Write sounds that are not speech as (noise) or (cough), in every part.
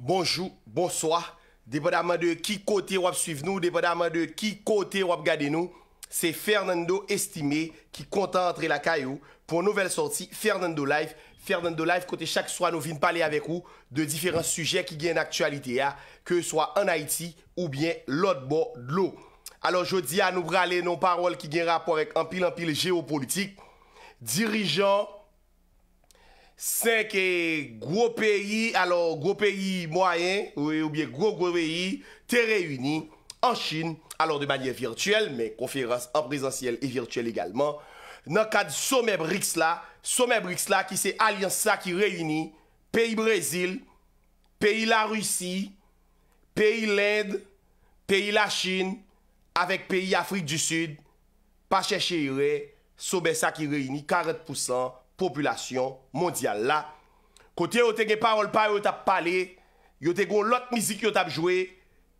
Bonjou, bonsoi, depo daman de ki kote wap suiv nou, depo daman de ki kote wap gade nou, se Fernando Estime ki konta antre la kayou pou nouvel soti, Fernando Life. Fernando Life kote chak swa nou vin pale avek ou de diferent suje ki gen aktualite ya, ke swa an Haiti ou bien lot bo dlou. Alors jodi a nou brale nou parol ki gen rapor ek anpil anpil geopolitik, dirijan... 5 gwo peyi, alor gwo peyi mwayen, ou biye gwo gwo peyi, te reyuni an chine, alor de manye virtuel, me konferans an prezantiel e virtuel egalman, nan kad soumeb Riksla, soumeb Riksla ki se aliyan sa ki reyuni, peyi Brezil, peyi la Rusi, peyi l'Ed, peyi la Chine, avek peyi Afrik du Sud, Pachecheire, soume sa ki reyuni 40%, Populasyon mondyal la... Kote yo tege parol pa yo tap pale... Yo tego lot mizik yo tap jwe...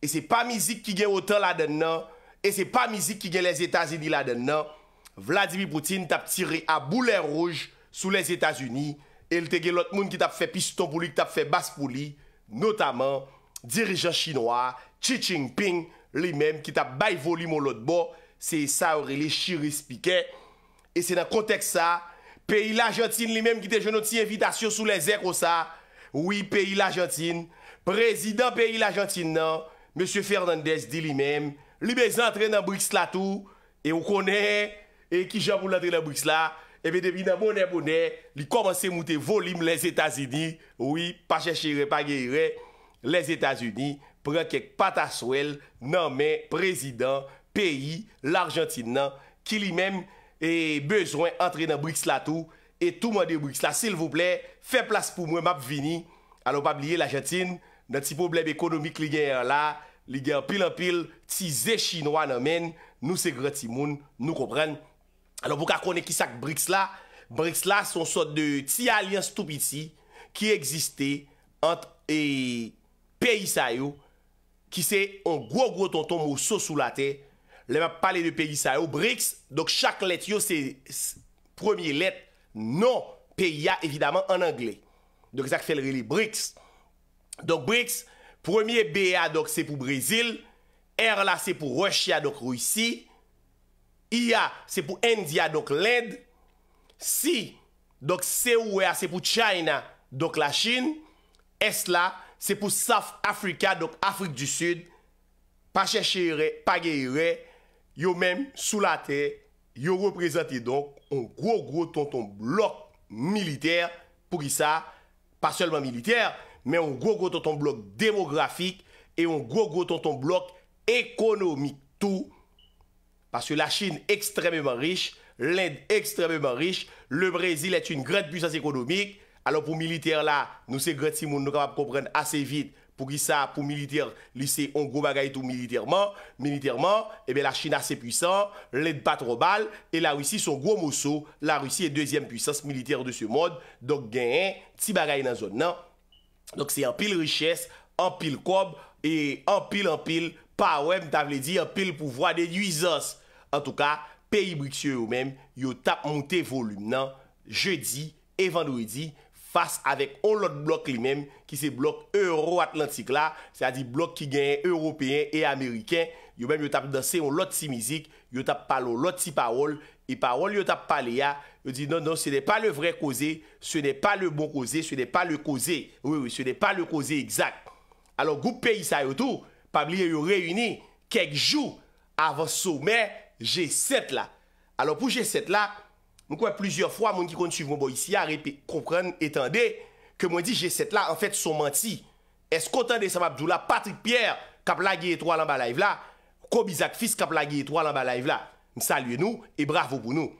E se pa mizik ki gen otan la den nan... E se pa mizik ki gen les Etats-Unis la den nan... Vladimir Poutine tap tire a bouler rouge... Sou les Etats-Unis... El tege lot moun ki tap fe piston pou li... Ki tap fe bas pou li... Notaman dirijan chinois... Xi Jinping... Li men ki tap bay voli mon lot bo... Se sa ori le chiri spike... E se nan konteks sa... Pèi l'Argentine li mèm ki te jenot si evitasyon sou le zèk ou sa. Oui, pèi l'Argentine. Prezident pèi l'Argentine nan, M. Fernandez di li mèm, li bezè entren nan Brixla tou, e ou konè, e ki jan pou l'entren nan Brixla, e be devina mounè mounè, li komanse moutè volim les Etats-Unis. Oui, pa chèchire, pa geyire, les Etats-Unis, pren kek pata swel nan mè, prezident pèi l'Argentine nan, ki li mèm, E bezwen antre nan Brixla tou. E touman de Brixla, sil vouple, fe plas pou mwen map vini. Anou pa blye l'Ajatin, nan ti problem ekonomik li gen yon la. Li gen pil an pil, ti zè chinois nan men. Nou se gre ti moun, nou kompren. Anou pou ka kone ki sak Brixla. Brixla son sot de ti alians toupiti ki egziste antre e peyi sa yo. Ki se an gwo gwo ton ton mou so sou la tey. Le m ap pale de peyi sa yo, BRICS. Dok chak let yo se premier let non peyi ya evidaman an angle. Dok isak fel re li BRICS. Dok BRICS, premier B a, dok se pou Brazil. R la se pou Russia, dok Rwisi. I a, se pou India, dok Lend. Si, dok C ou E a, se pou China, dok la Chine. S la, se pou South Africa, dok Afrik du Sud. Pa cheche yure, pa ge yure. yo menm sou la te, yo reprezenti donk, on gro gro ton ton blok militer pou ki sa, pas selman militer, men on gro gro ton ton blok demografik, e on gro gro ton ton blok ekonomik tou, pas yo la Chin ekstrememan rich, l'Ind ekstrememan rich, le Brezil et yon gred pysans ekonomik, alon pou militer la, nou se gred si moun nou kapap komprenn ase vit, Pou ki sa pou militer, li se yon gwo bagay tou militerman, militerman, ebe la China se pwisan, le d'bat robal, e la Rusi son gwo moso, la Rusi e dezyem pwisans militer de se mod, dok genyen, ti bagay nan zon nan. Dok se yon pil riches, an pil kob, e an pil an pil, pa wem ta vle di, an pil pou vwa denyizans. An tou ka, peyi buksyo yo men, yo tap monte volum nan, je di, evan do e di, Fas avèk ou lot blok li mèm ki se blok Euro-Atlantik la, sa di blok ki genye Européen e Amerikè, yo mèm yo tap danse ou lot si mizik, yo tap palo lot si parol, e parol yo tap pale ya, yo di nan nan, se ne pa le vre koze, se ne pa le bon koze, se ne pa le koze, ou ou, se ne pa le koze egzak. Alò, goup peyi sa yo tou, pabli yo yo reyouni kek jou avan soume G7 la. Alò, pou G7 la, Mwen kwen plizur fwa, mwen ki kon suv mwen bo isi a, repi kompren etande, ke mwen di G7 la, an fèt son manti. Eskotande Samabdou la, Patrik Pierre, kap la ge etro alan ba la ev la, Kobizak Fis, kap la ge etro alan ba la ev la. M salye nou, e bravo pou nou.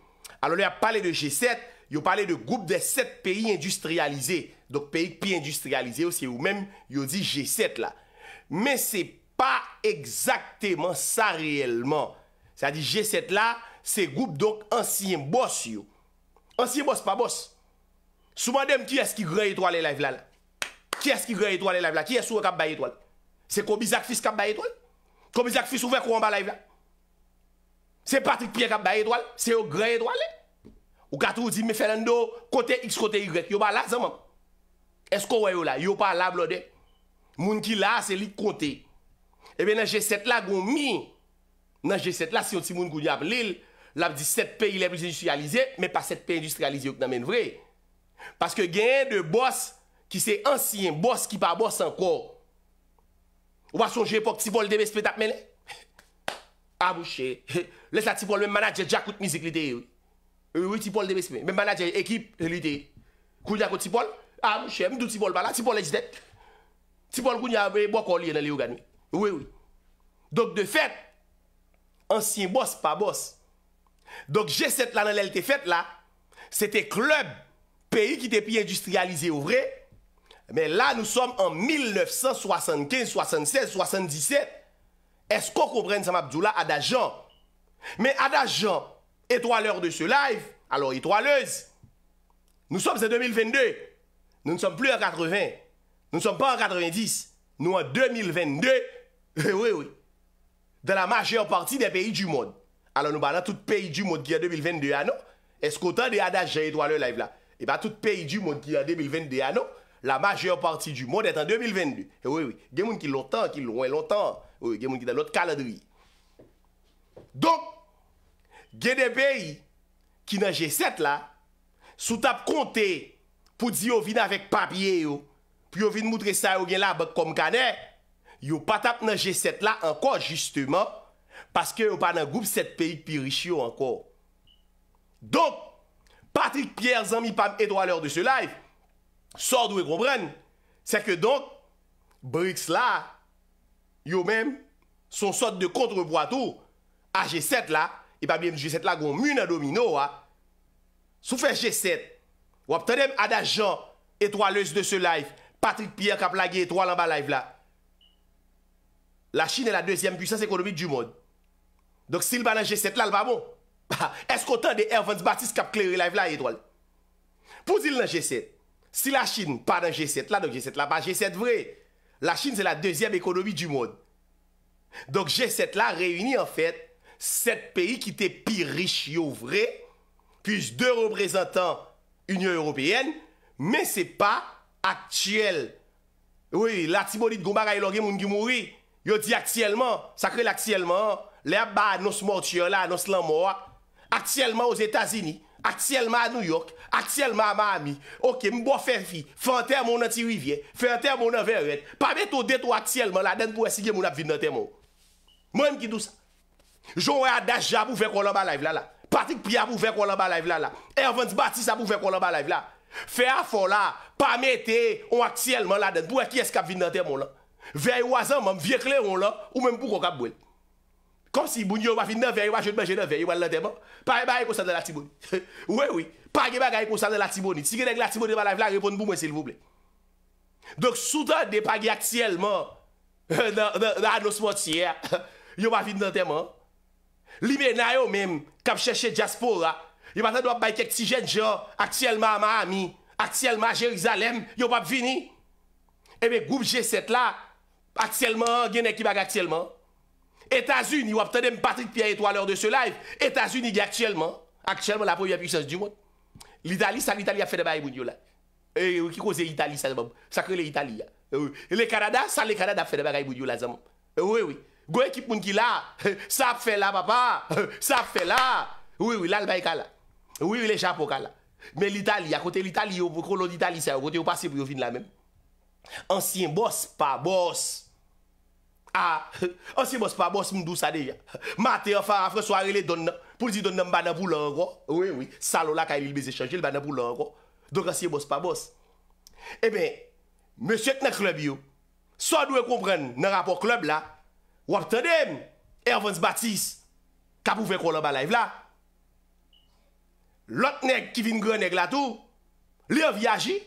Alon lè a pale de G7, yo pale de goup de set peyi industrialize, dok peyi pi industrialize, yo si ou men, yo di G7 la. Men se pa egzakteman sa reyelman. Sa di G7 la, Se goup dok ansiyen bos yo. Ansiyen bos pa bos. Souman dem ki es ki greye to alay la ev la la. Ki es ki greye to alay la ev la. Ki es ou e kap baye to alay. Se koubizak fis kap baye to alay. Koubizak fis ouve kouan ba la ev la. Se patrik piye kap baye to alay. Se yo greye to alay. Ou katou di me felando kote x kote y. Yo ba la zanman. Es kou weyo la. Yo pa la blode. Moun ki la se li kote. Ebe eh nan G7 la goun mi. Nan G7 la siyon si moun goun yap li l. l ap di 7P lèp l'industrialize, men pa 7P l'industrialize ouk nan men vre. Paske gen de boss ki se ansyen, boss ki pa boss anko, ou pa sonje epok, tipol de bespe tap men, abouche, (laughs) ah, les (laughs) e, ah, la tipol men manajè jakout mizik lidey ou, ou tipol de bespe, men manajè ekip lidey, kouyakou tipol, abouche, mdou tipol bala, tipol lejitet, tipol kounyave, bokou liye nan liyo ganyi, oui oui. Dok de fet, ansyen boss pa boss, Donc G7 là, dans était faite là, c'était club, pays qui était plus industrialisé, au vrai. Mais là, nous sommes en 1975, 76, 77. Est-ce qu'on comprend ça, Mabdoula, Adajan Mais à étoileur de ce live, alors étoileuse, nous sommes en 2022. Nous ne sommes plus en 80. Nous ne sommes pas en 90. Nous en 2022. (laughs) oui, oui. Dans la majeure partie des pays du monde. alo nou ba nan tout peyi di moun ki ya 2022 anon, eskoutan de adas jayet wale live eh la? E ba tout peyi di moun ki ya 2022 anon, la maje yon parti di moun etan 2022. E wè wè, gen moun ki lontan, ki loun lontan, gen moun ki dan lot kaladri. Donk, gen de peyi ki nan G7 la, sou tap konte pou di yo vin avèk papye yo, pou yo vin moudre sa yo gen la bak kom kane, yo patap nan G7 la ankon justement Paske ou pa nan goup set peyi pi rishyo anko. Donk, Patrick Pierre zan mi pam etoaleur de se laif, sordou e kompren, seke donk, Brix la, yo men, son sot de kontreboitou, a G7 la, e pa bie mj G7 la goun muna domino, sou fe G7, wap tene m ada jan etoaleus de se laif, Patrick Pierre ka plage etoalean ba laif la. La Chine e la deuxième puissance économique du monde. Donc s'il va dans G7 là, il va bon. (laughs) Est-ce qu'autant de Evans Baptiste qui a clairé live là, étoile? Pour dire dans G7, si la Chine pas dans G7 là, donc G7 là, pas G7 vrai. La Chine, c'est la deuxième économie du monde. Donc G7 là réunit en fait 7 pays qui étaient plus riches, yo vrai, plus deux représentants Union européenne, mais ce n'est pas actuel. Oui, la Timonite de Gomara et Lorgue qui mourit. Yo dit actuellement, ça crée l'actuellement. Le ap ba a nos mortiyon la, a nos lan mou ak, aksiyelman ouz Etazini, aksiyelman a New York, aksiyelman a Miami. Ok, mbo fer fi, fantey moun an ti wivye, fantey moun an veyret, pame to dey to aksiyelman la den pou esige moun ap vin nan temou. Mwen mkidou sa. Joun wè a Dajja pou fe kolomba laiv la la. Patrick Pia pou fe kolomba laiv la la. Evans Batis ap pou fe kolomba laiv la. Fè a fola, pame te, on aksiyelman la den pou esige moun ap vin nan temou la. Veye wazan mwen, vie kleron la, ou mwen mpou koka pou el. Kom si moun yon wafi 9e, yon wafi 9e, yon wafi 9e, yon wafi 9e. Pa yon wafi pou sa de la tibouni. (laughs) Ou e wii, pa yon wafi pou sa de la tibouni. Si genen la tibouni wala vla, repon moun mwen sil voulé. Dok soudan de pa yon aktiyelman, (laughs) nan anos moti e, yon wafi 9e, li men na yon men, kap chèche diaspora, yon wafi nou wap bay kek ti jen jan, aktiyelman Mahami, aktiyelman Jerizalem, yon wap vini. Ebe, goup G7 la, aktiyelman genen ki wak aktiyel Etasuni, wap tade m patit piya etwa lor de se live. Etasuni gye aktyelman. Aktyelman la pou yon pichas di wot. L'Italie, sa l'Italie ap fede ba yon moun yo la. E, wiki kouze l'Italie sa? Sa kou le Italia. Le Kanada, sa le Kanada ap fede ba yon moun yo la zan moun. Eh, oui, oui. Gwe kip moun ki la. Sa ap fede la papa. Sa ap fede la. Oui, oui, la l'ba yi ka la. Oui, oui, le chapo ka la. Men l'Italie, kote l'Italie, kolo l'Italie, kote yon pase pou yon fin la men. Ansyen bos, Ha, ah, (laughs) an oh, siye bos pa bos mdou sa de ya. Mate yo fa, afre sware le don nan, pou zi don nan mba nan bou lango. Oui, oui, salo eh la ka il beze chanjil, mba nan bou lango. Don an siye bos pa bos. E ben, msye tne klub yo, sa dwe kompren nan rapor klub la, wap te dem, Erwans Batis, kapou fe kolon ba laiv la. Lot neg ki vin gren neg la tou, li yo viyaji,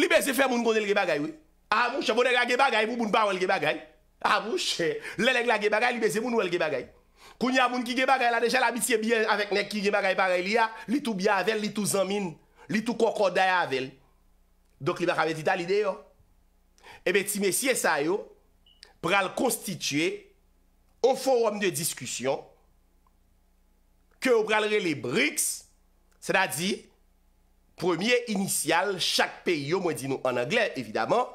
li beze fe moun kondel gebagay we. A moun chavonek a gebagay, moun bou nbawel gebagay. Abouche, ah, le leg la gebagay, li beze moun ou el gebagay. Koun ya moun ki gebagay la, deja la bitye biye avèk nek ki gebagay pareli ya, li tou biya avèl, li tou zamin, li tou koko daya avèl. Dok li baka veti ta lide yo. Ebe ti mesye sa yo, pral konstituye, o forum de diskusyon, ke ou pral re le BRICS, se da di, Premier Initial, chak peyo, mwen di nou an anglè evidaman.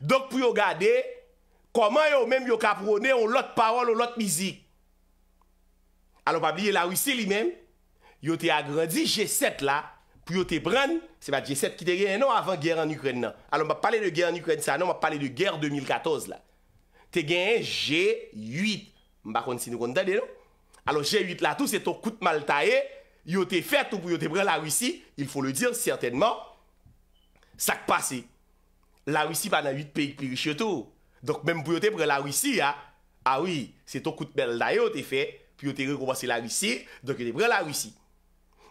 Dok pou yo gade, Koman yo mèm yo kap rone ou lot parol ou lot mizik? Alon pa blye la russi li mèm? Yo te agredi G7 la, pou yo te bran, se pa G7 ki te gen yon avan ger an Ukren nan. Alon pa pale de ger an Ukren sa nan, pa pale de ger 2014 la. Te gen G8, mba konti si nou konti dade non? Alon G8 la tou se tou kout mal tae, yo te fet ou pou yo te bran la russi, il foun le dir certainman, sak pase, la russi pa nan 8 peyik pli riche tou ou. Donk menm pou yo te pre la rwisi ya, a ah wii, se ton koute merl dayo te fe, pou yo te re komanse la rwisi, donk yo te pre la rwisi.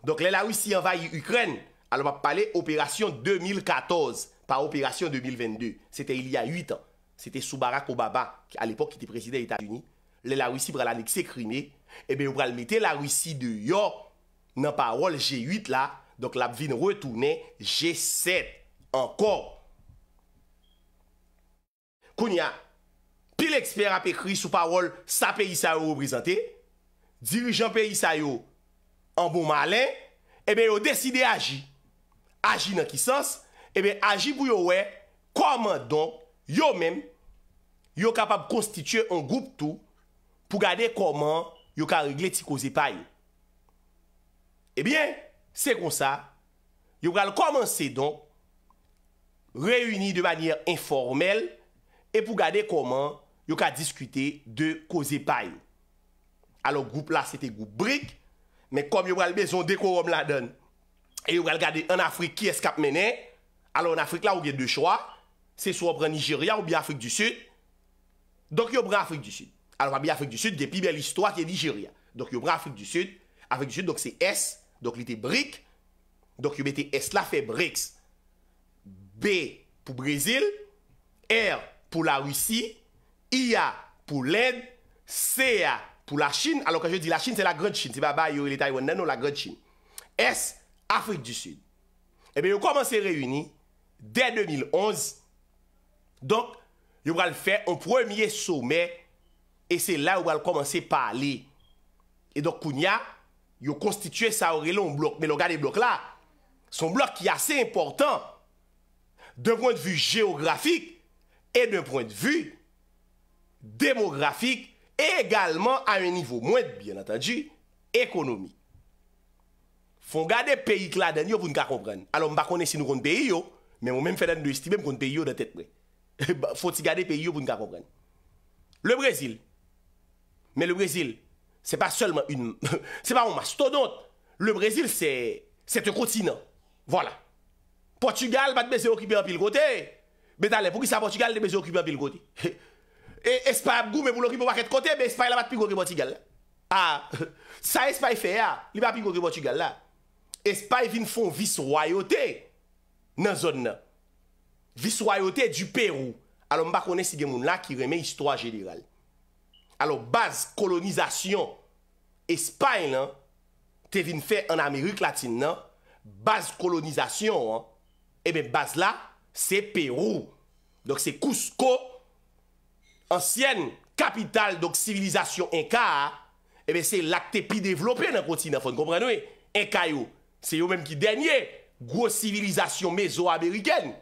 Donk le la rwisi yon va yi Ukren, al wap pale operasyon 2014, pa operasyon 2022. Sete il ya 8 an, sete Soubara Kobaba, a l'epok ki te prezide Etat-Unis, le la rwisi pre la anekse krimi, ebe eh ou pral mette la rwisi de yon nan parol G8 la, donk la bvin retounen G7, ankor. koun ya pil eksper ap ekri sou pa wol sa peyi sa yo reprizante, dirijan peyi sa yo an bon malen, ebe yo deside aji. Aji nan ki sens? Ebe aji pou yo we koman don yo men yo kapab konstituye an goup tou pou gade koman yo ka regle ti koze paye. Ebyen, se kon sa, yo gale koman se don reyuni de banyer informel E pou gade koman, yo ka diskute de ko zepay. Alon, goup la, se te goup brik. Men kom yo bral bezon dekou om la den. E yo bral gade an Afrik ki eskap menen. Alon, an Afrik la, ou bie de chwa. Se sou ou bral Nigeria ou bie Afrik du Sud. Donk yo bral Afrik du Sud. Alon, pa bie Afrik du Sud, de pi bel istwa ki e Nigeria. Donk yo bral Afrik du Sud. Afrik du Sud, donk se S. Donk li te brik. Donk yo bete S la fe brix. B pou Brazil. R. pou la Rusi, IA pou l'Ed, SEA pou la Chin, alo kan je di la Chin se la Grand Chin, se ba ba yo li Taiwan nan nou la Grand Chin, S, Afrik du Sud. Ebe eh yo komanse reuni, den 2011, donk, yo wale fè an premier soumet, e se la wale komanse pali. E donk koun ya, yo konstituye sa ori lon blok, men lo gade blok la, son blok ki ase important, devon vwe geografik, Et d'un point de vue demografik, Egalement a un nivou mwen, Bien attendu, ekonomi. Fon gade peyi kladan yo pou nka kompren. Alon mba kone si nou konn peyi yo, Men mwen men fè nan do esti, Mem konn peyi yo dan tèt mwen. Fon ti gade peyi yo pou nka kompren. Le Brésil, Mè le Brésil, Se pa sèlman un mastodote, Le Brésil, se te kotina. Voilà. Portugal, pat mè zè okipè an pi l'kotey, Meta le, pou ki sa Portugal, debeze okupan bil godi. (laughs) E, espay ap gou, me bou lo ki pou waket kote, be espay la bat pi gore Portugal. A, (laughs) sa espay e fe ya, li va pi gore Portugal la. Espay e vin fon vis royote nan zon nan. Vis royote du Peru. Alon bakone si gen moun la ki reme istwa general. Alon, baz kolonizasyon espay nan, te vin fe an Amerik latin nan, baz kolonizasyon, e eh be baz la, Se Perou. Dok se Kouskou. Ansyen kapital. Dok sivilizasyon enka. Ebe eh se lakte pi devlope nan konti nan fon. Kompre nou e. Enka yo. Se yo menm ki denye. Gro sivilizasyon mezo ameriken.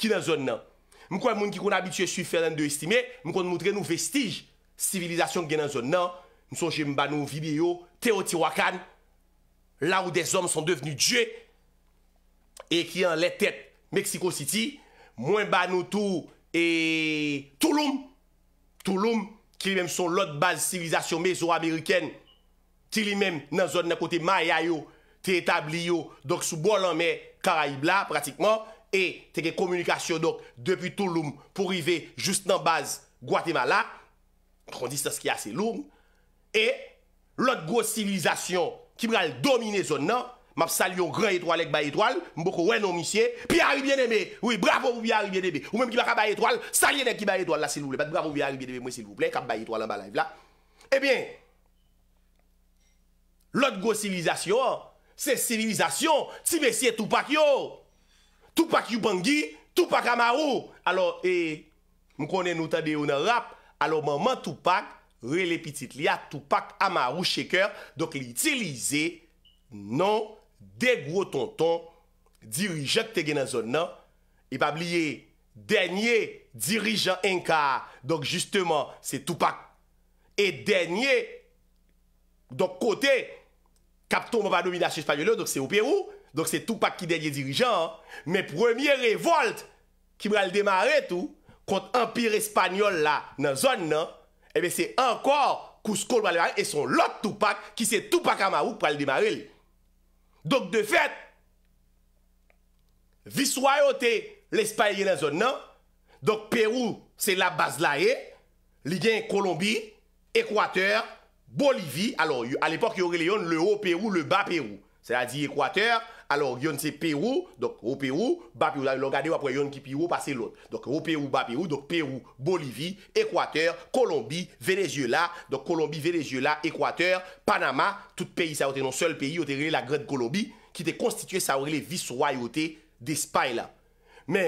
Ki nan zon nan. Mwen kwa moun ki kon abitue sufer nan de estime. Mwen kon moutre nou vestij. Sivilizasyon gen nan zon nan. Mwen sonje mbanou vibi yo. Teo ti wakan. La ou des om son devenu dje. Ekri an letet. Meksiko city. Mwen kon moutre nou vestij. Mwen ba nou tou e Touloum, Touloum ki li menm son lot baz civilizasyon mezo Ameriken, ki li menm nan zon nan kote Maya yo, te etabli yo, dok sou bolan me Karaib la pratikman, e teke komunikasyon dok depi Touloum pou rive juste nan baz Guatemala, kondis tas ki ase loun, e lot gwo civilizasyon ki mwen al domine zon nan, map salyon kre etwal ek bay etwal, mbo ko wè non misye, pi aribyen ebe, wè bravo wè aribyen ebe, wè mwen ki baka bay etwal, salyen ek ki bay etwal la, si l wouble, bat bravo wè aribyen ebe mwen si l wouble, kap bay etwal an ba live la, ebyen, eh lot go civilizasyon, se civilizasyon, ti ve siye Tupak yo, Tupak yu pangi, Tupak Amaru, alo e, eh, mkone nou tade yon rap, alo mwen Tupak, wè le pitit liya, Tupak Amaru Sheker, dok li itilize, De gro tonton dirijan te gen nan zon nan, e pa bliye denye dirijan enka. Donk justeman, se Tupac e denye, donk kote, kaptou mwen pa dominasyon espanyol, donk se ou Peru, donk se Tupac ki denye dirijan, men premier revolt ki mwen al demare tout, kont empire espanyol la nan zon nan, ebe se ankor kouskou mwen al demare, e son lot Tupac ki se Tupac a Marouk pa al demare lè. Donk de fet, viswayote lespa ye la zon nan, donk Peru se la baz la ye, eh? li gen Kolombi, Ekwater, Bolivi, alor al epok yo releyon le ho Peru, le ba Peru, se la di Ekwater, alor yon se Perou, dok ou Perou, ba Perou, lò gade wap wè yon ki Perou, pase lòd. Dok ou Perou, ba Perou, dok Perou, Bolivie, Ekwater, Kolombi, Venezuela, dok Kolombi, Venezuela, Ekwater, Panama, tout peyi sa wote, yon seol peyi wote rele la gred Kolombi, ki te konstituye sa wote viswa yote de Spayla. Mè,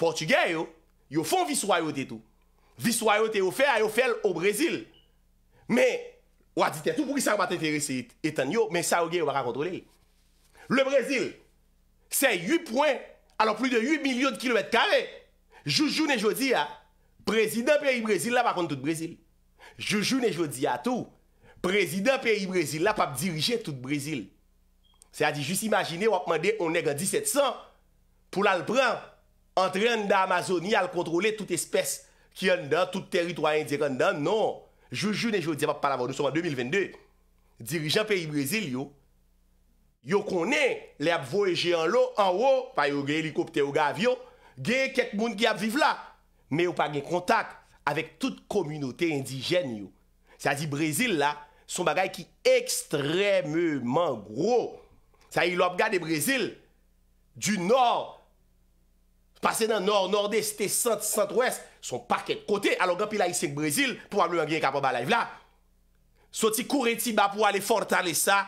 Portugè yo, yo fon viswa yote tou. Viswa yote yo fè, yo fèl ou Brésil. Mè, wadite tou, pou ki sa wote fè yote, etan yo, men Le Brezil, se yu point, alo pli de yu milyon de kilometre kare. Joujou ne jodi a, prezident peyi Brezil la pa kon tout Brezil. Joujou ne jodi a tou, prezident peyi Brezil la pa dirije tout Brezil. Se a di jous imagine wakman de on nega 17 san, pou la l pran, entre yon da Amazoni, al kontrole tout espès ki yon dan, tout teritroyen di yon dan, non. Joujou ne jodi a pa pa la vò, nou som an 2022. Dirijan peyi Brezil yon. Yo konen, le ap voyeje an lo, an wo, pa yo ge helikopte ou gav yo, ge kek moun ge ap vive la. Me yo pa gen kontak avèk tout kominote indijen yo. Sa di Brezil la, son bagay ki ekstremèman gro. Sa yi lop ga de Brezil, du nor, pase nan nor, nordeste, sante, sante ouest, son pa kek kote, alo gen pi la yi sèk Brezil pou amlou an gen kapo balay vla. Soti koureti ba pou ale fortale sa,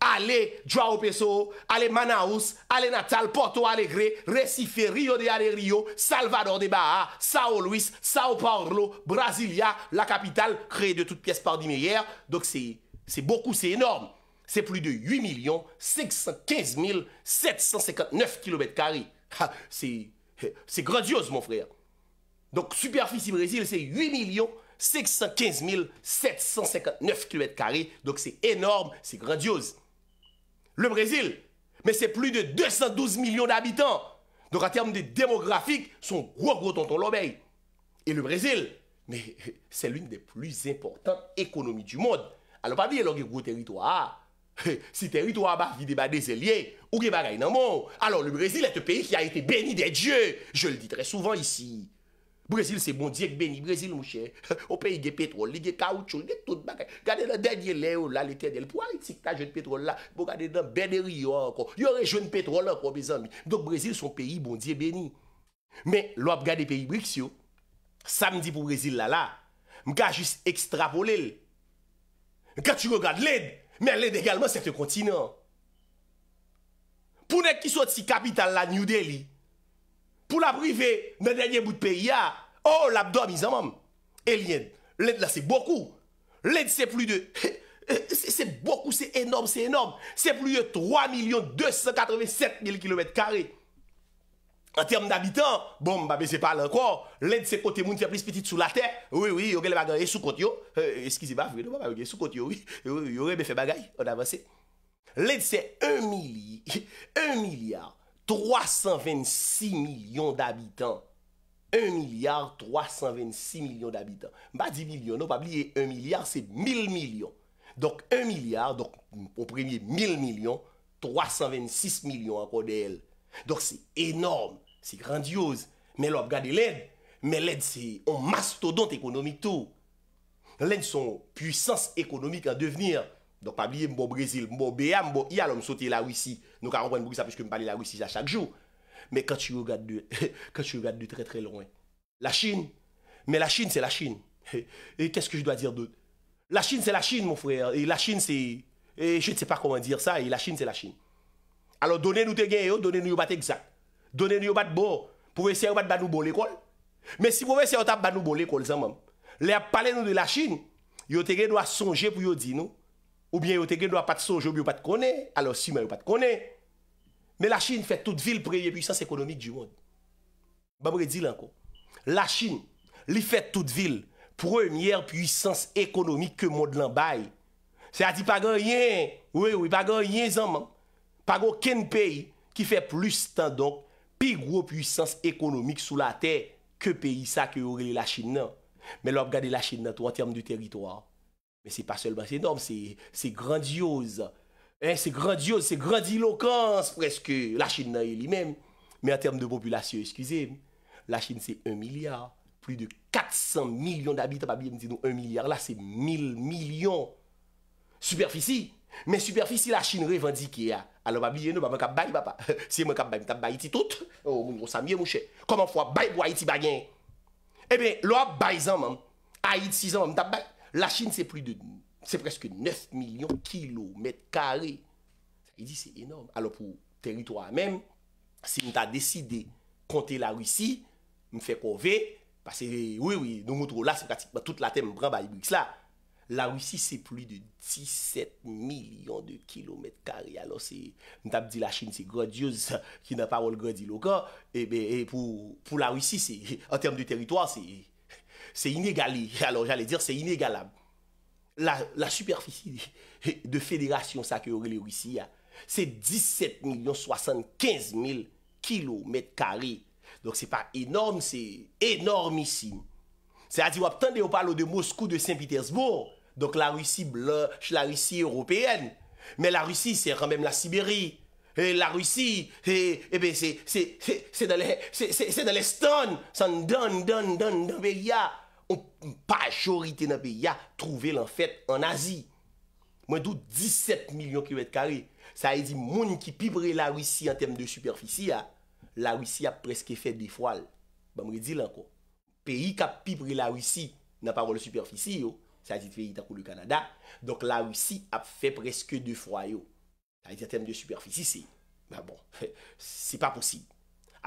Allez, Joao Pessoa, aller Manaus, aller Natal, Porto Alegre, Recife, Rio de Janeiro, Salvador de Bahia, Sao Luis, Sao Paulo, Brasilia, la capitale créée de toutes pièces par Dimeyer. Donc c'est beaucoup, c'est énorme. C'est plus de 8 515 759 km2. C'est grandiose, mon frère. Donc, superficie Brésil, c'est 8 515 759 km2. Donc, c'est énorme, c'est grandiose le Brésil. Mais c'est plus de 212 millions d'habitants. Donc en termes de démographique, son gros gros tonton l'obéit. Et le Brésil, mais (laughs) c'est l'une des plus importantes économies du monde. Alors pas bien le gros territoire. (laughs) Si territoire bas vide des lié, ou qui bagaille dans le monde. Alors le Brésil est un pays qui a été béni des dieux. Je le dis très souvent ici. Brezil se bondye k beni, brezil mouche, ou (laughs) peyi de petrol, li de kaoutchou, li de tout bakay, gade nan denye le ou la li tenel, pou a itik ta jen petrol la, pou bon, gade nan beneri yo an kon, yo re jen petrol an kon bezan mi. Donk brezil son peyi bondye beni. Men, lwa pou gade peyi briksyo, samdi pou brezil la la, mga jis ekstrapolel. Gatou regade led, men led egalman sete kontinant. Pou nek ki sot si kapital oh. la New Delhi, pou la privé nan dènyen bout pè, ya, oh, l'abdomi zanman, et l'yèd, l'yèd (laughs) bon, la, se boku, l'yèd se pli de, se boku, se enom, se enom, se pli de 3.287.000 km2, en term d'abitant, bon, ba, be, se parle anko, l'yèd se kote moun fè plis pétite sou la tè, oui, oui, oui, oui, oui, oui, oui, oui, oui, oui, oui, oui, oui, oui, oui, oui, oui, oui, oui, 326 milyon d'habitan. 1 milyar, 326 milyon d'habitan. Ba 10 milyon, nou pa bliye 1 milyar, se 1000 milyon. Donk 1 milyar, donk opremye 1000 milyon, 326 milyon akode el. Donk se enorme, se grandiyose. Men lop gade led, men led se on mastodonte ekonomik to. Led son pwisans ekonomik a devenir. Donc, pas oublier, mon Brésil, je BA, il IA, l'homme sauter la Russie. Nous, on comprend ça, puisque je parle de la Russie à chaque jour. Mais quand tu regardes de, (laughs) quand tu regardes de très très loin, la Chine, mais la Chine, c'est la Chine. Et qu'est-ce que je dois dire d'autre La Chine, c'est la Chine, mon frère. Et la Chine, c'est. Je ne sais pas comment dire ça. Et la Chine, c'est la Chine. Alors, donnez-nous des gains, oh, donnez-nous des exact. Donnez-nous des bon. Pour essayer de battre nous bon l'école. Mais si vous essayez de nous bon l'école, ça même. Les parler de la Chine, vous devez songer pour vous dire, nous. Ou byen yo te gen do a pat so, jo byen yo pat kone, alo si man yo pat kone. Men la chine fet tout vil preye pwisans ekonomik di wad. Babre di lan ko. La chine li fet tout vil premyer pwisans ekonomik ke wad lan bay. Se a di pago yen, wè wè, pago yen zanman. Pago ken peyi ki fe plus tan donk pi gro pwisans ekonomik sou la tey ke peyi sa ke yore li la chine nan. Men lop gade la chine nan to an term di teritwa. Men se pa selman se norm, se grandiose, se grandiose, se grandilokans fweske la chine nan yeli men. Men a term de populasyon, eskwize, la chine se 1 milyar, pli de 400 milyon d'abitababye, mwen se nou 1 milyar, la se 1000 milyon superfici, men superfici la chine revan dike ya. Alon mwen biye nou, mwen kap bayi bapa, se mwen kap bayi, mwen tap bayi ti tout, mwen mwosan mye mwoshe, koman fwa bayi pou a iti bagyen? E ben, lwa bayi zanman, a iti zanman, mwen tap bayi. La Chine, se preske 9 milyon kilomètre kare. E di, se enorme. Alors, pou teritoire mèm, se mwen ta deside, konte la Rusi, mwen fè kon ve, pase, wè wè, nou moutrou la, se pratik mwen, tout la tem, mwen brèm ba IBIX la, la Rusi, se pli de 17 milyon de kilomètre kare. Alors, se mwen ta bdi la Chine, se gradiouz, ki nan parol gradi loukan, eh e bè, pou la Rusi, se, en term de teritoire, se... c'est inégalé. (laughs) Alors j'allais dire, c'est inégalable. La, superficie (laughs) de fédération, ça que Russie, c'est 17 75 000 kilomètres carrés. Donc c'est pas énorme, c'est énormissime. C'est-à-dire, attendez, on parle de Moscou, de Saint-Pétersbourg. Donc la Russie blanche, la Russie européenne. Mais la Russie, c'est quand même la Sibérie. Et la Russie, et, eh c'est dans les, c'est dans les ça donne, donne, donne, donne, Ou pa chorite nan peyi a trouvel an fèt an Azi. Mwen dout 17 milyon krivet kare. Sa e di moun ki pipre la wisi an tem de superfici ah, a. Bon, la wisi ap preske fèt defoal. Ba mwen e di lan ko. Peyi kap pipre la wisi nan parol superfici yo. Sa e di feyi takou le Kanada. Donk la wisi ap fèt preske defoal yo. Sa e di an tem de superfici se. Ba bon. Se pa posib.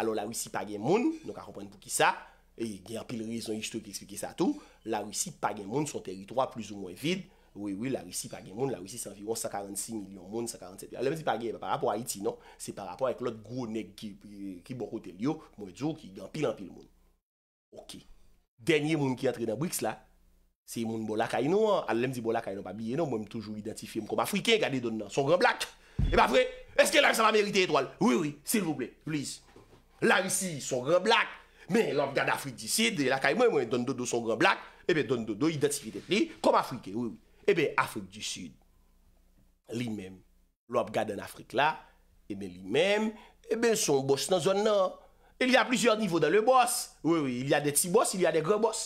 Alon la wisi pa gen moun. Non ka kompwen pou ki sa. E yi gen apil rezon yi jtou ki eksplike sa tou La risi page moun son teritorya plus ou mwen vide Oui, oui, la risi page moun La risi s'environ 146 milyon moun 147 milyon A lem di page, e ba par rapport Haiti, non? Se par rapport ek lot gro nek ki bo kote liyo Mwen djou ki gen apil, apil moun Ok Denye moun ki atre nan Brix la Se yi moun bolak a yi nou an A lem di bolak a yi nou pa biye nou Mwen m toujou identifiye m kom Afriken Gade don nan, son gen blak E ba fre, eske la yi sa va merite etwal? Oui, oui, sil vouple, please Men, lop gade Afrique du Sud, lakay mwen mwen don dodo son gre blak, ebe eh don dodo identifite ni, kom Afrike, ebe eh Afrique du Sud, li men, lop gade en Afrique la, ebe li men, ebe son bos nan zon nan, ebi a plusieurs nivou dan le bos, ebi a de ti bos, ebi a de gre bos.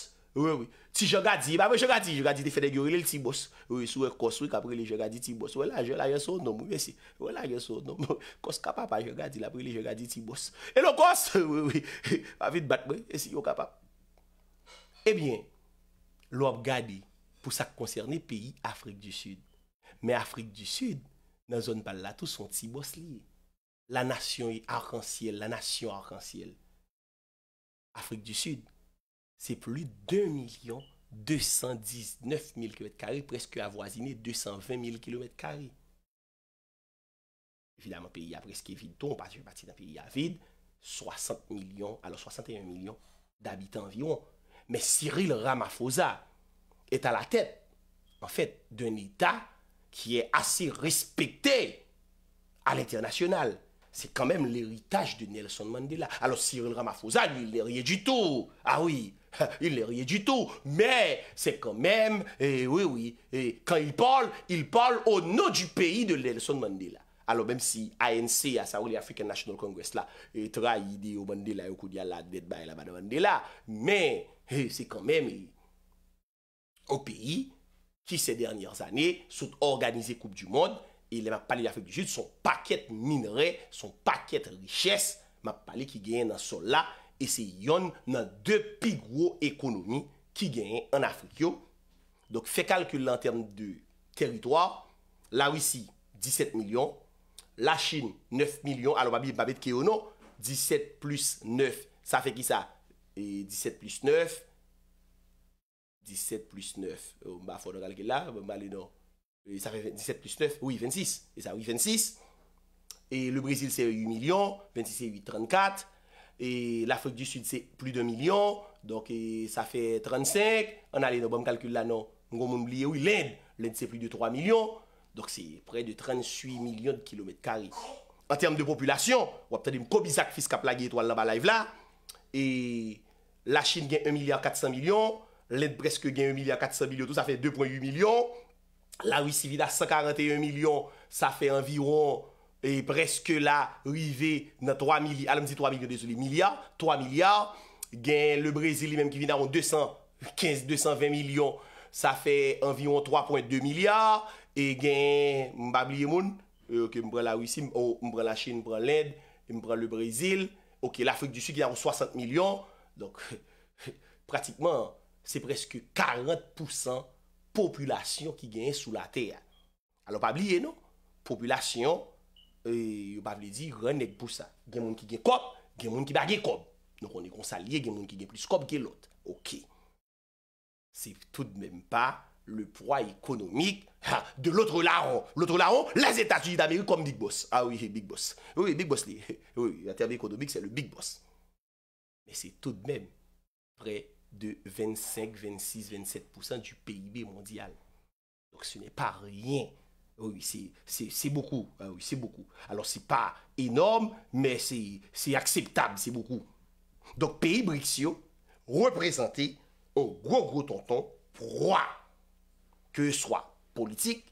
Ti jogadi, ba ve jogadi, jogadi te fede gyori le li ti bous. Sou e kos wik apri le jogadi ti bous. Wela je la ye son nom, wese. Wela je son nom, kos kapapa jogadi la pri le jogadi ti bous. E lo kos, wese. A vide batme, wese yo kapapa. E eh bien, lop gadi pou sa koncerne peyi Afrik du Sud. Me Afrik du Sud, nan zon pal la tou son ti bous li. La nasyon e arkansiyel, la nasyon arkansiyel. Afrik du Sud. c'est plus de 2 219 000 km, presque avoisiné 220 000 km. Évidemment, le pays a presque vide, donc parce que partie d'un pays à vide, 60 millions, alors 61 millions d'habitants environ. Mais Cyril Ramaphosa est à la tête, en fait, d'un État qui est assez respecté à l'international. C'est quand même l'héritage de Nelson Mandela. Alors Cyril Ramaphosa, il n'est rien du tout. Ah oui, (laughs) Il n'est rien du tout. Mais c'est quand même, et eh oui, oui, et eh, quand il parle, il parle au nom du pays de Nelson Mandela. Alors même si ANC, à Saouli African National Congress, là, eh, trahi de Mandela, et y la dette bah, de Mandela, mais c'est quand même au pays qui ces dernières années sont organisé Coupe du Monde, et il m'a parlé d'Afrique du Sud, son paquet minerais, son paquet richesse, m'a parlé qui gagne dans ce là, E se yon nan de pi gwo ekonomi ki genye an Afrikyo. Dok fe kalkul nan term de teritwa. La Ouissi, 17 milyon. La Chine, 9 milyon. Alo mabib mabed ki yo nou. 17 plus 9, sa fe ki sa? 17 plus 9. 17 plus 9. Mba fwadon alke la, mba le nou. Sa fe 17 plus 9, oui 26. E sa oui 26. E le Brazil se 8 milyon. 26 se 8, 34. Et l'Afrique du Sud, c'est plus d'un milyon. Donc, ça fait 35. On a l'aide au bon calcul là, non? M'en oublie, oui, l'Inde. L'Inde, c'est plus de 3 milyons. Donc, c'est près de 38 milyons de kilomètre carré. En termes de population, wap t'a dit m'kobisak fiskap la, ge etoual la balay vla. Et la Chine, gen 1 milyard 400 milyons. L'Inde, presque gen 1 milyard 400 milyons. Tout ça fait 2.8 milyons. La Ouissivida, 141 milyons. Ça fait environ... E preske la rive nan 3 milyard, alam di 3 milyard, desoli, milyard, 3 milyard. Gen le Brezili menm ki vin nan an 215, 220 milyon, sa fe envyon 3.2 milyard. E gen mbabliye moun, euh, mbren la Ouissi, mbren oh, la Chine, mbren l'Ed, mbren le Brezili, ok, l'Afrique du Sud ki nan an 60 milyon. Donk, pratikman, se preske 40% populasyon ki gen sou la ter. Alon pabliye nou, populasyon. Euh, yo pa vle di a des pou qui Gen moun il y a gen moun ki bagye kop. Donc on est consalé, il y a des qui gagne plus comme que l'autre. OK. C'est tout de même pas le poids économique de l'autre larron. L'autre larron, les États-Unis d'Amérique comme Big Boss. Ah oui, Big Boss. Oui, Big Boss. (laughs) Oui, la terme économique, c'est le Big Boss. Mais c'est tout de même près de 25, 26, 27% du PIB mondial. Donc ce n'est pas rien. Oui, c'est beaucoup. Hein, oui, c'est beaucoup. Alors, c'est pas énorme, mais c'est acceptable, c'est beaucoup. Donc, pays Brixio représenté un gros, gros tonton proie, que ce soit politique,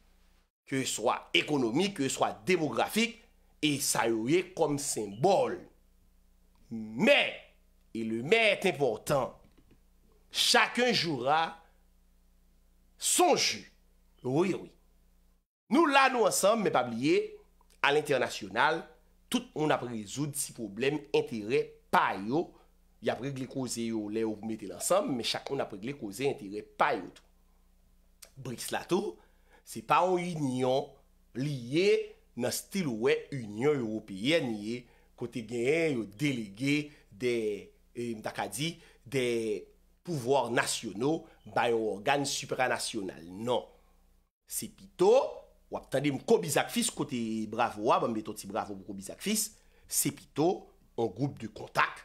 que ce soit économique, que ce soit démographique, et ça y est comme symbole. Mais, et le mais est important, chacun jouera son jeu. Oui, oui. Nou la nou ansanm, me bab liye, al internasyonal, tout moun ap rezoud si problem entere payo, ya pregle koze yo le ou mwete lansanm, me chak moun ap pregle koze entere payo. Brix la tou, se pa ou yon yon liye nan stil we yon yon yon yon yon yon kote gen yon delege euh, de mdakadi de pouvoir nasyonou bayo organe supranasyonal. Non, se pito Wap tade mkou bizakfis kote bravo wap, mwen beto ti bravo mkou bizakfis, se pito, an goup de kontak,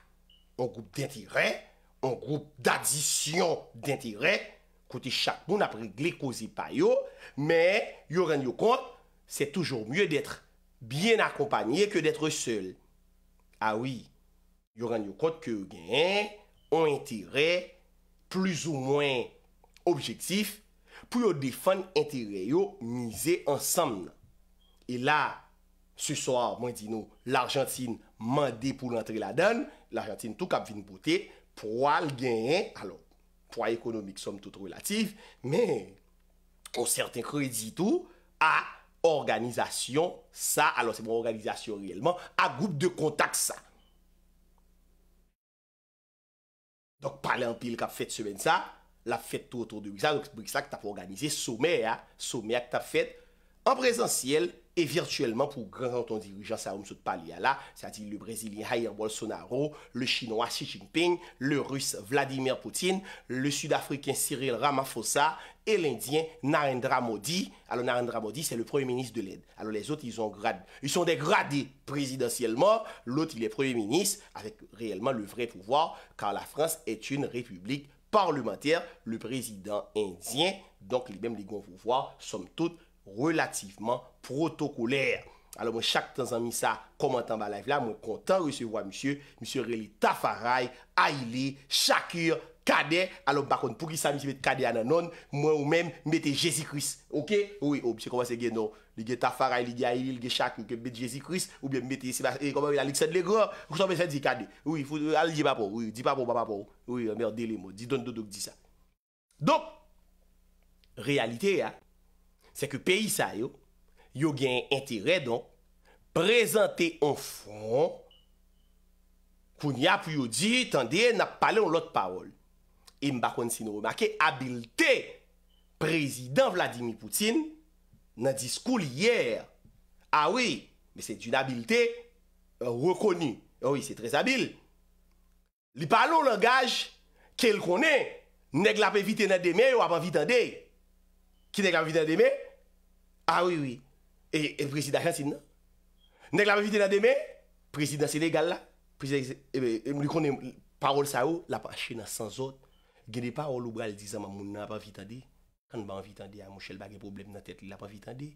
an goup d'interè, an goup d'adisyon d'interè, kote chak moun apre gle kozi payo, men yoran yo kont, se toujou mwye d'etre bien akompanye ke d'etre seul. Awi, ah yoran yo kont ke gen an interè plus ou mwen objektif, pou yo defan entereyo mize ansamne. E la, se soar, mwen di nou, l'Argentine mande pou l'antre la dan, l'Argentine tou kap vin bote, pou al genye, alo, pou al ekonomik som tout relatif, men, an certain kredi tou, a organizasyon sa, alo se mwen organizasyon reyelman, a goup de kontak sa. Dok, palen an pil kap fet semen sa, la fête tout autour de Brixac. Donc, tu t'a organisé sommet, hein, sommet que as fait en présentiel et virtuellement pour grand ton dirigeant Saoum parler là, c'est-à-dire le Brésilien Jair Bolsonaro, le Chinois Xi Jinping, le Russe Vladimir Poutine, le Sud-Africain Cyril Ramaphosa et l'Indien Narendra Modi. Alors Narendra Modi, c'est le Premier ministre de l'aide. Alors les autres, ils, ont ils sont dégradés présidentiellement. L'autre, il est Premier ministre avec réellement le vrai pouvoir, car la France est une république parlementer, le prezident indyen, donk li menm li gonvou vwa, somtout, relativeman protokolèr. Alò mwen chak tan zanmi sa, komantan ba live la, mwen kontan wè se vwa msye, msye Réli Tafaray, Haïli, Chakir, Kade, alò bakon pou ki sa msye met Kade ananon, mwen ou menm mette Jésus Christ, ok? Ou wè, ou, oh, msye komansè gen nou. li ge tafara, li ge aili, li ge chak, li ge bete Jezikris, ou biye mete e koman li lalik sen legor, ou chanpe sen di kade. Oui, al di papo, oui, di papo, papapo, oui, merdele mo, di don do do ki di sa. Dok, realite ya, se ke peyi sa yo, yo gen entere don, prezante enfon, kouni apu yo di, tende, nap pale on lot parol. E mbakwensi nou remake, abilte, prezident Vladimir Poutine, Nan diskoul yè. A ah wè, men sè d'un abilte rekony. A oh wè, sè trèz abil. Li palo langaj, kel konè? Nèk la pe vite nan demè ou apan vita dey? Ki nèk la pe vite nan demè? A ah wè, wè. E presidansi nan? Nèk la pe vite nan demè? Presidansi eh eh, nan galla? Presidansi nan? E mwen konè parol sa ou, la pa che nan sansot. Genè parol ou bral dizan moun nan apan vita dey? Kan ban vitande, a mouche, l bagye problem nan tèt, l apan vitande.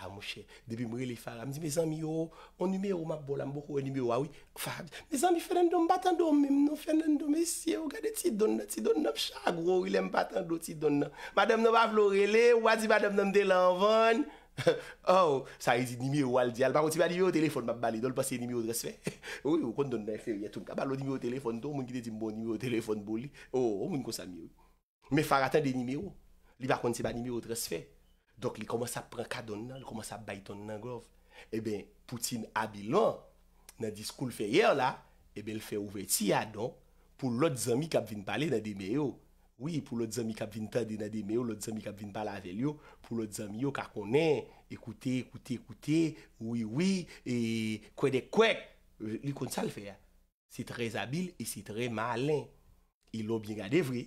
A mouche, debi mrele fara, m zi, me zanmi yo, mou numero map bolan, m boku e numero awi, fara, me zanmi fènen don batando, mèm nou fènen don mesye, ou gade ti don nan, ti don nan, chagro, rilem batando, ti don nan. Madame nan bavlorele, wazi, madame nan de lanvon. (laughs) Ou, oh, sa yi zi numero wal di al, parou ti ba numero telefon map bali, do l pasye numero dresfe. (laughs) Ou, kon don nan fè, yatoun e kabalo numero telefon to, mwen ki de di mbo numero telefon boli. Oh, ou Li va konti ba nimi wot res fe. Dok li koman sa prekadon nan, li koman sa bayton nan gov. E eh ben, Poutine abilon, nan diskoun fe ye la, e eh ben, l fe ouve ti ya don, pou lot zami kap vin pale nan deme yo. Oui, pou lot zami kap vin tade nan deme yo, lot zami kap vin pale avelyo, pou lot zami yo kakonen, ekoute, ekoute, ekoute, oui, oui, kwe de kwe, li konti sa l fe ya. Se trez abil, se trez malen. E lo bin gade vwe,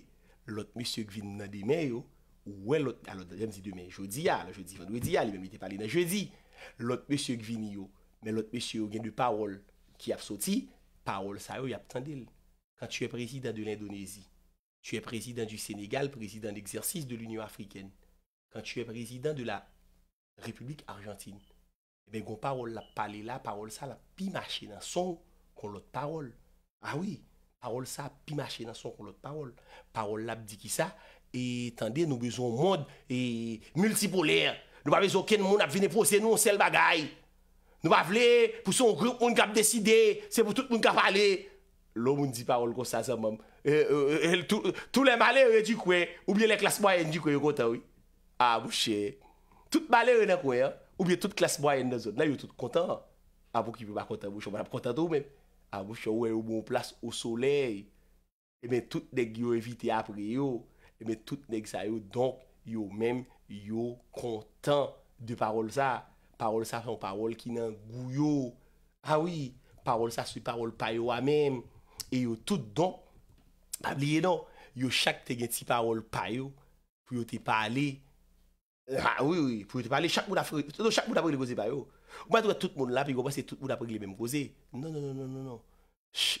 lot misye kvin nan deme yo, est l'autre alors je dis demain jeudi dis ah, jeudi vendredi ah, il même il était parlé dans jeudi l'autre monsieur qui vient mais l'autre monsieur qui a de parole qui a sorti parole ça il a attendu quand tu es président de l'Indonésie tu es président du Sénégal président d'exercice de l'Union africaine quand tu es président de la République argentine eh bien, gon parole la parler là parole ça la pi marcher dans son qu'on l'autre parole ah oui parole ça pi marcher dans son qu'on l'autre parole parole là dit qui ça E tende nou bezon moun e multipolèr. Nou ba bezon ken moun ap vene pose nou an sel bagay. Nou ba vle pou son group moun kap deside. Se pou tout moun kap ale. Lò moun di parol kon sa zan moun. Tout le male yon e, e, e, e di kwe. Oubyen le klas mwayen di kwe yon kontan wè. A ah, bouche. Tout male yon e kwe. Oubyen tout klas mwayen de zon. Nan yon tout kontan. A bouche yon moun kontan wè. A bouche yon moun moun plas ou soley. E men tout dek yon evite apri yon. Ebe tout nek sa yo donk yo menm yo kontan de parol sa. Parol sa son parol ki nan gou yo. Awi, ah parol sa sou parol payo anmenm. E yo tout donk. Ableye non, yo chak te gen ti parol payo pou yo te pale. Awi, ah pou yo te pale. Chak moun apre gil gose payo. Ou mwen tout moun la pe gopwese tout moun apre gil menm gose. Non, non, non, non, non, non.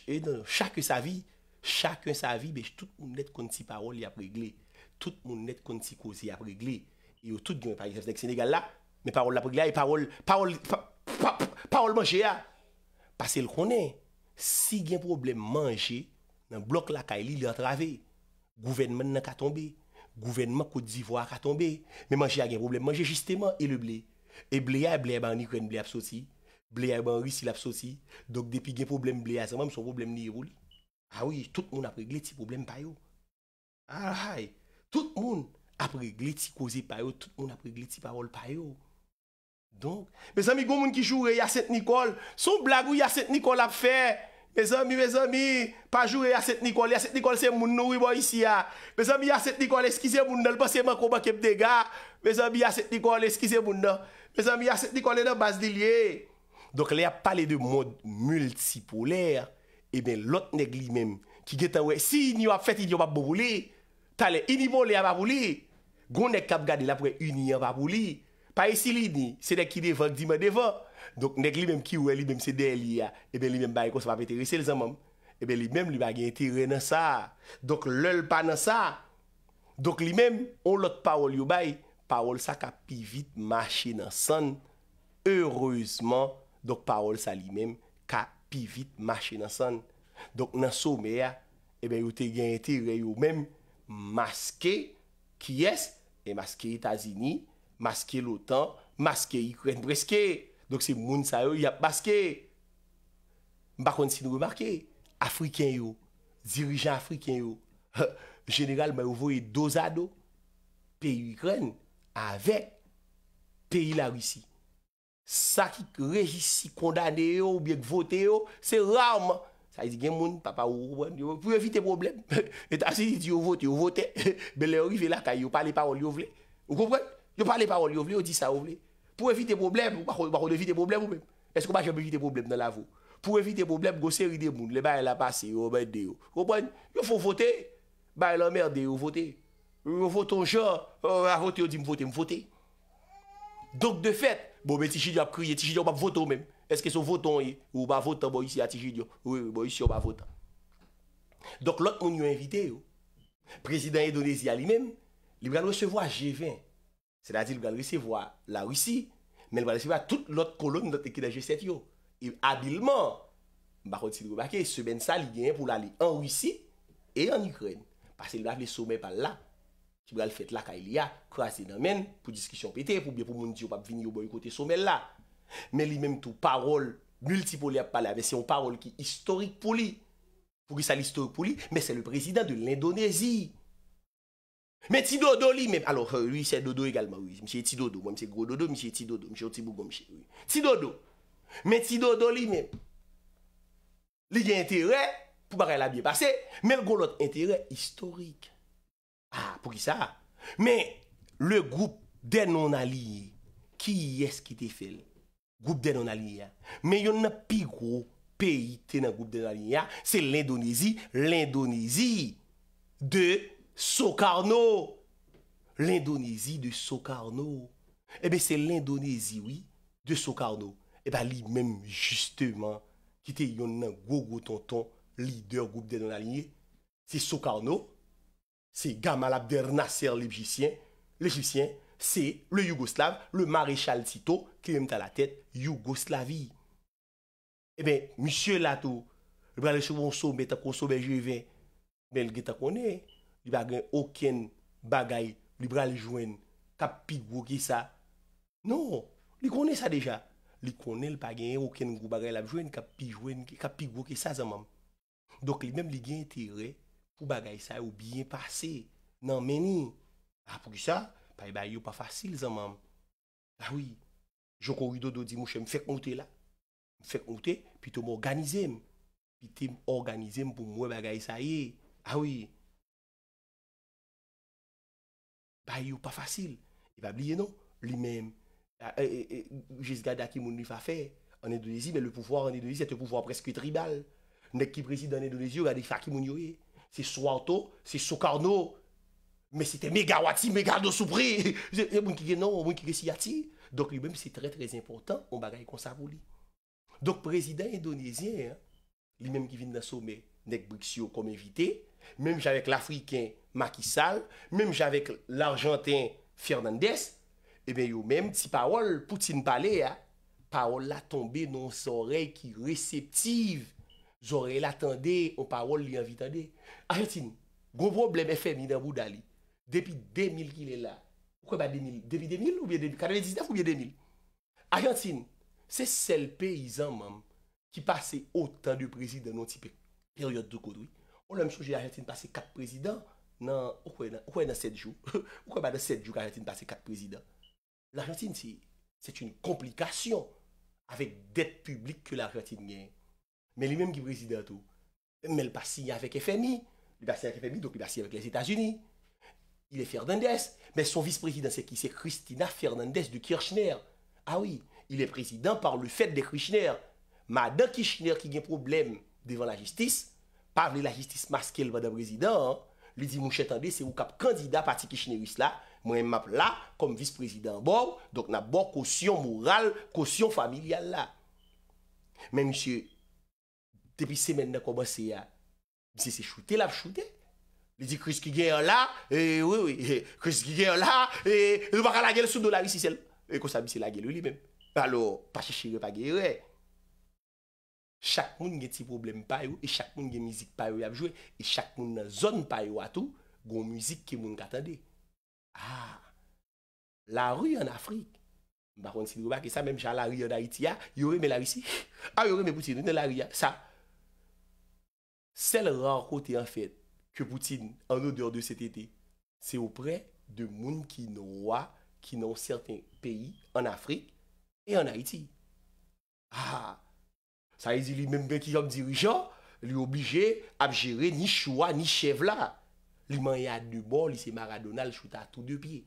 Eh, non, non chak e sa vi moun. Chakyon sa vi, bej, tout moun net kon ah. si parol ya pregle. Tout moun net kon si kozi ya pregle. Yo tout gwen pari sefnek Senegal la, men parol la pregle a, e parol, parol, parol manje a. Pase l konen, si gen problem manje, nan blok la ka e li li atrave. Gouvenman nan ka tombe. Gouvenman kou di vwa ka tombe. Men manje a gen problem manje, jisteman e le ble. E ble a, ble ah, a ban ah, ni kwen ble ap soti. Ble a ban ri si la ap soti. Dok depi gen problem ble a, seman m son problem ni rou li. A ah wè, tout moun ap regle ti problem pa yo. A ah, wè, tout moun ap regle ti kozi pa yo, tout moun ap regle ti parol pa yo. Donk, bezan mi goun moun ki joure yaset Nikol, son blagou yaset Nikol ap fè. Bezan mi, bezan mi, pa joure yaset Nikol, yaset Nikol se moun nou wè wè yisi ya. Bezan mi yaset Nikol eskize moun nan, l pa seman kouba kep dega. Bezan mi yaset Nikol eskize moun nan. Bezan mi yaset Nikol e nan bazdiliye. Donk, lè ap pale de moun multipolèr. e ben lot nek li mem ki getan we, si ni wap feti ni wap bovou li, talen inibo li wap wap wou li, goun nek kap gani la pou we yu ni wap wou li, pa yisi li ni, se dek ki devan, di man devan, dok nek li mem ki ouwe li mem se deli ya, e ben li mem baye kon se wap eterise li zanman, e ben li mem li bagen etere nan sa, dok lel pa nan sa, dok li mem, on lot pawol yo bay, pawol sa ka pivit mashe nan san, heureusement, dok pawol sa li mem, ka pivit mashe nan san, Donk nan sou me a, ebe yo te gen ete re yo men maske kyes, e maske Etazini, maske Loutan, maske Yikren Breske. Donk se moun sa yo yap maske. Bakon si nou remarke, Afriken yo, dirijan Afriken yo, (laughs) general mayo voye dozado, peyi Yikren avek peyi la Risi. Sa ki re Risi kondade yo, byek vote yo, se ram an. Sa yi di gen moun, papa ou rou mwen, pou evite problem, (laughs) et ase yi di yo vote, oh, yo vote, be le orive la ka yo pale parol yo vle. Ou kompwen? Yo pale parol yo vle, yo di sa yo vle. Pou evite problem, wakonde evite problem ou mwen? Esko wakonde evite problem nan la vo? Pou evite problem, gose yi de moun, le baye la pase, yo baye de yo. Kompwen? Yo fwo vote, baye la merde, yo vote. Yo vote ou jor, yo vote, yo di mvote, mvote. Donk de fet, bobe ti jidyo ap kriye, ti jidyo ap vote ou mwen. Eske sou voton e ou ba votan bo yisi atijid yo? Ou e, bo yisi yo ba votan. Dok lot kon yon invite yo, prezident yon donesi a li men, li bral resevo a G20. Se la di, li bral resevo a la russi, men li bral resevo a tout lot kolon nou te ki da G7 yo. E abilman, bako ti dro bake, semen sa li genye pou la li an russi e an ukraine. Pase li bral le somen pa la, li bral fet la ka il ya, kwa se nan men pou diskisyon pete, pou moun diyo pap vini yo bo yi kote somen la. Mè li mèm tou parol multipoli ap pale, mè se yon parol ki istorik pou li. Pou ki sa l'istorik pou li, mè se lè prezident de l'Indonési. Mè ti dodo li mèm. Alo, lè yon se dodo egalman. Mè ti dodo. Mè ti dodo li mèm. Li gen intere pou barè la biye pase. Mè lè goun lot intere istorik. Ah, pou ki sa. Mè le goup de non-ali ki yè skite fel Goup denon alinya. Men yon nan pi gro peyi te nan goup denon alinya, se l'Indonesi, l'Indonesi de Sokarno. L'Indonesi de Sokarno. Ebe eh se l'Indonesi, oui, de Sokarno. Ebe eh li menm justement ki te yon nan gogo tonton, lider goup denon alinya. Se Sokarno, se Gamal Abder Nasser, le jisyan, le jisyan, Se, le Yugoslav, le marechal sito, ki yem ta la tet, Yugoslavi. E eh ben, misye lato, li brale soubon sou, betakon soube je ven, bel getakone, li bagen oken bagay, li brale jwen, kapi gwoke sa. Non, li kone sa deja. Li kone l bagen, oken gwo bagay la jwen, kapi jwen, kapi gwoke sa zanman. Dok, li menm li gen tere, pou bagay sa, ou bien pase, nan meni. A ah, pou ki sa, Pa e bay yo pa fasil zanman. Awi. Joko Udo do di mouche m fek moute la. M fek moute, pi te m organize m. Pi te m organize m pou mwe bagay sa ye. Awi. Ah bay yo pa fasil. E ba blye nou. Li men. Je se gade a ki moun ni fa fe. An Edonizi, me le pouvoir an Edonizi, se te pouvoir preske tribal. Mek ki prezide an Edonizi, yo gade fa ki moun yo ye. Se so anto, se so karno. Yo. Mè sè tè mè gawati, mè gado soupri, mè mwen kikè nan, mwen kikè si yati. Donk lè mèm sè trè trè important, on bagay konsapou li. Donk prezident indonésien, lè mèm ki vin nan soumè, nèk Brixio kom evite, mèm javek l'Afriken Makisal, mèm javek l'Argentin Fernandez, e eh bè yon mèm ti parol, poutin pale, parol la tombe non sorè ki reseptive. Zorè la tende, an parol li anvitande. Arjen tin, goun vwob lè mè fèm, yon abou dali. Depi 2000 ki lè la. Ou kwen ba 2000? Depi 2000 ou biye 2000? Kadele 19 ou biye 2000? Argentine, se sel peyizan mam ki pase otan de prezident nou ti pe peryote do kodou. Ou lèm souje Argentine pase 4 prezident nan ou kwen nan 7 jou. Ou kwen ba nan 7 jou kwa Argentine pase 4 prezident? L'Argentine si, se t'youni komplikasyon avèk det publik ke l'Argentine gen. Mè li mèm ki prezident ou. Mè l'pasi avèk FMI. Li basi avèk FMI, do ki basi avèk lè Sétas-Unis. Il e Ferdandes Men son vice-president se ki se Christina Fernandez Du Kirchner Ah oui, il e presidant par le fet de Kirchner Mada Kirchner ki gen problem Devan la justice Parle la justice maskel vada prezident Li di mou chetande se ou kap kandida Pati Kirchneris la Mwen map la kom vice-president bon Dok nan bon kousyon moral Kousyon familial la Men monsye Depi semen nan kouman se ya Se se choute la v choute Li di kriz ki gen yo la, e wewe, kriz ki gen yo la, e yu baka la gel sou do la risi sel. E konsabi se la gel ou li men. Alo, pasi chire pa gen yo e. Chak moun gen ti problem pa yo, e chak moun gen mizik pa yo yabjwe, e chak moun nan zon pa yo atou, goun mizik ki moun katande. Ah, la rye en Afrik. Bakon si yu baki e sa, menm chan la rye yon a iti ya, yu wè men la risi, a ah, yu wè men pouti yon, yon la rye, sa. Sel rar kote en fet, Kyo poutin anodeur de set ete, se opre de moun ki nou wa, ki nou certain peyi, an Afrik, e an Haiti. Aha! Sa e di li menmbe ki yon dirijan, li obije ap jere ni choua, ni chevla. Li man yad nou bo, li se maradona l ah, chouta a tou de pie.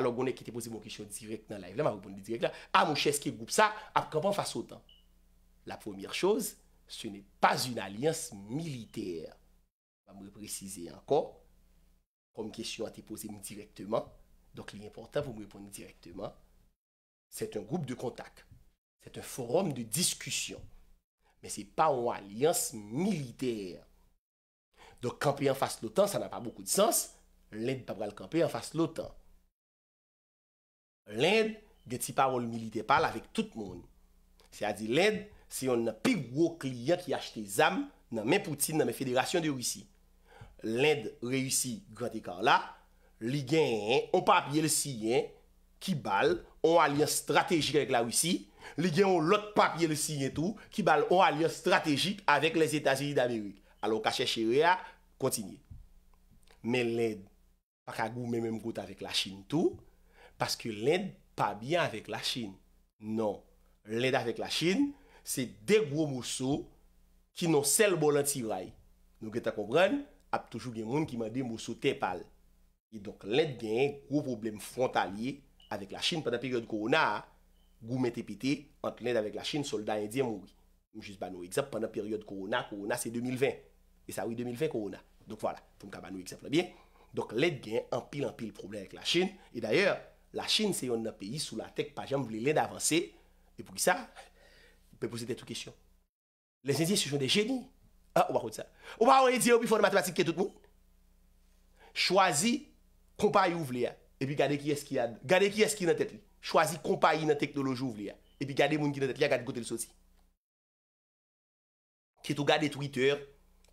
Alon konen ki te pose moun kishon direk nan live la, ma wopon li direk la, a mou cheske goup sa, ap koman fase otan. La pwemir chouz, se ne pas un alians militer. mwen prezise ankon konm kesyon a te pose mwen direktman donk li importan pou mwen pon direkman set un group de kontak set un forum de diskusyon men se pa ou alians militer donk kampe an fas lotan sa nan pa beaucoup de sens l'aide pa pral kampe an fas lotan l'aide geti parol militer pal avik tout moun se a di l'aide se yon nan pe wou kliyan ki achete zam nan men poutin nan men federation de russi L'Inde reyoussi gwa di ka la, li gen yon papye le siyen ki bal, on a liyon strategik avek la wisi, li gen yon lot papye le siyen tou, ki bal, on a liyon strategik avek les Etats-Unis d'Amerik. Alo, kache chere ya, kontinye. Men l'Inde pa kagou men men mkout avek la Chin tou, paske l'Inde pa byan avek la Chin. Non, l'Inde avek la Chin, se dek wou mousou ki non sel bolan ti ray. Nou geta kompran? ap toujou gen moun ki man de mou sou Tepal. E donk let gen, gwo problem frontalye, avek la chine pendant periode korona, gwo metepite, ant lèd avek la chine solda indye mou. Mou jiz banou ekzap, pendant periode korona, korona se 2020. E sa wè 2020 korona. Donk vwa la, foun ka banou ekzap la bie. Donk let gen, anpil anpil problem avek la chine. E dayer, la chine se yon nan peyi, sou la tek pajam vle lèd avanse, e pou ki sa, pe pou se te tou kisyon. Les indye se joun de geni. Ha, ah, ou bako di sa. Ou bako yon edye ou bi fonde matematik ke tout moun. Chwazi kompany ou vle ya. E pi gade ki eski nan tet li. Chwazi kompany nan teknoloji ou vle ya. E pi gade moun ki nan tet li a gade gote li sosi. Ki tou gade Twitter,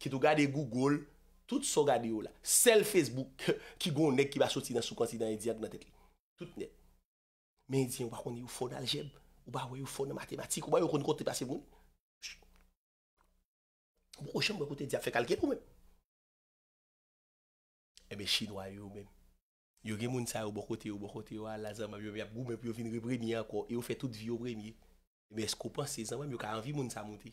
ki tou gade Google, tout so gade yo la. Sel Facebook, (laughs) ki goun nek ki ba sosi nan soukansi nan edye a doun nan tet li. Tout nek. Men di, ou bako di yon fonde aljeb, ou bako di yon fonde matematik, ou bako di yon konti pase moun. Mwen kote di a fe kalken ou men? Ebe, eh chino a yo men. Yo gen moun sa yo bo kote, yo bo kote, yo a la zanman. Yo men pou yo vin rebremye anko. E yo fe tout vi obremye. Ebe, eh esko pan se zanman, yo ka anvi moun sa moun te.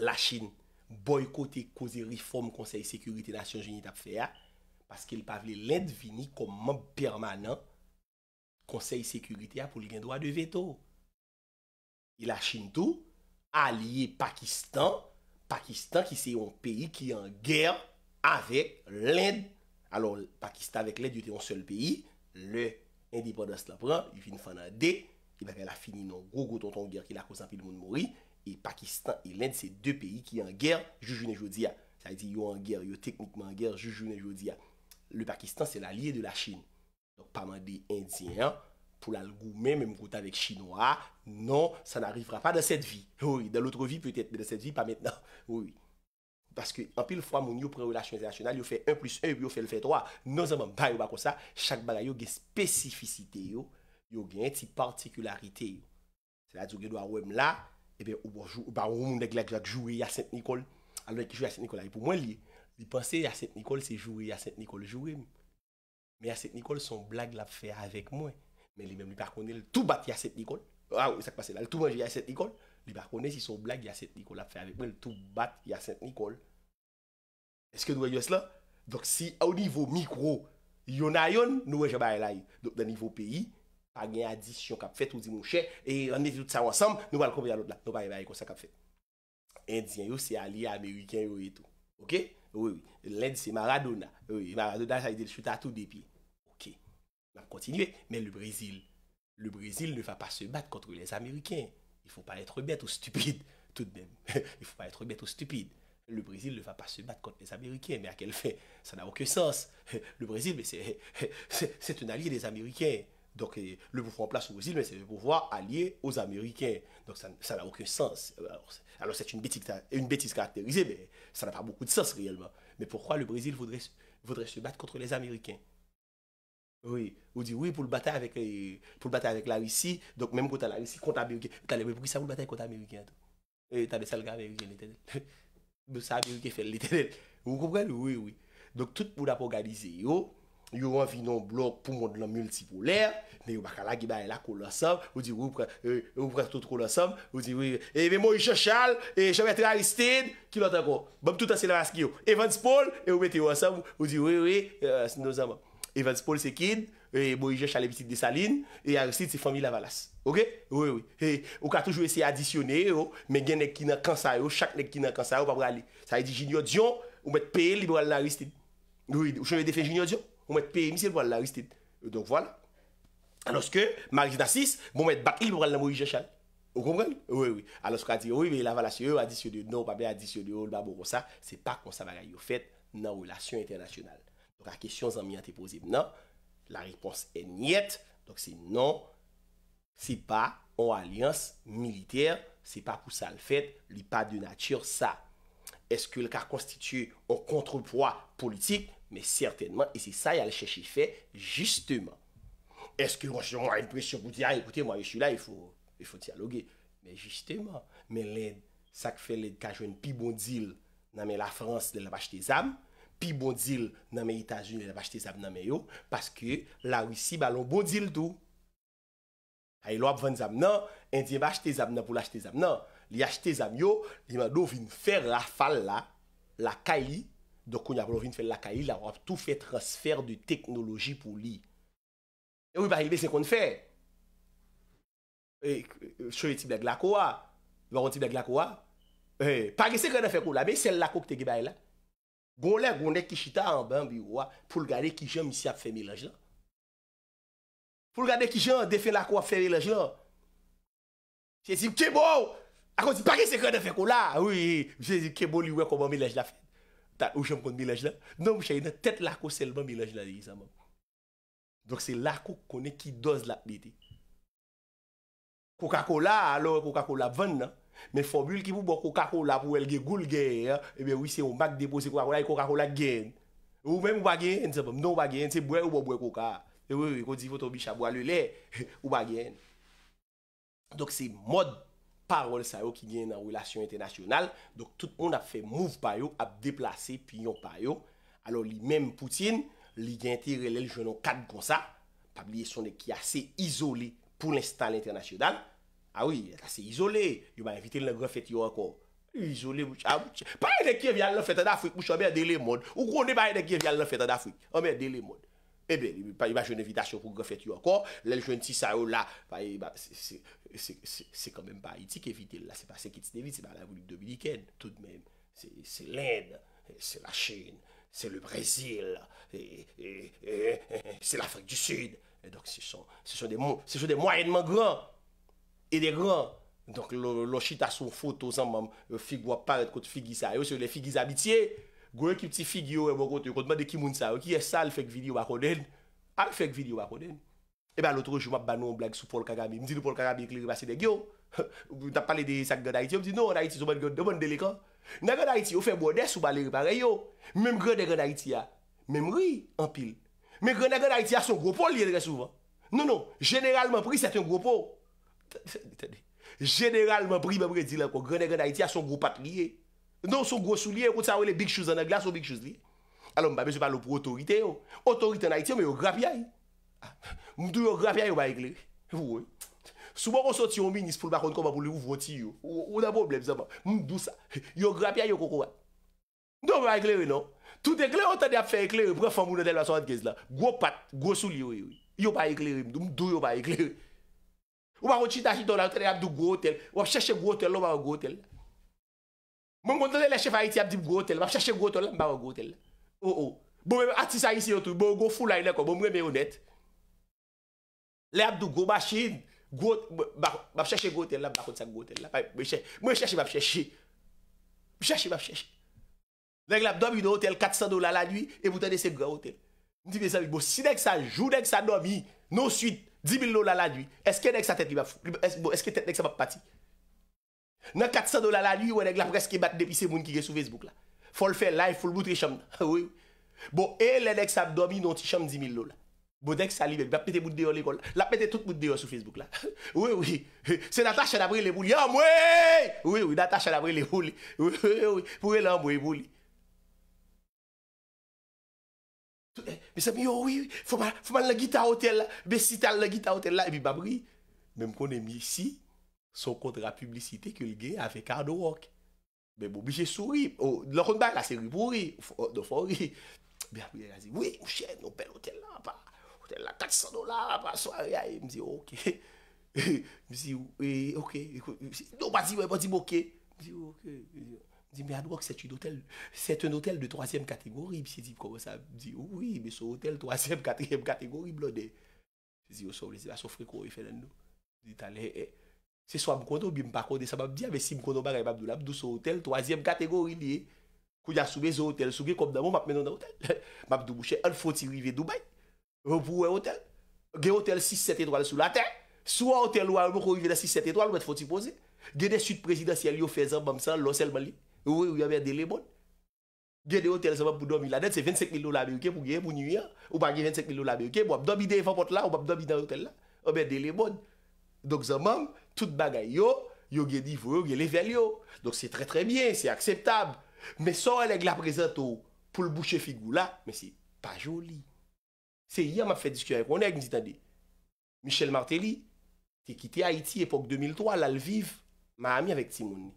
La chine boykote koze reform konsey sekurite nation jenit ap fe a. Paske el pavle lente vini koman permanent. Konsey sekurite a pou li gen doa de veto. E la chine tou, a liye pakistan. Pakistan ki se yon peyi ki yon gèr avèk lèd. Alors, Pakistan avèk lèd yote yon sèl peyi. Le, indi pwadans la pran, yon fin fanan de. E bakè la fini nan gro go ton ton gèr ki la kosan pi l moun mori. E Pakistan et lèd se dè pèyi ki yon gèr, joujounen joudia. Sa yi di yon gèr, yon teknikman gèr, joujounen joudia. Le Pakistan se l'alye de la Chine. Parman de indien... pou la lgou men, men mkout avek chinois, non, sa n'arifra pa de set vi. (laughs) Oui, de l'otre vi peut-et, de set vi, pa mettenant. (laughs) Oui. Paske, anpil fwa moun yo pre-relasyon internasyonal, yo fe 1 plus 1, yo fe lfe 3. Non seman bay ou bako sa, chak bada yo ge spesificite yo, yo gen ti partikularite yo. Se la djou genwa wèm la, ebe ou bojou, ou ba ou moun dek lak lak jouwe ya set nikol, alwek jouwe ya set nikol. Aye pou mwen li, li pense, ya set nikol se jouwe, ya set nikol jouwe. Men li mem li par konen li tou bat yaset Nikol. Ah, ou, yasak pase la, li tou manje yaset Nikol. Li par konen si son blag yaset Nikol ap fè avèk mwen, li tou bat yaset Nikol. Eske nou wè yos la? Dok si au nivou mikro yonayon, nou wè jabay la yon. Dok dan nivou peyi, pa gen adisyon kap fèt ou di mouchè, e yon nezitout sa wansam, nou wè al kombyan lout la. Nou wè yon yon yon yos kap fèt. Endyen yo se ali Ameriken yo etou. Ok? Ou, ou, ou. Lèd se Maradona. Ou, ou, ou. va continuer. Mais le Brésil, le Brésil ne va pas se battre contre les Américains. Il faut pas être bête ou stupide, (laughs) tout de même. (laughs) Il faut pas être bête ou stupide. Le Brésil ne va pas se battre contre les Américains. Mais à quel fait Ça n'a aucun sens. (laughs) Le Brésil, c'est un allié des Américains. Donc, le pouvoir en place au Brésil, mais c'est le pouvoir allié aux Américains. Donc, ça n'a aucun sens. Alors, c'est une bêtise, une bêtise caractérisée, mais ça n'a pas beaucoup de sens réellement. Mais pourquoi le Brésil voudrait, voudrait se battre contre les Américains Ou di, wè pou l'bata y avèk la Risi, dok mèm koutan la Risi konta Améryke. Talè, wè pou ki sa wou l'bata y konta Améryke yato? E, ta de salga Améryke l'etene. Mèm sa Améryke fè l'etene. Ou koupren, wè wè. Dok tout pou la pougalize yo, yo wè vina yon blok pou moun de l'an multipolaire, ne yo baka la giba y la koul ansam, ou di, wè wè mou preste tout koul ansam, ou di, wè mou yon chachal, yon chame tre Aristide, ki l'antakou, bèm tout anse l'av Evans Paul se kid, e Moïse Chalé bisite de Saline, et Aristide se familie Lavalasse. Ok? Oui, oui. Ou ka toujou ese adisyoné, ou men gen nek kina kansay, ou chak nek kina kansay, ou bab brali. Sa e di jinyo dyon, ou met peye li brale nan Aristide. Ou chenve defen jinyo dyon, ou met peye misil brale nan Aristide. Donc voilà. Anoske, Maris Nassis, ou met baki li brale nan Moïse Chalé. Ou kombrel? Oui, oui. Anoske a di, oui, oui, la valasye ou adisyoné, non, oh, babè adisyoné, Don la kesyon zan mi a te poseb nan, la repons non. en nyet, don se nan, se pa an alians militer, se pa pou sa l fèt, li pa de natyur sa. Eske l ka konstituye an kontroproa politik, men certainman, e se sa yal chèche fè, jisteman. Eske yon presyon pou diyan, ekote, moi yon sou ah, la, yon fò dialogè. Men jisteman, men lèd, sak fè lèd kajwen pi bondil nan men la frans lèl apache te zam, pi bon zil nan men Itazunye la vache te zam nan men yo, paske la wisi ba lon bon zil tou. Hay lo ap vane zam nan, en diye vache te zam nan pou lache te zam nan. Li yache te zam yo, li man nou vin fè rafal la, la kai, do kon ya pou nou vin fè la kai, la wap tou fè transfer di teknoloji pou li. Yo wipa yi bè se kon fè? Chou yi ti bè glako wa? Yi wakon ti bè glako wa? Pagè se kon fè kou la, bè sel lako ki te ge bè la? Goun lè, goun lè ki chita an bèm bi wè, pou l'gade ki jèm si ap fè milaj la. Pou l'gade ki jèm, defen lakou ap fè milaj la. Chezim kebou, akon si pake se kèdè fè kou la, oui, chezim kebou li wè kou mè milaj la fè. Ou jèm non, kond milaj la. Non mè chèyè, nan tèt lakou sel mè milaj la di gizan mè. Donk se lakou kone ki doz la pide. Koukakou la, alò koukakou la bvan nan. Men fomul ki pou bwa koka kola pou elge goul gè, ebe wisse ou mak depose koka kola e koka kola gen. Ou mèm non, ou bagè, eh (laughs) en se bom, nou bagè, en se bwè ou bwa bwè koka. E wè, e kodi vò ton bichabwa lè lè, ou bagè. Dok se mod parol sa yo ki gen nan rrelasyon internasyonal. Dok tout on ap fè mouv bayo ap deplase piyon bayo. Alo li mèm poutin, li gen tere lè l jounon 4 konsa. Pa blye son e ki ase izole pou l'estan l'internasyonal. Ah oui, c'est isolé. Il va inviter le grand fête encore. Isolé, Pas de qui vient la fête d'Afrique, moucha, merde des mondes. Ou qu'on ne pas de qui vient la fête d'Afrique. On les Eh bien, il va jouer une invitation pour grand fête encore. Les jeunes si ça oh là, bah, eh, bah, c'est quand même pas Haïti qui évite là. C'est pas ce qui évite, c'est pas la République dominicaine, tout de même. C'est l'Inde, c'est la Chine, c'est le Brésil, c'est l'Afrique du Sud. Et donc, ce sont, ce sont des, ce sont des moyennement grands. E de gran, donk lo chita son foto san mam, fig wap paret kote figi sa yo, se yo le figi sa mitye, goye ki pti figi yo e wakote, kote man de kimoun sa yo, ki e sal fek video wakoden, al fek video wakoden. E ba lotro, jouman banon blag sou Paul Kagami, mdi nou Paul Kagami e kleri basi de gyo, mta pale de sak de Naiti, mti nou Naiti zomen gyo, zomen delekan. Nagan Naiti ou fe mwodes ou baleri pare yo, mem gre de gen Naiti a, mem ri, an pil. Mem gre de gen Naiti a, son gropo liye dre souvan. Non, non, generalman pri, set un gropo. Generalman pribe mwen re di la kwa Gwene gwen ha iti a son gwo pat liye Non son gwo sou liye Kout sa wè le bik chouz anagla Son bik chouz liye Alon mbabe se palo pou otorite yo Otorite nan ha iti yo me yo grap ya yi Mdou yo grap ya yo ba ekleri Sou mwen kon sot yon mini Spul bakon koma pou liyo vwoti yo Mdou sa yo grap ya yo koko an Mdou yo ba ekleri non Tout dekler yo tade ap fe ekleri Mdou yo ba ekleri Yo ba ekleri mdou Mdou yo ba ekleri Ou mwa chenche gwa otel, ou mwa chenche gwa otel. Ou mwa chenche gwa otel. Mwen gwen tonne lè chefa iti ap di mwa otel. Mwa chenche gwa otel, mwa mwa gwan otel. Ou ou. Bo mwen ati sa yi siyotou, bo mwen mwen fulaynen kon, bo mwen mwen mwen onet. Le ap dugo masin, mwa chenche gwa otel, mwa mwen chenche gwa otel. Mwen chenche mwa chenche. Mwen chenche mwa chenche. Lèk lèk dobi do otel, kat san do la la nwi, e mwen tende sen gwa otel. Mwen ti mwen sabi 10.000 lola la diwi, eske nek sa tete li ba pati? Nan 400 lola la diwi, wè nek la preske bat depise moun ki ge sou Facebook (laughs) bon, bon, la. Fòl fè live, fòl boutri chom nan. Bon, e le nek sa mdomi, non ti chom 10.000 lola. Bon, dek sa libe, la pete mout deyo le kol, la pete tout mout deyo sou Facebook la. Wè wè, se natache an apre le mouli, yon mwè! Wè wè, natache an apre le mouli, wè wè, mwè nan mwè mouli. Me se mi yo, oui, oui, foma la gita hotel la, besi tal la gita hotel la, e bi babri, me m konen mi si, son kontra publisite ke lge ave kado wok. Be bo, bi jesou ri, lakon ba la seri pou ri, do fò ri. Be api la zi, oui, mou chen, nou pel hotel la, hotel la, katisan do la, soare, yae, m zi, ok. (laughs) M zi, oui, ok, m zi, nou ba zi, wè, ba zi, m ok, m zi, ok, m zi, ok. Di mi an wak set yon otel, set yon otel de troasyem kategori. Oh, eh, ah, si di pou konwa sa, di ouwi, me sou otel troasyem kategori. Blode, si yo sou, si yo soufri konwe fènen nou. Di talè, se sou am konwou, bi mpa konwou de sa. Mam di ya, ve si mkonwou bare, mabdou la, mdou sou otel troasyem kategori liye. Kou ya soube zo otel, souge komnamo, mabmenon nan otel. Mabdou bouchè, an foti rive Dubaï, mpouwe otel. Ge otel 6-7 etroal sou la ten. Sou a otel wale mwen konwive da 6-7 etroal, mwen foti pose. Ge de Ouye ouye, yon biye dele bon. Gye de hotel seman pou do milanet, se 25 mil do la beyeke pou gye pou nyuyen. Ou pa ge 25 mil do la beyeke pou ap dobi de evapot la ou ap dobi dan hotel la. Ouye dele bon. Dok zanman, tout bagay yo, yo gye di vwe, yo gye oh, le vel yo. Dok se tre tre bien, se akseptab. Me son elèk la prezento pou l'bouche figou la, me se pa joli. Se yon m ap fe diskuey pou. Mwenèk m zitan de Michel Martelly, te kite Haiti epok 2003, lalviv. Ma amy avèk ti mouni.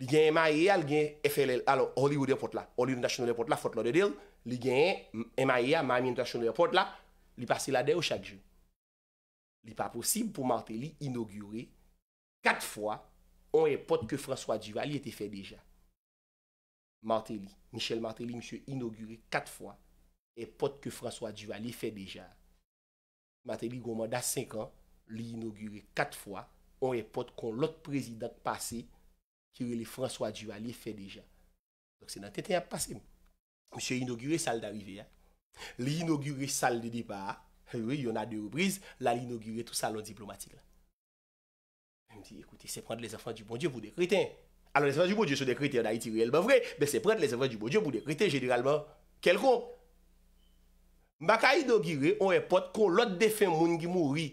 Li gen EMAEA, li gen FLL, alo, Hollywood airport la, Hollywood international airport la, fot lo de dil, li gen EMAEA, Miami international airport la, li pase la de ou chak je. Li pa posib pou Martelly inaugure kat fwa, on epote ke François Duvali ete fe deja. Martelly, Michel Martelly, msye inaugure kat fwa, epote ke François Duvali ete fe deja. Martelly gomanda 5 an, li inaugure kat fwa, on epote kon lot prezident pase Kire li François Duvalier fè deja. Lòk se nan tètè yon pasè mè. Mè se inaugurè sal d'arivè ya. Li inaugurè sal d'arivè ya. Yon a dè oubriz. La li inaugurè tout sal lò diplomatik la. Mè mè si, ekoutè, se prende les enfants du bon Dieu pou de krétè. Alò les enfants du bon Dieu sou de krétè, on a iti réel mè vre. Mè se prende les enfants du bon Dieu pou de krétè geniralman. Kèl kon? Mè ka inaugurè, on repote kon lòt de fè moun ki mou ri.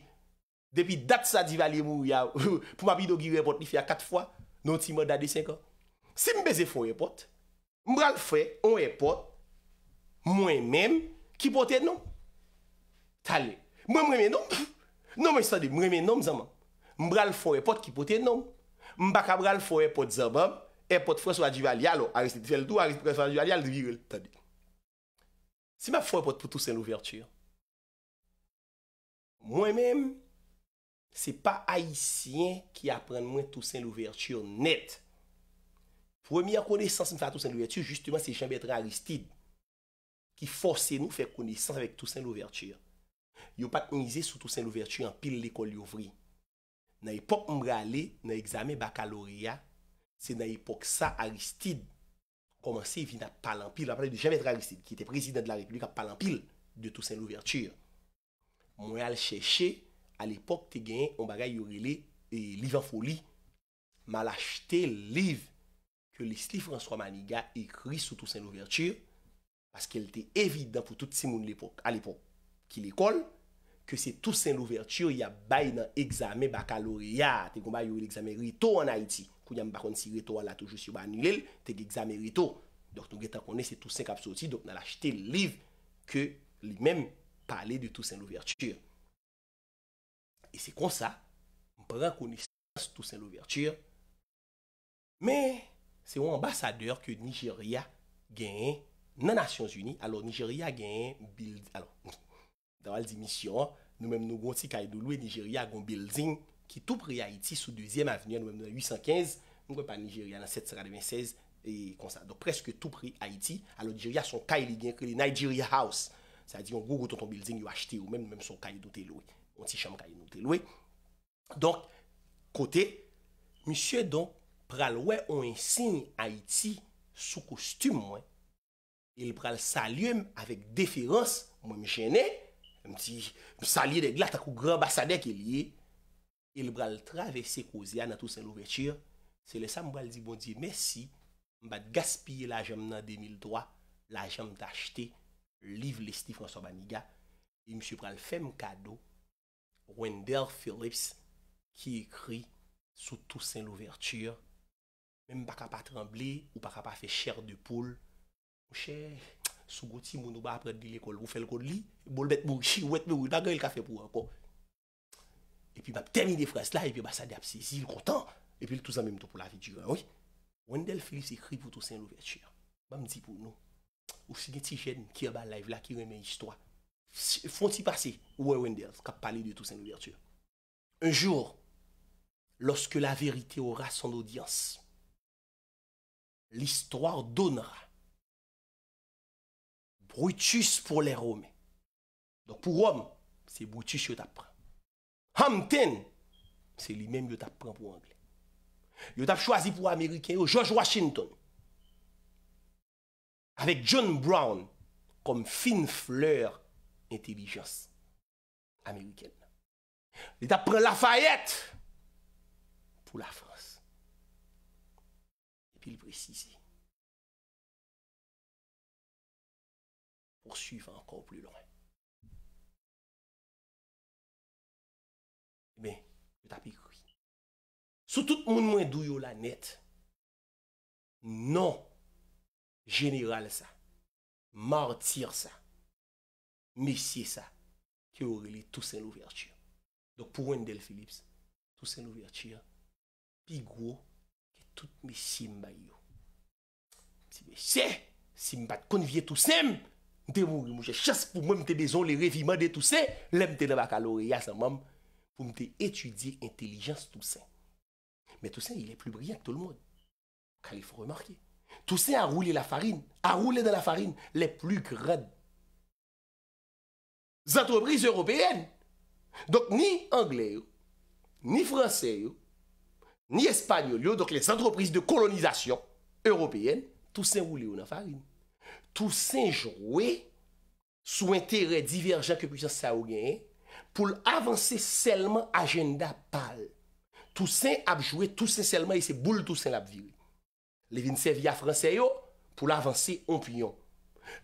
Depi dat sa Duvalier mou ri ya, (laughs) pou mè bi inaugur Non ti mwen dadi sen kon. Si mbeze fwe repot, mbra l fwe, on repot, mwen menm ki poten non. Tade, mwen mremen non, (laughs) non mwen sade mremen non zanman. Mbra l fwe repot ki poten non. Mbak a mbra l fwe repot zanman, epot fwe sou adjivali alo, arisit vel do, arisit fwe sou adjivali alo, tade. Si mwen fwe repot pou tousen l ouverture, mwen menm, Se pa Haitien ki apren mwen Toussaint Louverture net. Premier koneysans mwen fè Toussaint Louverture, justyman se Jean-Bertrand Aristide ki fòsè nou fè koneysans avèk Toussaint Louverture. Yo patnize sou Toussaint Louverture an pil l'ekol youvri. Nan epok mre ale, nan egzame bakaloria, se nan epok sa Aristide komanse vina palan pil, apre de Jean-Bertrand Aristide ki te prezident de la repulika palan pil de Toussaint Louverture. Mwen al chèche, Al epok te gen yon bagay yorele livan foli. Ma lachete liv ke li slif François Maniga ekri sou Toussaint Louverture. Paske el te evidant pou tout si moun l'epok. Al epok ki l'ekol ke se Toussaint Louverture ya bay nan egzame bakalore ya. Te konba yorele egzame rito an Haiti. Kou nyam bakon si rito wala toujous yoban nilel te egzame rito. Dok nou geta konen se Toussaint kapsoti. Dok na lachete liv ke li menm pale de Toussaint Louverture. E se kon sa, mwen preman konistans tout sen l'ouverture Men, se yon ambasadeur ke Nigeria genye nanasyons uni Alo Nigeria genye, alo, (laughs) dan wale di misyon Nou menm nou gonti kay do loue Nigeria gon building Ki tou pre Haiti sou 2e avenya nou menm nou 815 Nou gwen pa Nigeria nan 796 E kon sa, do preske tou pre Haiti Alo Nigeria son kay li genye, ki li Nigeria House Sa di yon gogo ton ton building yo achete ou menm nou menm son kay do te loue Mwen ti chanm kaye nou te loue. Donk, kote, misye donk, pral wè on insigne Haiti sou kostume mwen. El pral salye mwen avèk deferans mwen mjenè. Mwen ti salye degla takou grè basadek el ye. El pral travesse kozya natous el ouvechir. Se le sa mwen pral dik bon di, mwen si mwen bat gaspye la jèm nan 2003, la jèm t'achete liv lesti François Baniga. E misye pral fèm kado Wendell Phillips ki ekri sou Toussaint Louverture Mem baka pa tremble ou baka pa fe chèr de poule Ou chè, sou goti moun ou ba apre de li l'ekol Ou fel kon li, bol bet moun chi ou wet moun Ou bagay l'kafe pou an kon E pi bap termine fras la e pi basa de apse zil kontan E pi l'tousan mem to pou la videyo Wendell Phillips ekri pou Toussaint Louverture Ba m di pou nou Ou sinetijen ki yo ba live la, ki yo men histwa font-ils passer Way Wendell qui a parlé de Toussaint l'ouverture Un jour, lorsque la vérité aura son audience, l'histoire donnera Brutus pour les Romains. Donc pour Rome, c'est Brutus qui t'apprend. Hampton, c'est lui-même qui t'apprend pour Anglais. Il t'a choisi pour Américain, George Washington. Avec John Brown comme fine fleur intelligence américaine. L'État prend Lafayette pour la France. Et puis il précise. Poursuivre encore plus loin. Mais, je tape écrit. Sous tout le monde, moi, a la net. Non, général ça. Martyr ça qui ça qui aurait les Toussaint Louverture. Donc pour Wendell Phillips, Toussaint Louverture, pi et que tout mesye mba Messieurs, Si m'a si mbat Je Toussaint, mte mouri mouche chasse pour moi, je suis les réviments de Toussaint, lem dans nan en sa me pour étudier intelligence intelligence Toussaint. Mais Toussaint, il est plus brillant que tout le monde. Car il faut remarquer. Toussaint a roulé la farine, a roulé dans la farine les plus grandes Zantreprise Européen. Dok ni Anglè yo, ni Fransè yo, ni Espanyol yo. Dok le zantreprise de kolonizasyon Européen. Tousen roule yo nan farin. Tousen jowe sou interè diverjan ke pwisyon sa ou genye. Poul avanse selman ajenda pal. Tousen ap jowe tousen selman e se boule tousen ap viwe. Le vinsev ya Fransè yo, poul avanse onpiyon.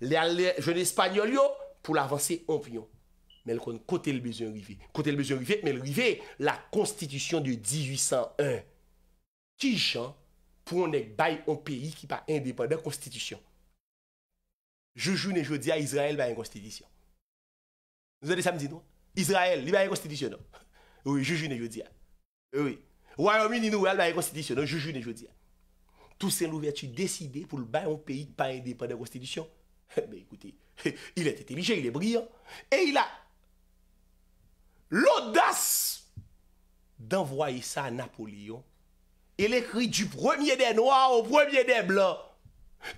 Le jone Espanyol yo, poul avanse onpiyon. Mè l kon kote l bezon rive. Kote l bezon rive, mè l rive la konstitisyon de 1801. Ki jan pou an ek bay an peyi ki pa indepanen konstitisyon? Joujou ne joudia Israel bayan konstitisyon. Non? Non? (laughs) Nou zade samdi nou? Israel, li bayan konstitisyon nou? Joujou ne joudia. Wyoming inou al bayan konstitisyon nou? Joujou ne joudia. Tou se l ouvertu deside pou l bayan an peyi ki pa indepanen konstitisyon? Mè ekoute, il et etelije, il e brio, e il a L'audas d'envoyi sa Napolyon e l'ekri du premier den waw au premier den blan.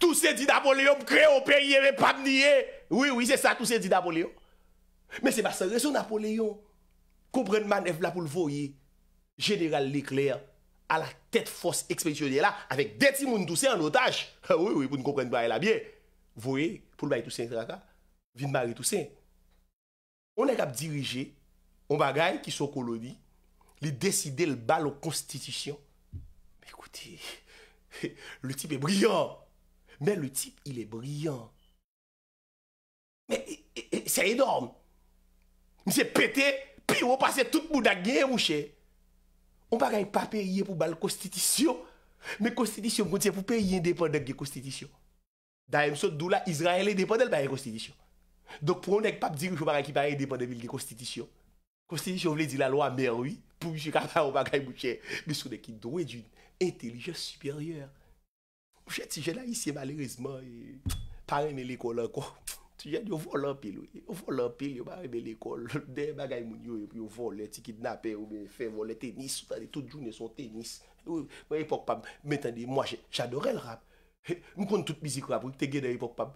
Tousè di Napolyon, kre opè yè ve pabni yè. Oui, oui, c'è sa, tousè di Napolyon. Mè se basse reso Napolyon. Koubrenman ev la pou l'voyi, General Léclerc, a la tèt force expéditionyè la avèk deti moun tousè an otaj. Ah oui, oui, pou n'koubrenman e la bie. Voyi, pou l'bayi tousè, vin mari tousè. On e kap dirije On bagay ki sou kolodi, li deside l bal o konstitisyon. Ekouti, (laughs) le tip e bryan, men le tip il e bryan. Men, se yedorm, ni se pete, piwo pase tout moun ak genye woushe. On bagay pa perye pou bal konstitisyon, men konstitisyon mwen tse pou perye indepen dek dek konstitisyon. Da yon sot dou la, Izraeli depen del bagay konstitisyon. Dok pou roun ek pap diri pou bagay ki parye indepen dek bil dek konstitisyon. Kwa si yon vle di la lwa mè rwi, pou yon jikata ou bagay mouchè, mè sou de ki dwe di yon intelijen superyèr. Mouchè ti jè la yisi malerizman, parèmè l'ekol anko, ti jè di yo vol anpèl, yo vol anpèl, yo barèmè l'ekol. De bagay moun yo, yo volè, ti kidnapè, yo men fè volè tenis, tout jounè son tenis. Mwen epokpam, mwen tande, mwen jadorè l'rap, mwen kon tout mizik rap, mwen te genè epokpam.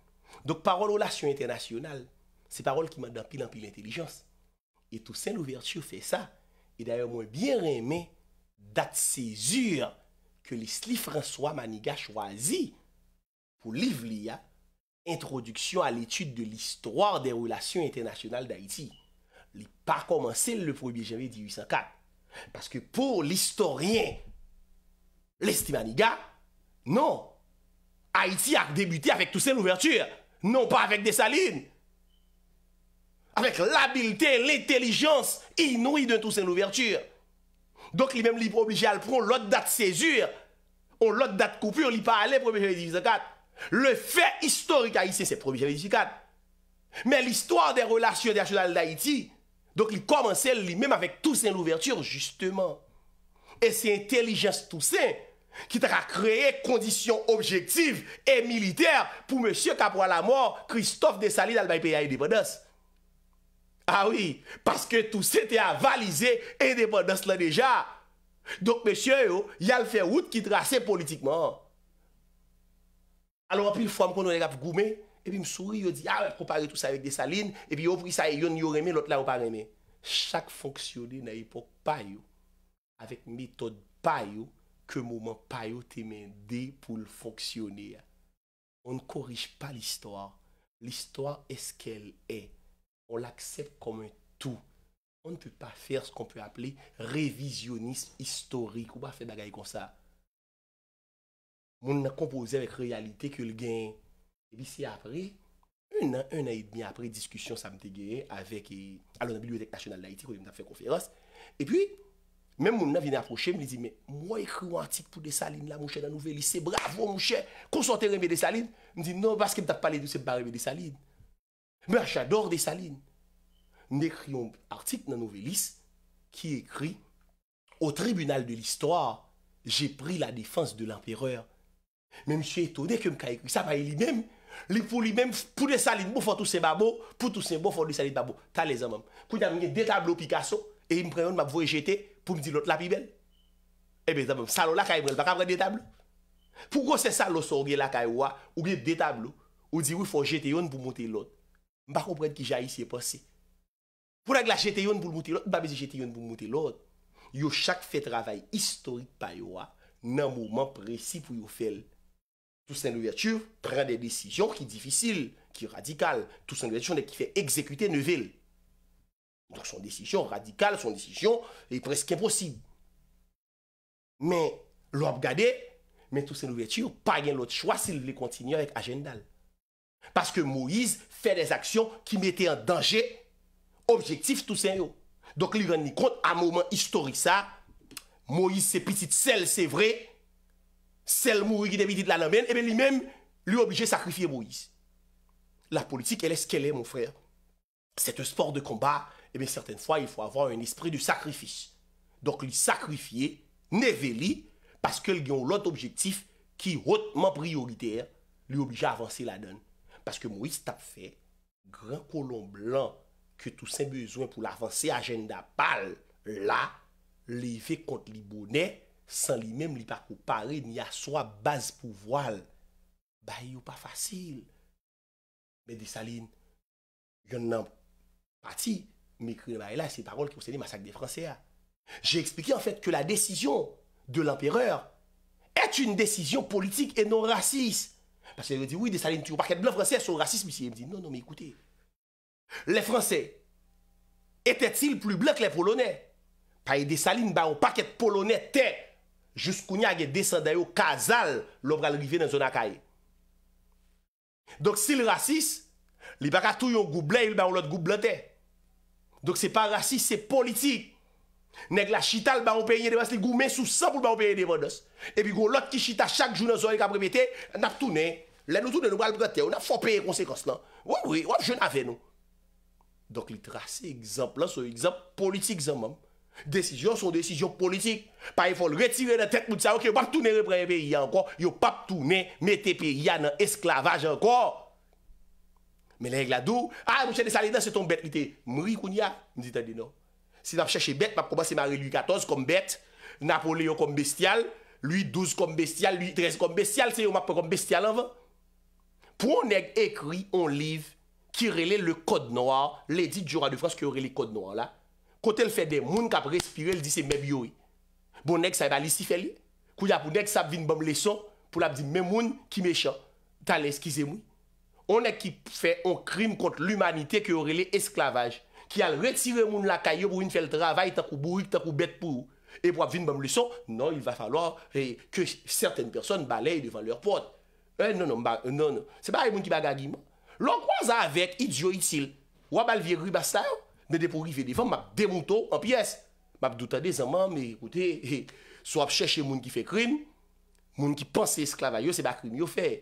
Donk parol Olasyon Internasyonal, se parol ki mandan pil an pil l'intellijans. E tousen l'ouverture fey sa, e dayan mwen bien reme dat sezur ke li sli François Maniga chwazi pou livli ya Introduction à l'étude de l'histoire des relations internationales d'Haïti. Li pa komanse le 1er janvier 1804. Paske pou l'historien, l'esti Maniga, non, Haïti ak debuti avèk tousen l'ouverture. Non pa avèk desaline. Avèk l'abilite, l'intellijans inoui d'un tousen l'ouverture. Dok li mèm li problije alpron l'ot dat sezur. Ou l'ot dat koupur li pa ale problije al divisa kat. Le fè historik a itse se problije al divisa kat. Mè l'histoire de relasyon de a chenal d'Aiti. Dok li komanse li mèm avèk tousen l'ouverture justèman. E se intelijans tousen. Kitra kreye kondisyon objektiv E militer pou monsye kapwa la mor Christophe Desalines albay pe ya independos Awi ah Paske tout se te avalize Independos la deja Dok monsye yo Yal fe wout kitra se politikman Alwa pi fwa m konon e gap goume E pi msuri yo di Awe propare tout sa vek Desalines E pi yo vri sa e yon yoreme lot la opareme Chak fonksyoni na ipok payo Avik mitod payo ke mouman payo te men de pou l'fonksyoner. On ne korij pa l'histoire. L'histoire eske el e. On l'aksep kom un tou. On ne pe pa fer skon pe aple revizyonisme historik. Ou pa fe bagay kon sa. Moun nan kompoze vek realite ke l gen. E bi si apre, un an, un an et demi apre, diskusyon sa mte gen, alon an bilou etek national la iti, kou yon nan fe konferans. E pi, Men moun nan vini aproche, m li zi, mwen ekri yon artik pou desaline la moun chè nan Nouvelis, se bravo moun chè, konsantere me desaline, m li zi, non, baske m tap pale dou se barre me desaline. Mè, ah, j'ador desaline. M ekri yon artik nan Nouvelis, ki ekri, au tribunal de l'histoire, j'e pri la defanse de l'empereur. Mè m sou etonè ke m ka ekri, sa pa yi li mèm, li pou li mèm pou desaline, bon, pou tou se bo, pou tou se bo, pou tou se bo pou desaline babo, ta le zan mèm. Kou yon amenye detablo Picasso pou mdi lot lapi bel. Ebe, eh zanmèm, salo la ka ebrel, baka mwen detablo. Poukò se salo sa ouge la ka ewa, ouge detablo, ou di wifo jete yon pou mwote lot. Mbakou mwen ki jayise yè posè. Pou lèk la jete yon pou mwote lot, mba mwen jete yon pou mwote lot. Yo chak fè travay istorik pa yowa, nan mwoman presi pou yo fèl. Tousen Louverture pren de desisyon ki difisil, ki radikal. Tousen Louverture nek ki fè ekzekute nevel. Donc son décision radicale, son décision est presque impossible. Mais l'on regardé, mais tout ces ouvertures, pas rien l'autre choix s'il veut continuer avec Agendal, Parce que Moïse fait des actions qui mettaient en danger objectif tout ça. Donc il rend compte à un moment historique ça, Moïse c'est petit. celle, c'est vrai, celle mourir qui était de la lamène, et bien lui-même, lui obligé de sacrifier Moïse. La politique, elle est ce qu'elle est, mon frère. C'est un sport de combat, Eben, eh certaine fwa, il fwa avan un espre du sakrifis. Donk li sakrifie, ne ve li, paske li yon lot objektif ki hotman prioriter, li oblija avanse la don. Paske mou is tap fe, gran kolon blan ke tou sen bezwen pou la avanse agenda pal, la, li ve kont li bonè, san li menm li pa koupare ni aswa baz pou voal. Ba, yon pa fasil. Men de salin, yon nan pati, M'ekrine, ba e la, se parol ki ou se li masak de franse a. J'e eksplike en fèt ke la desisyon de l'ampereur et un desisyon politik e non-rasis. Pase yon di, oui, desaline, tou yon paket blan franse, sou rasis, misi, yon di, non, non, m'ekoute. Le franse, etetil plu blan ke le polone? Pa yon desaline, ba ou paket polone te, jouskoun ya ge desandayou kazal lopra l'rive nan zonakaye. Donk, si l'rasis, li baka tou yon gou blan, yon ba ou lot gou blan te. Dok se pa rasis, se politik. Neg la chital ba wop eye devans, li gou men sou sab ou ba wop eye devans. Epi gou lot ki chital chak jou nou zoye kap repete, nap tounen. Len nou tounen nou pa alp rate, ou nan fop eye konsekons lan. Ou wop, ou wop, jen avè nou. Dok li trase ekzamp lan, sou ekzamp politik zanman. Desijyon son desijyon politik. Pa e fol retire nan tet mouti sa, ou ki wap tounen repreye peye anko, yo wap tounen mette peye anan esklavaj anko. Menèk la dou, a mwen chè de sa lè dan se ton bèt li te mri koun ya, mwen ditè di nou. Se nan chèche bèt, mwen promanse marye lui 14 koun bèt, Napoléon koun bestial, lui 12 koun bestial, lui 13 koun bestial, se yon mwen promanse koun bestial anvan. Pou anèk ekri, an liv, kirele le kod noa, lè di diouran de frans kirele kod noa la. Kote l fè de moun kap respire, l di se mèb yori. Pou anèk sa yon bali si fè li, kou ya pou anèk sa vin bom leson, pou la di mè moun ki mecha, talè skize moui. On ek ki fè an krim kont l'humanite ke orele esklavaj. Ki al retire moun lakay yo pou yon fèl travay, takou bourik, takou bet pou ou. E pou ap vin bamb lison, non, il va fallo ke eh, certaine person balay devan lor pot. Eh, non, non, se ba yon moun ki baga di man. Lon kwa za avèk, idyo itil. Wabal vie gri basta yo, mè depo gri fè defan, mè demouto an piyes. Mè ap doutade zaman, mè ekoute, sou ap chèche moun ki fè krim, moun ki panse esklavay yo, se ba krim yo fèy.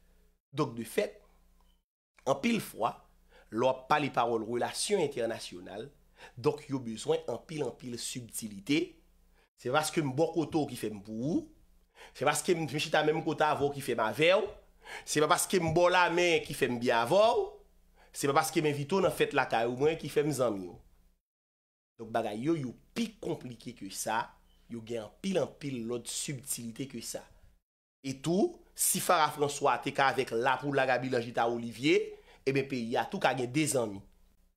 Dok de fèt, an pil fwa, lò pa li parol relasyon internasyonal, dok yo bezwen an pil an pil subtilite, se pa skèm bo koto ki fèm bou, se pa skèm me chit an menm kota avò ki fèm avèw, se pa skèm bo la menm ki fèm bia avò, se pa skèm evito nan fèt laka ou mwenm ki fèm zanmion. Dok bagay yo, yo pi komplike ke sa, yo gen an pil an pil lot subtilite ke sa. Etou, si Farah François te ka avek l'apou l'agabilaj di ta Olivier, ebe eh pe yatou kage de zanmi.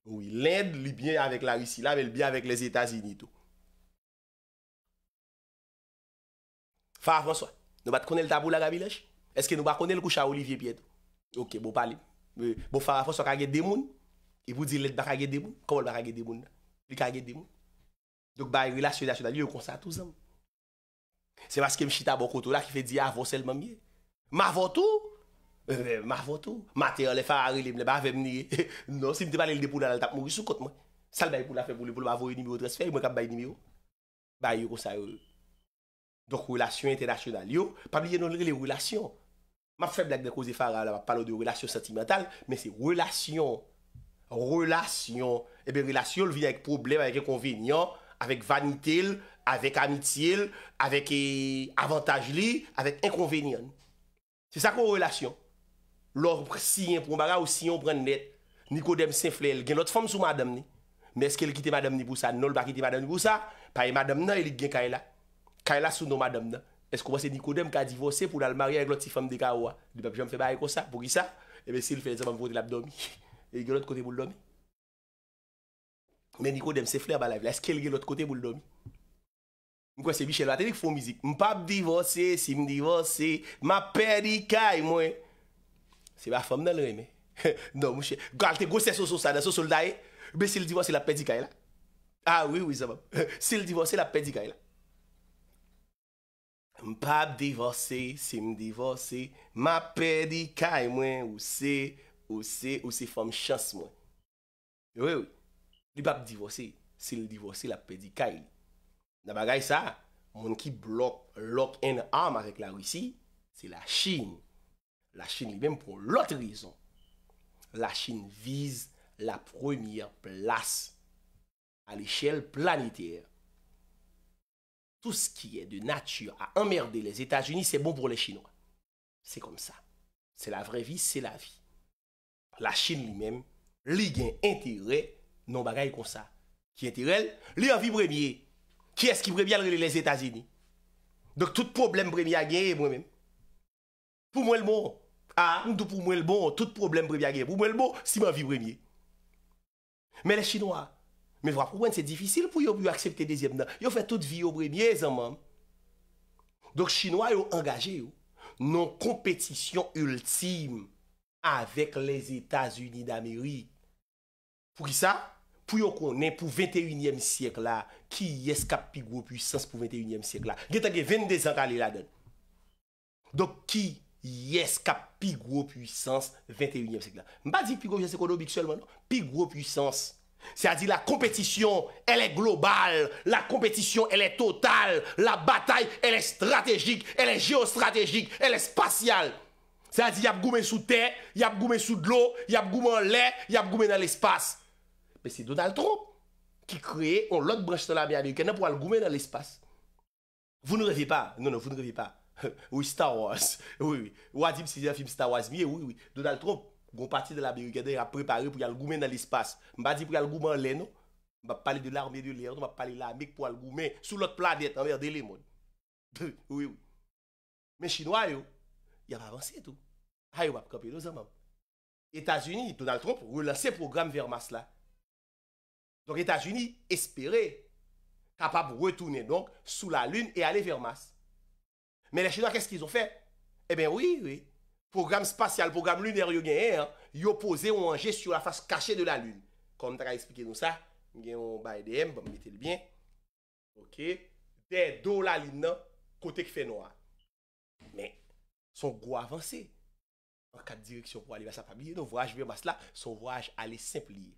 Oui, l'Inde libyen avek la Rusi la, men libyen avek les Etats-Unis tou. Farah François, nou bat kone l'apou l'agabilaj? Eske nou bat kone l'koucha Olivier pi etou? Ok, bo pale. Bo Farah François kage de moun? Ebo di l'ed bakage de moun? Komol bakage de moun? Li kage de moun? Dok baye relasyonasyonaly, yo konsa tou zanmi. Se baske m chita bon koto la ki fe di avon sel man miye. Ma avon tou? E be, ma avon tou. Ma te an le fa a relem, le ba avem nire. Non, se m te balel depou la lal tap mou, sou kote mwen. Sal bay pou la fe pou le pou la ma avon yon nimeyo dres fe, yon mwen kap bay nimeyo. Bay yo kosa yo. Donk, relasyon internasyonal. Yo, pabliye non rele relasyon. Ma fwe blak de kouze fa a relem, pa palo de relasyon sentimental, me se relasyon. Relasyon. E eh be, relasyon vini ak problem, ak rekonvenyon, ak vanitel, Avèk amitil, avèk eh, avantaj li, avèk enkonvenyon. Se sa korrelasyon, lor si yon pou mbaga ou si yon pren net, niko dem se flè, el gen lot fòm sou madame ni. Mè eske el kite madame ni pou sa, nol ba kite madame ni pou sa, pa e madame nan el gen kaila. Kaila sou nou madame nan. Eskou mwese niko dem ka divose pou dal maria e glot si fòm de kawwa. Di pap jom fè ba e kon sa, pou ki sa, e bè si l fè zè mwen pote la bdomi. E glot kote pou l domi. Mè niko dem se flè ba la vle, eske el gen lot kote pou l domi. Mwen kwen se bichel vate vik foun mizik. Mpap divose, se mdivose, ma peri kay mwen. Se ba fom nan lwè mwen. (laughs) Non mwen chè. Gwal te gose sou sa dan sou soldaye. Be se ldivose la peri kay la. A wè wè zavòm. Se ldivose la peri kay la. Mpap divose, se mdivose, ma peri kay mwen. Ou se, ou se, ou se fom chans mwen. Wè wè wè. Li bap divose, se ldivose la peri kay lè. Nan bagay sa, moun ki blok lòk en arm akèk la Rusi, se la Chine, la Chine li mèm pou lòtè rizon. La Chine viz la premier plas a l'échelle planetère. Tout se ki yè de nature a emmerdè les Etats-Unis, se bon pou lè Chinois. Se kom sa. Se la vrevi, se la vi. La Chine li mèm li gen intègrè nan bagay kon sa. Ki intègrè, li avi bremiye. Ki es ki bremyen li les Etats-Unis? Dok tout problem bremyen gen, bremen. Pou mwen l bon. Ha? Ah, Ndou pou mwen l bon, tout problem bremyen gen. Pou mwen l bon, si mwen vi bremyen. Men le chinois. Men vwa pou mwen, se difisil pou yo bi yo aksepte dezyem nan. Yo fe tout vi yo bremyen, zanman. Dok chinois yo engaje yo. Non kompetisyon ultime. Avek les Etats-Unis d'Amerik. Pou ki sa? A. Pou yon konen pou 21e siyek la, ki y eskap pi gwo pwisans pou 21e siyek la? Gye tagye 22 an ka li la den. Dok ki y eskap pi gwo pwisans 21e siyek la? Mba di pi gwo pwisans se kono biksel man? Pi gwo pwisans, se a di la kompetisyon, elè global, la kompetisyon elè total, la batay elè strategik, elè geostrategik, elè spasyal. Se a di y ap goumen sou te, y ap goumen sou dlo, y ap goumen lè, y ap goumen nan l'espace. Pè si Donald Trump ki kreye ou lòt brechte la mi Amerikade pou al goumen nan l'espace. Vou nou revi pa? Non, non, vou nou revi pa. (laughs) Ou Star Wars. Ou a di msi ya film Star Wars mi. Donald Trump, goun pati de l'Amerikade a preparé pou yal goumen nan l'espace. Mba di pou yal goumen lè nou. Mba pali de l'armè de lè. Mba pali l'armè pou al goumen sou lòt planète an ver de lè moun. (laughs) Ou, ou, ou. Men chinois yo, yal avansi etou. Hayo ah, wap kapi nou zanman. Etats-Unis, Donald Trump, wè lanse program ver mas la Donk Etats-Unis espere kapap retounen donk sou la lune e ale vermas. Men lè chenwa kèst ki yon fè? E ben oui, oui. Program spatial, program lune er yon genye, yon pose yon anje sur la fase kache de la lune. Konm ta ka esplike nou sa, genyon baye de hem, bon mette le bien. Ok, den do la lune nan, kote ki fè noa. Men, son go avanse. An kat direksyon pou ale ve sa pabli, yon voaj vermas la, son voaj ale semp liye.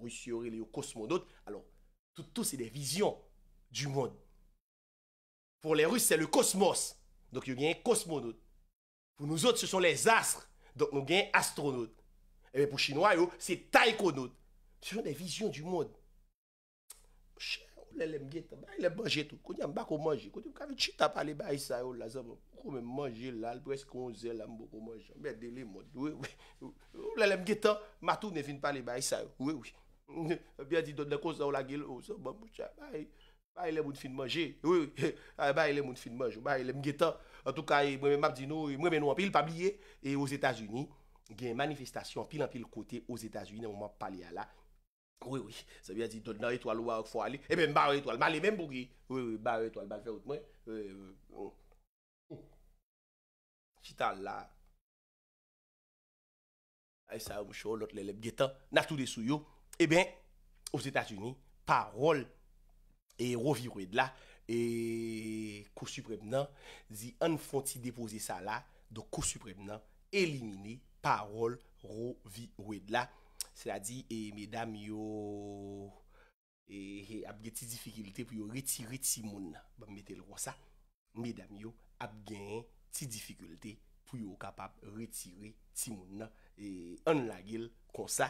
Rus yore li yo kosmonote Alors toutou se de vizyon du moun Pour les rus se le kosmos Donc yo gen kosmonote Pour nous autres se son les astres Donc yo gen astronote Et eh pour chinois yo se taikonote Se son de vizyon du moun Mouche ou lè lèm gètan Mouche ou lèm gètan Mouche ou lèm gètan Mouche ou lèm gètan E bya di don de kou sa ou la gil, ou sa, mbou tcha, baye, baye le moun fin mwaje, wou, wou, (laughs) ah, baye le moun fin mwaje, baye le mgetan. En tout ka, non, mwen non, mwen mabdi nou, mwen mwen nou anpil pabliye, e ouz Etats-Uni, gen manifestasyon pil anpil kote, ouz Etats-Uni, mwen mwen pali ala. Woui, woui, se bya di don nan etwal wou wak fwa li, e mwen bar etwal, mwen le mwen mbou gwi, wou, wou, bar etwal, mwen fwe wot mwen, wou, wou, wou, wou, wou, wou, wou, wou, wou, wou, wou, wou, E ben, ouz Etat-Uni, parol e rovi wèd la, e kousupremenan, zi an fon ti depoze sa la, do kousupremenan, elimine parol rovi wèd la. Sè la di, e medam yo ap gen ti difikilte pou yo retire ti moun nan. Mwen tel ron sa, medam yo ap gen ti difikilte pou yo kapap retire ti moun nan. E an la gel kon sa.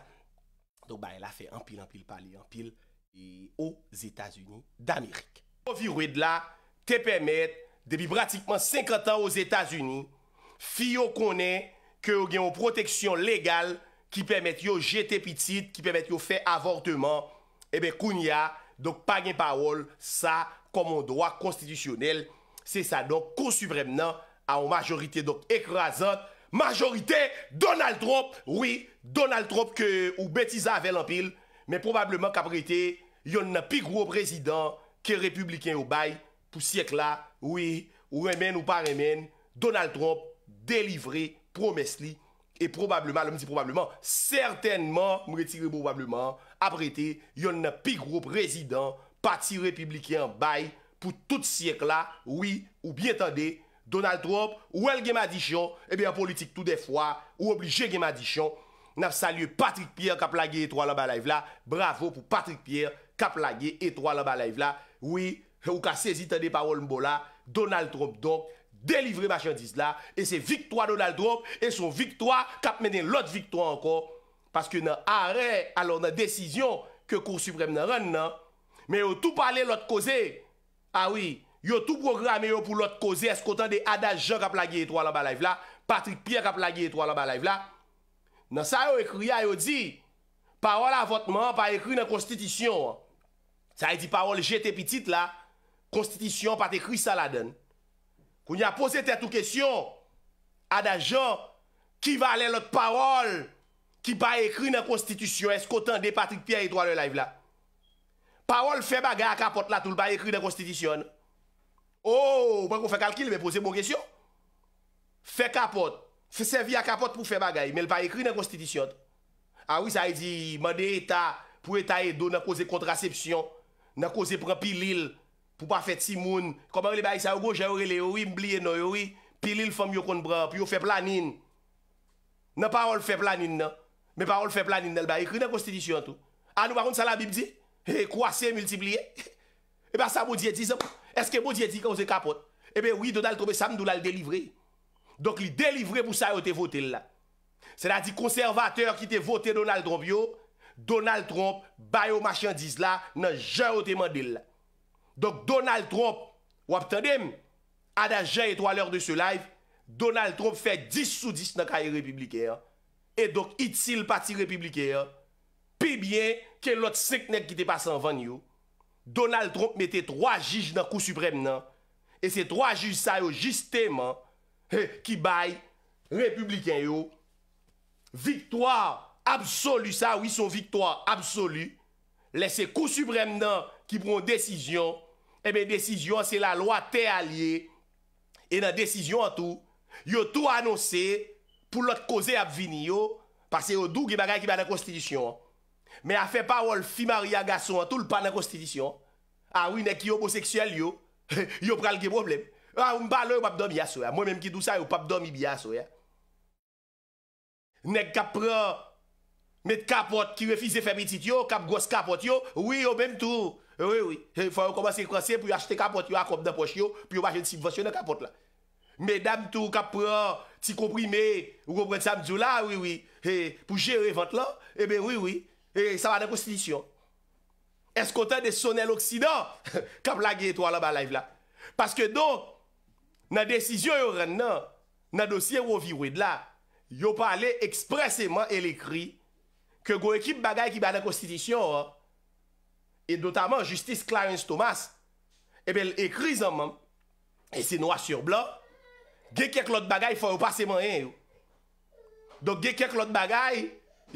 Do ba, el a fe empil, empil, pali, empil, e os Etats-Unis d'Amerik. O virouid la te pemet debi pratikman 50 ans os Etats-Unis, fi yo konen ke yo gen yo proteksyon legal ki pemet yo jet epitit, ki pemet yo fe avortement, ebe eh koun ya, dok pa gen pa wol sa komon doak konstitisyonel. Se sa, dok, konsu vremenan a ou majorite, dok, ekrazant, Majorite, Donald Trump, oui, Donald Trump ou Betty Zavall en pile, men probablement kap rete, yon nan pi gro prezident ke republiken ou bay pou sièk la, oui, ou remen ou pa remen, Donald Trump, délivre, promesli, et probablement, lè m'di probablement, certainement, m'di probablement, ap rete, yon nan pi gro prezident, pati republiken bay pou tout sièk la, oui, ou bien tende, Donald Trump, ou el gen ma di chan, ebyan eh politik tou defwa, ou oblije gen ma di chan, nan salye Patrick Pierre kap lage etro alan ba live la, bravo pou Patrick Pierre kap lage etro alan ba live la, oui, ou ka sezi tande parol mbo la, Donald Trump donk, delivre machandise la, e se victwa Donald Trump, e son victwa kap menen lot victwa ankon, paske nan are alon nan desisyon, ke kou suprèm nan ren nan, me ou tou pale lot koze, a ah oui, Yo tou programe yo pou lot koze, eskotan de Ada Jean ka plage etro alan ba laiv la, Patrick Pierre ka plage etro alan ba laiv la. Nan sa yo ekri a, yo di, parol avotman pa ekri nan konstitisyon. Sa yo di parol jete pitit la, konstitisyon pa te kri sa la den. Koun ya pose te tou kesyon, Ada Jean, ki valen lot parol ki pa ekri nan konstitisyon, eskotan de Patrick Pierre etro alan ba laiv la. Parol fe baga a kapot la tout ba ekri nan konstitisyon nou. Ou, wèk wèk wèk fè kalkil, mè pose mwò bon gèsyon. Fè kapot. Fè sevye a kapot pou fè bagay. Mè l'ba yèkri nè konstidisyon. A wè sa yè di mè de eta pou eta yè do nè koze kontrasepsyon. Nè koze prè pilil pou pa fè tsimoun. Koman wè lè bè a yè sa ou gojè ou rè lè ou yè ou yè ou yè ou yè ou yè. Pilil fèm yò kon brè. Piyò fè planin. Nè pa ou fè planin nan. Mè pa ou fè planin nan. Mè lè bè yèkri nè konstidisyon tou. An nou eh, w (laughs) Eske bo diye di ka ou se kapot? Ebe eh oui, Donald Trump e sa mdou la l'delivre. Dok li delivre pou sa yo te vote l la. Se la di konservateur ki te vote Donald Trump yo, Donald Trump bayo machin diz la nan jay yo te mande l la. Dok Donald Trump, wap tanem, ada jay etwa lor de se live, Donald Trump fe dis sou dis nan kaye republikè ya. E dok iti l pati republikè ya. Pi bien, ke lot siknek ki te pasan van yo, Donald Trump mette 3 jige nan kou suprèm nan. E se 3 jige sa yo jistèman ki eh, baye republikan yo. Victoire absolu sa, oui son victoire absolu. Lè se kou suprèm nan ki proun desisyon. E eh men desisyon se la loa te alie. E nan desisyon an tou, yo tou anonsè pou lot koze ap vini yo. Pase yo dou ki bagay ki baye nan konstidisyon an. Me a fe parol fi maria gason an tou l panan konstidisyon, an ah winek ki oboseksyel yo, (laughs) yo pral ge problem. A ah, ou mba lè ou pap domi yasou ya. Mwen menm ki dousa ou pap domi biyasou ya. Nek kap pran met kapot ki refize febitit yo, kap gos kapot yo, wii yo menm tou. Wii wii. Fwa yo komanse kwanse pou yu achete kapot yo akop dapos yo, pou yu wajen sivvansyon nan kapot la. Menm tou kap pran ti komprime, wou gomen samdjou la, wii wii, pou jere vant la, e ben wii wii, E sa (laughs) ba de konstitisyon. E skotan de sone l'Oksidant, kap la ge etwa la ba live la. Paske do, nan desisyon yo ren nan, nan dosye yo viwid la, yo pale ekspresseman el ekri, ke go ekip bagay ki ba de konstitisyon, e dotaman Justice Clarence Thomas, e bel ekri zanman, e se noa sur blan, ge kek lot bagay fwa yo pase man en yo. Dok ge kek lot bagay,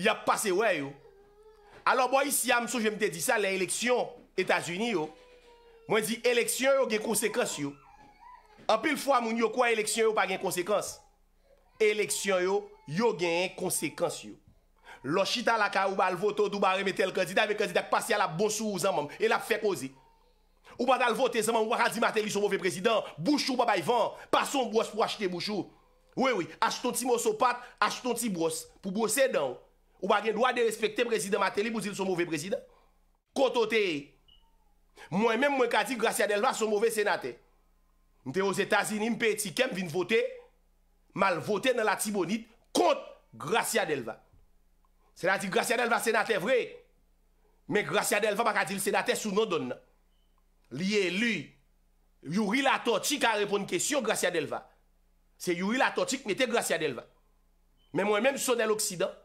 ya pase wè yo. Alors, boy, si yam sou jem te di sa, le eleksyon, Etats-Unis yo, mwen di, eleksyon yo gen konsekans yo. Anpil fwa moun yo, kwa eleksyon yo pa gen konsekans? Eleksyon yo, yo gen konsekans yo. Lo chita la ka, ouba al voto, d'ouba remete el kandida, ve kandida kpasi a la bousou ouzan moun, e la fek ozi. Ouba dal vote, e zan moun, wakadi materi sou mouve prezident, bouchou ba bayvan, pason bous pou achete bouchou. Oui, oui, as ton ti mousou pat, as ton ti bous, pou bousen dan ou. Ou bagen doa de respekte prezident Matele pou zil son mouve prezident. Kontote e. Mwen men mwen ka di Gratia Delva son mouve senate. Nte yo zetasin impeti kem vin vote. Mal vote nan la tibonit kont Gratia Delva. Senate di Gratia Delva senate vre. Men Gratia Delva baka di l senate sou non don nan. Li e lui. Yuri la totik a repon kesyon Gratia Delva. Se yuri la totik mette Gratia Delva. Men mwen men son el oksidant.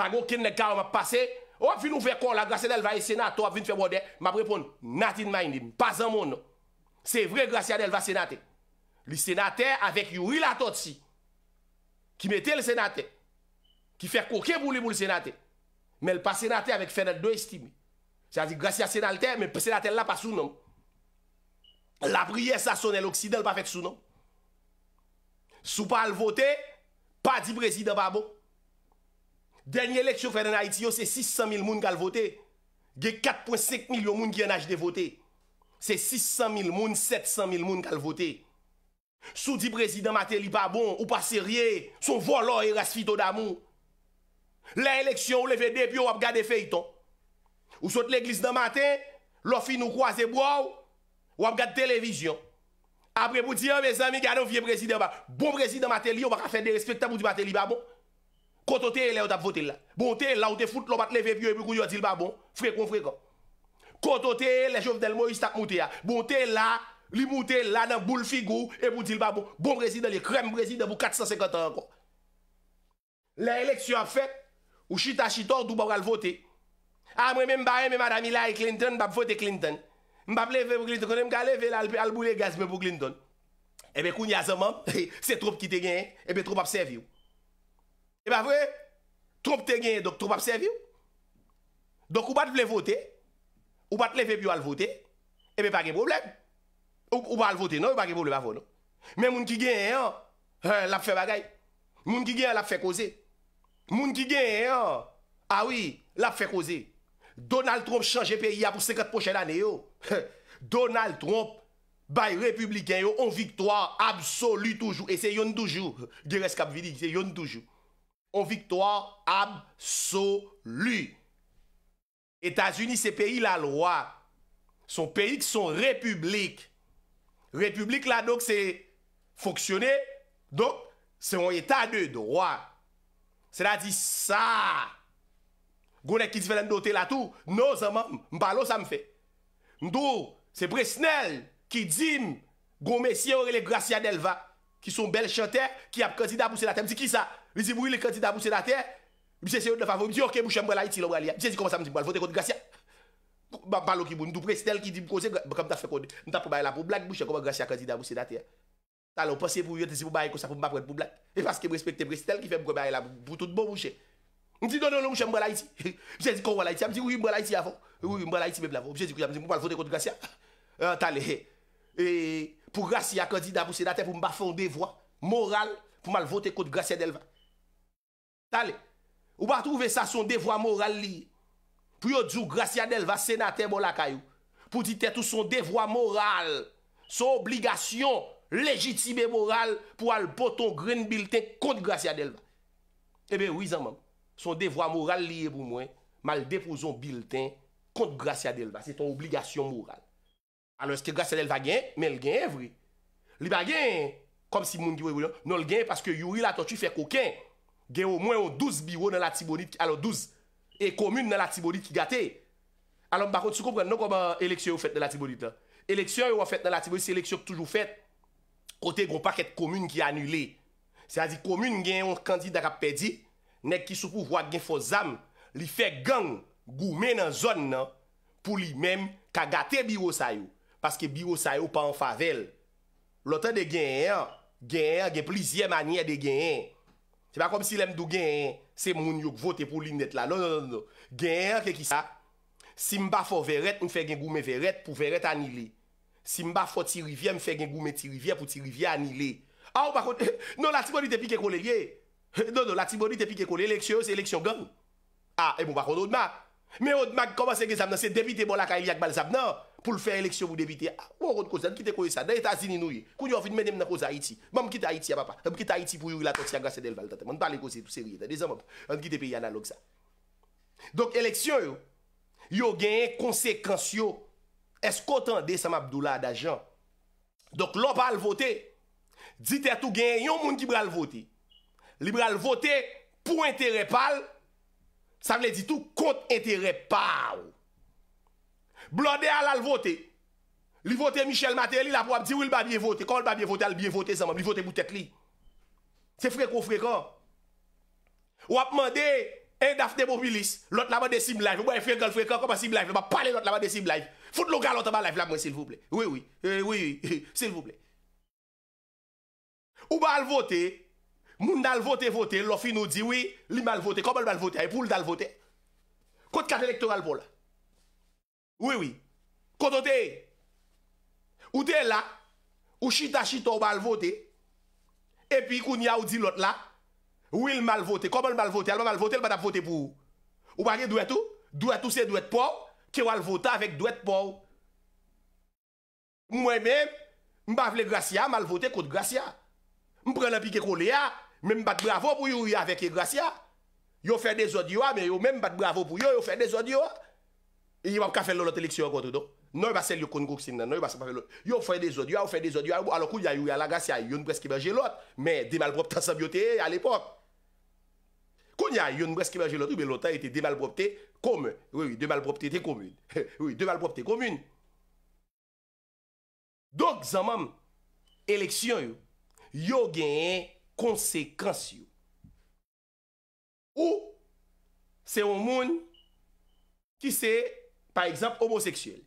fagou ken ne kaw ap pase, ou oh, ap vin nou fe kon la, Gratia Delva e senato ap vin fe wode, map repon, not in my name, pas an mon no, se vre Gratia Delva senate, li senate avèk yu rilatot si, ki mette l senate, ki fe koke pou li pou l senate, men l pa senate avèk fèdèl do estime, sa di Gratia Senate, men senate l la pa sou nom, la priè sa son el oksidel pa fèk sou nom, sou pal vote, pa di brezide babo, Dernye leksyon fè den Haïti yo, se 600.000 moun kal votè. Ge 4.5 milyon moun ki anaj de votè. Se 600.000 moun, 700.000 moun kal votè. Sou di prezident Maté li pa bon, ou pa serye, son volor iras fito damou. La leksyon ou le ve depyo, wap gade feyton. Ou sot l'eglise de Maté, l'ofi nou kwa zebou, wap gade televizyon. Apre pou di, mes ami, gade ou vie prezident. Bon prezident Maté li, ou baka fè de respektan pou di Maté li pa bon. Koto te e le ou tap vote la. Bote la ou te foute lopat leve pyo e pou kou yo a dilba bon, frekon frekon. Koto te e le jovdel mo yistak moute ya. Bote la, li moute la nan boul figou e pou dilba bon. Bon brezi de li, krem brezi de bou 450 an kon. La eleksyon ap fèt, ou chita chitor dou bap al vote. Amre men mbare men madami la e Clinton, bap vote Clinton. Mbap leve pou Clinton, konen mka leve la albou le gazbe pou Clinton. Ebe koun ya zaman, (laughs) se troup ki te gen, ebe troup ap serve yon. E ba vwe, Tromp te genye, dok Tromp apsevi ou? Dok ou bat vle vote, ou bat le vebyou al vote, ebe pa gen problem. Ou bat al vote nou, non, ebe pa gen problem a vwe nou. Men moun ki genye an, la ap fe bagay. Moun ki genye an, la ap fe koze. Moun ki genye an, a wii, la ap fe koze. Donald Tromp chanje peyi ap ou sekat pochel ane yo. Donald Tromp baye republikan yo, an victwa, absolu toujou. E se yon toujou, Gires Kapvidi, se yon toujou. Ou victoire absolue. Etats-Unis, se peyi la lwa. Son peyi ki son republik. Republik la, dok, se foksyone. Dok, se yon etat de lwa. Se la di sa. Gounen ki di fèlèm dotè la tou. Non, sa mèm. Mpalo, sa mfè. Mdou, se presnel ki din. Goun mesye orè le gratia delva. Ki son bel chante, ki ap kazi da pouse la tem. Di ki sa? Vi se mwile kandida mwise datè. Mwen se seyon de favo, mwen se yonke mwen chan mwen la iti lom wali ya. Mwen se sey koman sa mwen di mwen la vote konn grasyan. Mwen palo ki mwen, mwen du presnel ki di mwen kose, mwen kam ta fwe konn. Mwen ta pou mwale la pou blak mwen sey koman grasyan kandida mwen sey datè. Ta lò, pase mwen yonke si mwen bwale kon sa pou mwen apren pou blak. E paske mwen respekte presnel ki fwe mwen mwale la pou tout bon mwen sey. Mwen sey, non, non, non, mwen chan mwen la iti. Mwen sey si kon mwen la Tale, ou pa rtouve sa son devwa moral liye pou yo djou Gratia Delva senate bolakayou pou dit etou son devwa moral, son obligasyon legitime eh moral pou al poton green bilten kont Gratia Delva Ebe ouizan mam, son devwa moral liye pou mwen mal depozon bilten kont Gratia Delva, se ton obligasyon moral Ano eske Gratia Delva gen, men gen evri, li bagen, kom si moun di woy woyon, non gen paske yuri la to tu fe koken gen ou mwen ou 12 biwo nan la Thibonite, alo 12, e komune nan la Thibonite ki gate, alo m bako tsoukou, mwen nou koma eleksyon yo fet nan la Thibonite, eleksyon yo fet nan la Thibonite, se eleksyon yo toujou fet, kote yon paket komune ki anule, se a di komune gen yon kandida kap pedi, nek ki sou pou vwa gen fosam, li fe gang, goumen nan zon nan, pou li men, ka gate biwo sayo, paske biwo sayo pa an favel, lotan de gen yon, gen yon gen plizye manye de gen yon, Se pa kom si lem do gen en, se moun yok vote pou lin net la. Non, non, non, gen en, kekisa. Si mba fo veret, mwen fe gen goume veret pou veret anile. Si mba fo ti rivye, mwen fe gen goume ti rivye pou ti rivye anile. A, ah, ou bakon, (laughs) non, la Timonite pike kole ye. (laughs) Non, non, la Timonite pike kole, leksyon, se leksyon gen. A, e mou bakon odma. Me odma, koman se gen zam nan, se depite bon la kanyak bal zam nan. pou l fèr eleksyon vou debite, ah, ou an kote kose, an kite kose sa, dè yon tas zin inouye, koun yon fin menem nan kose Haiti, moun kote Haiti apapa, moun kote Haiti pou yon yon la toks ya grase del val, moun talen kose tout seri, an kite pi yon analogue sa. Dok eleksyon yo, yo genyen konsekans yo, eskotan de Samabdoula ad ajan, dok lopal vote, dite atou genyen yon moun ki bral vote, li bral vote, pou entere pal, sa vle ditou kont entere pa ou, Blonde al al vote, li vote Michel Maté, li la pou ap di ou il ba biye vote. Kou al ba biye vote, al biye vote zanman, li vote boutek li. Se frekou frekou. Ou ap mande, en dafne mobilis, lout nan man de sim live, ou ba e frekou frekou, kou man sim live, lout nan man de sim live. Fout lout gal lout nan man live, lout mwen silvouble. Oui, oui, euh, oui, oui, (laughs) si lvouble. Ou ba al vote, moun nan vote vote, lout fin nou di, oui, li mal vote. Kou al mal vote, ay pou lout nan vote. Kout kat elektoral pou bon, la. Oui, oui, koto te, ou te la, ou chita chita ou malvote, epi koun ya ou di lot la, ou il malvote, koman malvote, alman malvote, alman apvote pou ou? Ou bagye duet ou? Duet ou se duet pou, ke walvote avèk duet pou. Mwen mè, mba vle Gratia, malvote kote Gratia. Mpren api ke kole ya, ah. mè mbat bravo pou ah, yo yo avèk e Gratia. Yo fè de zodi yo, ah. mè yo mbè mbat bravo pou yo, yo fè de zodi yo, E yon ap ka fèl lò lòt l'eleksyon an kontre do. Non yon basèl yon kon kouk sin nan. Non yon basèl pa fèl lòt. Yon fèl de zòd. Yon fèl de zòd. Yon alokou yon yon yon yon preskibèjè lòt. Mè demalprop tansab yote a l'epok. Koun yon yon preskibèjè lòt. Mè lòt a yote demalprop tè komün. Oui, oui, demalprop tè komün. (laughs) Oui, oui, demalprop tè komün. Dok zanman, eleksyon yon, yon genye konsekans yon. Ou, Par exemple, homoseksuel.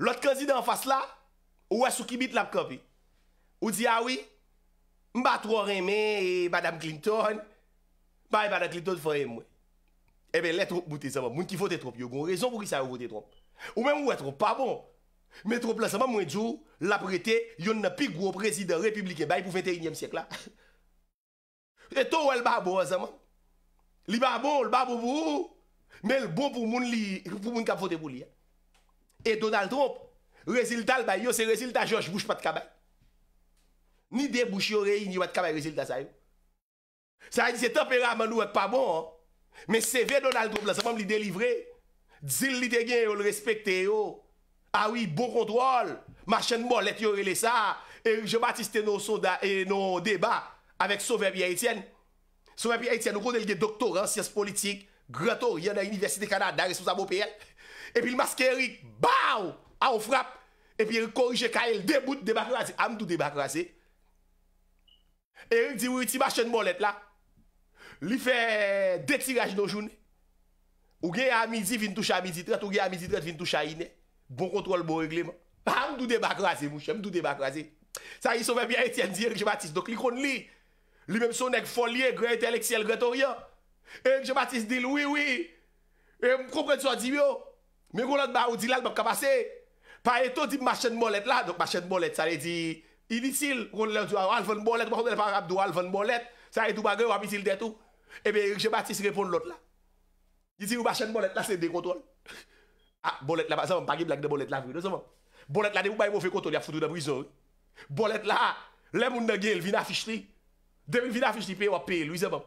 L'ot kanzida an fas la, ou wè sou ki bit la ah pkapi. Ou di awi, mba 3 reme, e Madame Clinton, bayi Madame Clinton fweye mwe. Ebe, eh lè troup boutè zama. Moun ki votè troup, yo goun rezon pou ki sa yo votè troup. Ou mè mwen wè troup, pa bon. Mè troup la zama mwen djou, la prete, yon nè pi gwo prezident republiken bayi pou fète inyem sek la. E to wè l'babou an zama. Li babou, l'babou vwou, Men l bon pou moun li, pou moun ka fote pou li. E Donald Trump, reziltal ba yo, se reziltal josh bouche pat kaba. Ni debouche yore yon yon yon kaba reziltal sa yon. Sa yon se tempera man nou et pa bon. Men se ve Donald Trump la, sa moun li delivre. Dzil li te gen yon l respekte yo. Awi, ah bon kontrol. Machen mol et yore lesa. E jomatiste nou sonda, e nou deba. Awek so vebi a etyen. So vebi a etyen, nou kone l de doktoran, sias politik. Gretor, yon e Universite Kanade, dan resousa bo pe el. Epi l maske Erik, BAAW! A ou frap! Epi el korije ka el, debout, debakrasi. Amdou debakrasi. Erik di witi masken molet la. Li fe detiraj nojoun. Ou ge a midi vin touche a midi tret, ou ge a midi tret vin touche a ine. Bon kontrol, bon regleman. Amdou debakrasi mouche, amdou debakrasi. Sa yi sove bi a etyen di Erik Gematis. Dok likon li, li mem son ek folye, grete leksiyel Gretor yon. E Rikje Matis dil, wii wii E mpropren so a di yo Me gounan ba ou di lal mp kapase Pa e to di machen molet la Donk machen molet, sa re di inisil Gounan la ou alvan molet, mwakonde le pa rap do alvan molet Sa re tou bagen wap inisil detou E be Rikje Matis repoun lot la Di ti wou machen molet la, se dekontrol Ha, bolet la, zavon, pagib lak de bolet la vwi, zavon Bolet la, di wou bay mwove kontrol, ya foudou da mwizor Bolet la, le moun de gel vina fichri Demi vina fichri, pe wap pe, lwize mwap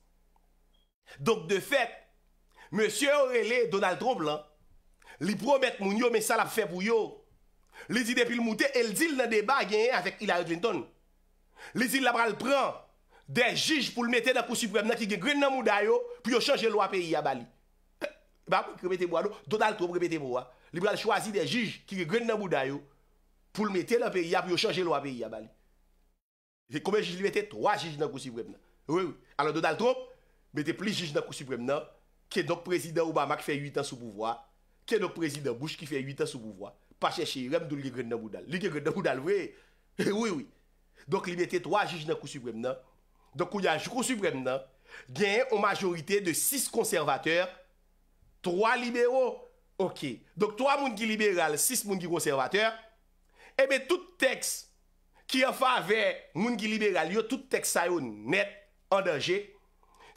Donk de fet, Monsieure Orelé Donald Trump lan, li promet moun yo men salap febou yo, li zide pil mouté, el zide nan deba genye avèk Hillary Clinton. Li zide la pral pran, den jij pou l mette nan kousi prèmna ki gen gren nan mouda yo, pou yo chanje lwa peyi ya Bali. Ba, kremetemwa nou, Donald Trump kremetemwa, li pral chwazi den jij ki gen gren nan mouda yo, pou l mette nan peyi ya, pou yo chanje lwa peyi ya Bali. Ve kome jij li mette, 3 jij nan kousi prèmna. Oui, oui. Ano Donald Trump, Mete pli jige nan kousup rem nan, ke dok prezident Obama ki fe 8 an sou bouvoi, ke dok prezident Bush ki fe 8 an sou bouvoi, pa chèche rem dou li gred nan moudal. Li gred nan moudal, vwe? (laughs) Oui, oui. Dok li mette 3 jige nan kousup rem nan, dok kouyaj kousup rem nan, genye o majorite de 6 konservateur, 3 libero, ok. Dok 3 moun ki liberal, 6 moun ki konservateur, ebe eh tout teks ki anfa ve moun ki liberal yo, tout teks sa yo net an dangey,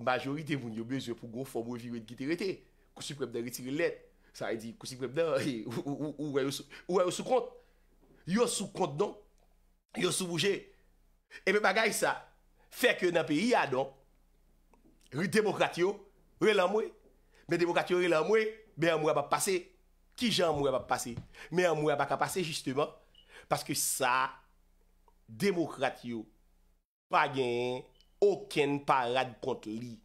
Majorite moun yo bezwe pou gon fòm wè viwè di giterete. Kousi pwèp dè riti rilèd. Sa y di kousi pwèp dè ou wè yon sou kont. Yon sou kont don. Yon sou boujè. E mè bagay sa. Fèk yon apè yadon. Rit demokrat yo. Rè lan mwè. Mè demokrat yo rè lan mwè. Mè yon mwè bap pase. Ki jan mwè bap pase. Mè yon mwè bap ka pase justèman. Paske sa. Demokrat yo. Pagè. Mwen. Aken parad kont li.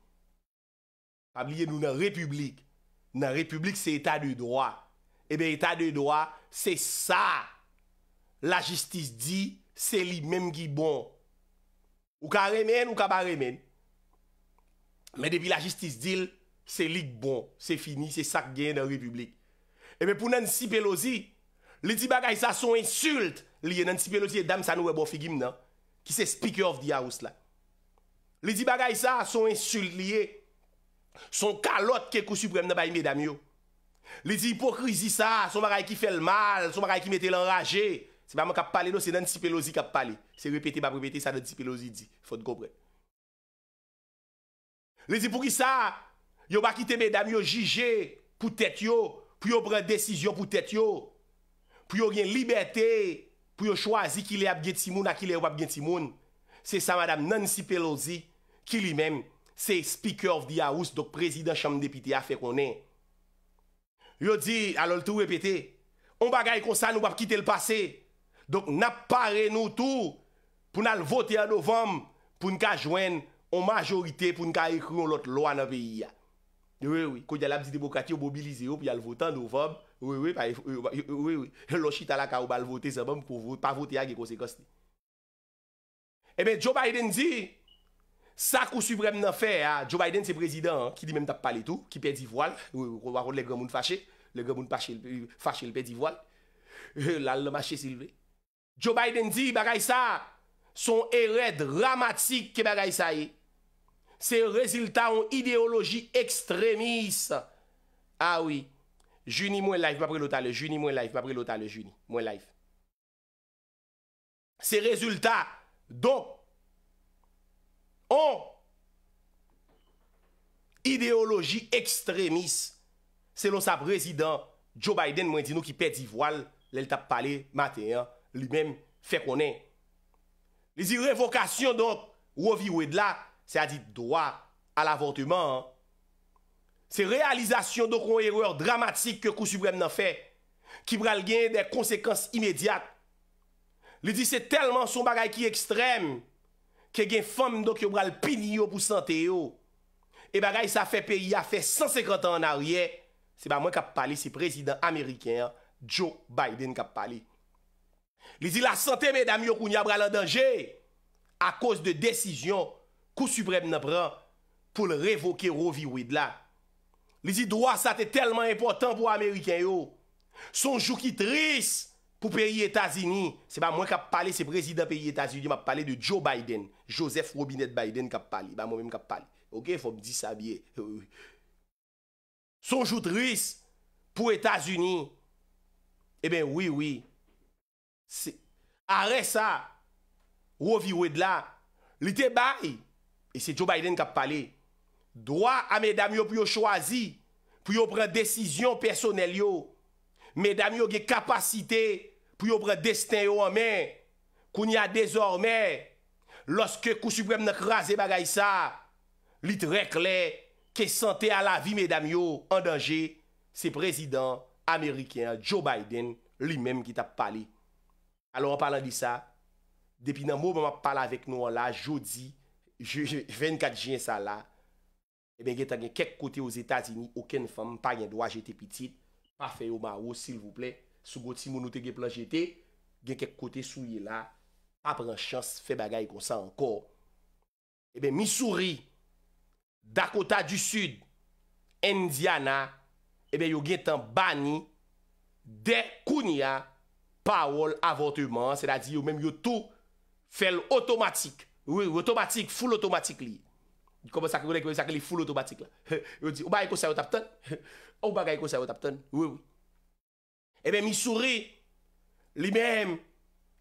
Am liye nou nan republik. Nan republik se etat de droit. Ebe eh etat de droit se sa. La justice di se li menm ki bon. Ou ka remen ou ka ba remen. Men depi la justice dil se lik bon. Se fini se sak gen nan republik. Ebe eh pou Nancy Pelosi. Li di bagay sa son insult liye. Nancy Pelosi e dam sa nou ebo figim nan. Ki se speaker of the house la. Li di bagay sa, son insul liye, son kalot kekou subrem nan bayi medam yo. Li di hipokrizi sa, son bagay ki fel mal, son bagay ki metel anraje. Se maman kap pale nou, se nan disipelozi kap pale. Se repete bab repete, sa nan disipelozi di. Fot go bre. Li di pou ki sa, yo bakite medam yo jije pou tetyo, pou yo bre desisyon pou tetyo. Pou yo gen liberté, pou yo chwazi ki le ap gen timoun a ki le wap gen timoun. Se sa madame Nancy Pelosi ki li men se speaker of the house dok prezident chanm depite a fe konen. Yo di alol tou repete, on bagay kon sa nou wap kite l pase. Dok nap pare nou tou pou nan l vote an novem pou nka jwen an majorite pou nka ekri yon lot lwa nan peyi ya. Yo we we, kou yal ap di demokrate yo mobilize yo pou yal vote an novem. Yo we we, yo we we, yo we we, yo we we, yo we we, yo we we, yo we we, yo we we, yo we we, yo we we, yo we we, yo we we. Ebe, eh Joe Biden di, sa kou suprèm nan fè, Joe Biden se prezident, ki di men tap pale tout, ki pedi voal, ou waron le gwa moun fache, le gwa moun fache, fache l pedi voal, lal lomache silve. Joe Biden di, bagay sa, son ere dramatique, ke bagay sa e, eh. se rezultat an ideologi ekstremis. A ah oui, juni mwen laif, mwen prelota le, juni mwen laif, mwen prelota le, juni mwen laif. Se rezultat, Don, on ideologi ekstremis se lon sa prezident Joe Biden mwen di nou ki pè di voal lèl tap pale mate, li mèm fè konen. Li zi revokasyon don wòvi wèd la, se a dit doa al avontuman. Se realizasyon don kon eror dramatik ke kous subrèm nan fè, ki bral gen de konsekans imèdiat, Li di se telman son bagay ki ekstrem, ke gen fom do ki obral pini yo pou sante yo, e bagay sa fe peyi a fe 150 an a rye, se ba mwen kap pali si prezident Ameriken, Joe Biden kap pali. Li di la sante men dami yo kouni abral an denje, a kous de desisyon kou suprèm nan pran, pou l revoke rovi wid la. Li di dwa sa te telman important pou Ameriken yo, son jou ki trist, Pou peyi Etasini, se ba mwen kap pale se prezident peyi Etasini, ma pale de Joe Biden, Joseph Robinette Biden kap pale, ba mwen mwen kap pale. Ok, fòm di sa bie. Son joutris pou Etasini, eh e ben oui, oui. Are sa, wò viwè d'la, lite bay, e se Joe Biden kap pale, dwa a medam yo pou yo chwazi, pou yo pren desisyon personel yo, Me dam yo ge kapasite pou yobre desten yo anmen, koun ya dezormen, loske kousuprem nan krasi bagay sa, lit rek le, ke sante a la vi me dam yo, an dange, se prezident Ameriken Joe Biden, li menm ki tap pale. Alo an palan di sa, depi nan mou mwen ap pale avek nou an la, jodi, 24 jen sa la, e ben ge tangen kek kote ou zetazini, ouken fom, pa yon doajete pitit, Pa fe yo ma ou, s'il vous plè, sou gouti mounoute ge planjete, gen kek kote sou ye la, pa pren chans fe bagay kon sa ankor. Ebe, Missouri, Dakota du Sud, Indiana, ebe yo gen tan bani de kunya pa wol avortement, se da di yo menm yo tou fel otomatik, wou, otomatik, foul otomatik liye. Y koman sak konek, y sak konek li ful otomatik la. Y wou di, ou bagay ko sa yot ap ton? Ou bagay ko sa yot ap ton? Ou, ou. Ebe, eh mi souri, li men,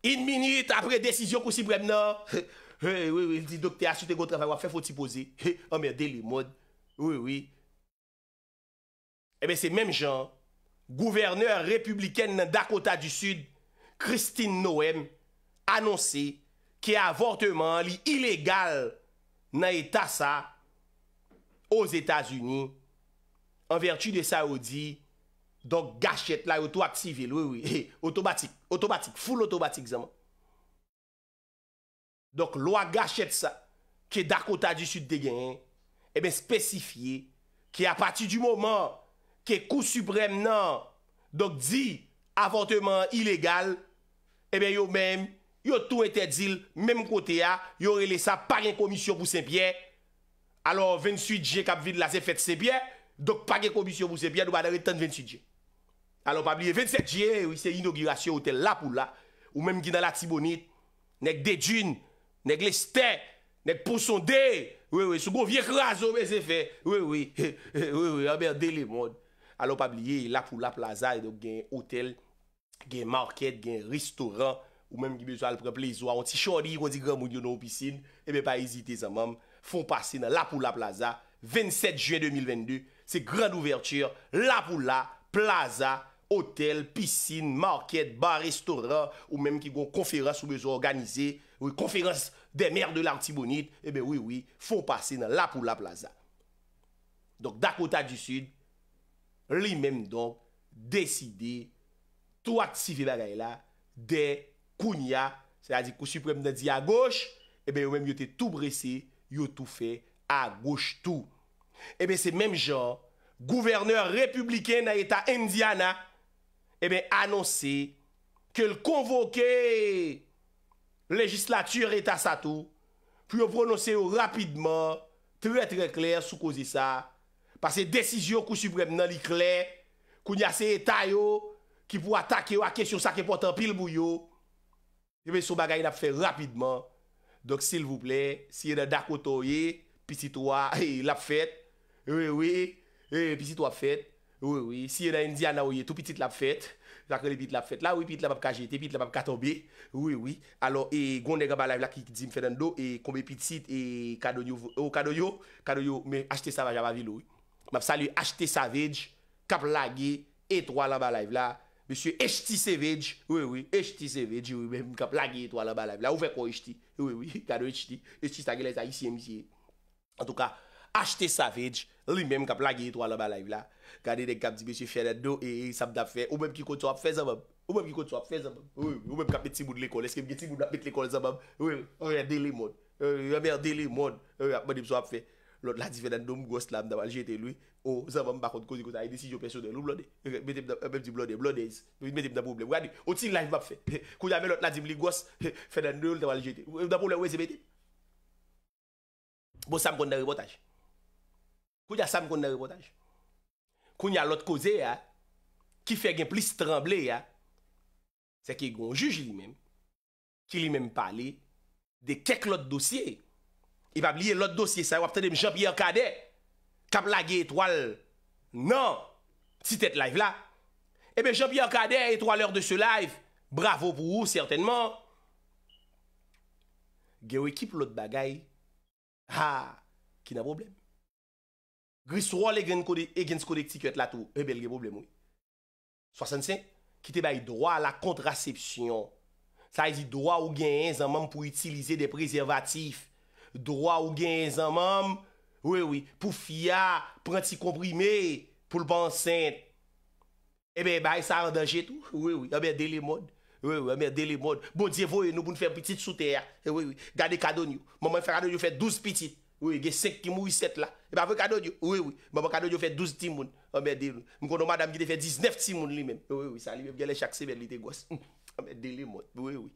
in minute apre desisyon kousi brem nan. Non. (laughs) Eh, ou, ou, ou, il di, dokte, asyote gout travay wafen foti pose. Ou, ou, ou, ou, ou, ou, ou, ou, ou, ou, ou, ou. Ebe, se menm jan, gouverneur republiken nan Dakota du Sud, Christine Noem, anonsi, ki avortement li ilegal nan etat sa, os Etats-Unis, anvertu de Saoudi, donk gachet la, otwak sivil, otomatik, eh, otomatik, foul otomatik zanman. Donk lwa gachet sa, ki da kota di sud de genyen, e ben spesifiye, ki a pati di mouman, ki kou suprem nan, donk di, avanteman ilegal, e eh ben yo menm, yo tou etèd zil, mèm kote ya, yo relè sa, pa gen komisyon pou Saint-Pierre, alò, 28 jè kap vide la zè fèt Sebiè, dok pa gen komisyon pou Sebiè, nou badè wè tan 28 jè. Alò, pa blie, 27 jè, wè se inogirasyon hotel La Poula, ou mèm gina la Tibonite, nèk Dédune, nèk Lestè, nèk Poussondé, wè wè, sou gò viek razo mè zè fèt, wè wè, wè wè, wè wè, wè wè, wè wè, wè w Ou menm ki bezo alpre plezwa. Ou ti chodi, ou ti gramou diyo nou pisine. Ebe pa ezite zan mam. Fon pase nan La eh Poula Plaza. 27 juen 2022. Se gran ouverture. La Poula Plaza. Hotel, pisine, market, bar, restaurant. Ou menm ki kon konferans ou bezo organize. Ou konferans de mer de l'antibonite. Ebe eh oui, oui. Fon pase nan La Poula Plaza. Donk Dakota du Sud. Li menm donk. Deside. To atsive bagay la. De la. Koun ya, sa di kou suprèm nan di a goch, ebe yo mèm yo te tou brese, yo tou fe a goch tou. Ebe se mèm jan, gouverneur republiken nan etat Indiana, ebe anonsi ke l konvoke legislatur etat sa tou, pou yo prononsi yo rapidman, tre tre kler sou kozi sa, pa se desisyon kou suprèm nan li kler, koun ya se etay yo ki pou atake yo a kesyon sa ke potan pil bou yo, Mwen sou bagay nan ap fè rapidman. Dok sèl voup lè, si yè nan Dakoto yè, pisit wè, lap fèt. Wè wè, pisit wè fèt. Wè wè, si yè nan Indiana wè, tout pitit lap fèt. Zakrele pitit lap fèt. La wè pitit lap ap kajete, pitit lap ap katobe. Wè wè, alò, e gwande gwa ba laiv la ki dizim fè nan do. E kome pitit, e kado yò, kado yò, me achte savaj ava vilo wè. Mwap sali achte savaj, kap lage, etwa la ba laiv la. Meseye H.T. Savage, wè wè, H.T. Savage, wè wè, mèm ka plage eto wala balay vla, wè wè kon H.T., wè wè, kado H.T., H.T. stagilè sa H.C.M.C. An tou ka, H.T. Savage, lè mèm ka plage eto wala balay vla, kade den kap di Meseye Feren do, e, e, samda fe, ou mèm ki konti wap fe zabab, ou mèm ki konti wap fe zabab, ou mèm ka peti moun lekol, eske mèm geti moun apet lekol zabab, wè, wè, wè, wè, wè, wè, wè, wè, wè, wè, wè, wè, wè, w Ladi fè nan noum gos la mdawal jete lwi Ou zan vam bakon kouzi kou ta yi desij yo personel Ou blode, mbèm di blode, blode Mbèm di mdawal jete lwi, wè di, oti l lajvap fè Kouya mè lòt ladi mli gos Fè nan noum ldawal jete, mdawal jete wè zi bè di Bo sa m kon nan repotaj Kouya sa m kon nan repotaj Kouya lot kouze ya Ki fè gen plis tremble ya Se ki gon juj li men Ki li men pali De kek lot dosye yè ev ap liye lot dosye sa, wapte dem jop yon kade, kap la ge etwal, nan, ti tete live la, ebe jop yon kade, etwal lor de se live, bravo pou ou, sertenman, gewe ki pou lot bagay, ha, ki nan boblem, gri swal e gen skode ktik yo et eh la tou, e belge boblem ou, 65, ki te bayi doa la kontrasepsyon, sa e di doa ou gen enzaman pou itilize de prezervatif, Dwa ou gen zan mam, wè wè, pou fia, pou an ti komprime, pou l ban sènt. E bè, bè, a y sa an danje tou, wè wè, a mè dele mod, wè wè, a mè dele mod. Bon, diyevo, nou bon fè piti souter, wè wè, gade kado nyo. Maman fè kado nyo fè 12 piti, wè wè, gen 5 ki moui 7 la. E bè avè kado nyo, wè wè, maman kado nyo fè 12 timoun, a mè dele mod. Mkono madame gide fè 19 timoun li mè, wè wè, sali mè, gè le chakse mè li te gwas. A mè dele mod, wè wè.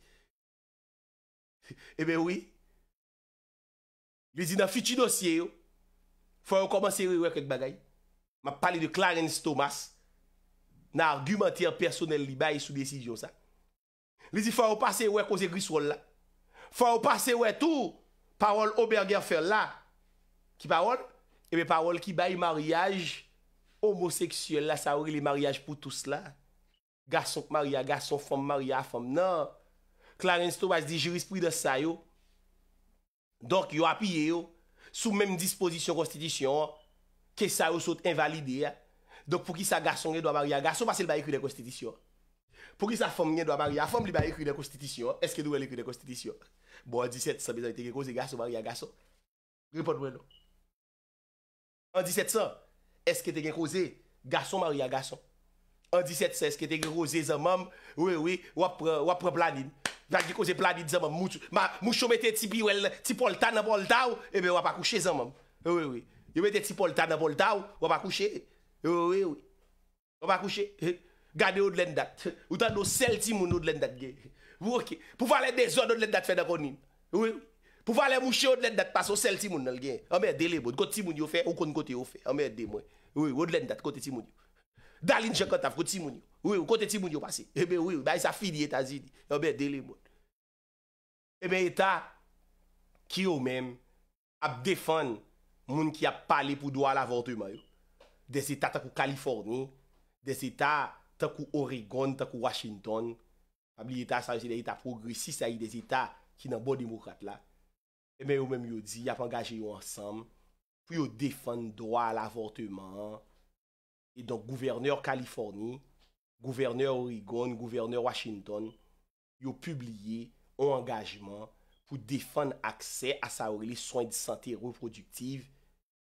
E bè Li zi nan fiti dosye yo, fwa yo komanse rewek ek bagay. Ma pali de Clarence Thomas, nan argumantir personel li bay sou desijyon sa. Li zi fwa yo pase wek ose gris wol la. Fwa yo pase wek tou, parol oberger fer la. Ki parol? Ebe parol ki bay mariage homoseksuel la, sa oure li mariage pou tous la. Garson k mariage, garson fom mariage, fom nan. Clarence Thomas di jiris pri de sa yo. Donk yo apiye yo, sou menm disposisyon konstitisyon, ke sa yo sot invalide. Donk pou ki sa gason gen do a Maria Gason, pa se l baye kri de konstitisyon. Pou ki sa fom gen do a Maria, fom li baye kri de konstitisyon, eske nou el kri de konstitisyon. Bon, an 17-san bezan ete gen kose gason Maria Gason. Repot mwen nou. An 17-san, eske te gen kose gason Maria Gason. An 17-san, eske te gen kose zanman wapre planin. Nan giko ze planit zanman moutu. Ma moucho mette tipi wèl tipol tan apol taw, ebe wap akouche zanman. Ewe, ewe. Yo mette tipol tan apol taw, wap akouche. Ewe, ewe. Wap akouche. (laughs) Gade odlèndat. Ou tan nou sel timoun odlèndat gen. Woke. Pou fa lèndè zon odlèndat fèd akonin. Ewe. Pou fa lè mouchè odlèndat pas ou sel timoun nan gen. Ame edde le moun. Kote timoun yo fè, ou kon kote yo fè. Ame edde mwen. Ewe, odlèndat kote timoun yo. Ouye ou, kote ti moun yo pase. Ebe eh ouye ou, bay sa fi di eta zi di. Ebe dele moun. Ebe eta ki yo men ap defan moun ki ap pale pou doa la vorteman yo. Des eta takou Kaliforni, des eta takou Oregon, takou Washington. Am li eta sa yose de eta progresi, sa yi des eta ki nan bo demokrat la. Ebe yo men yo di ap angaje yo ansam pou yo defan doa la vorteman. E do gouverneur Kaliforni. Gouverneur Oregon, gouverneur Washington, yon publie yon engajman pou defan akse a sa orili soin di sante reproduktiv,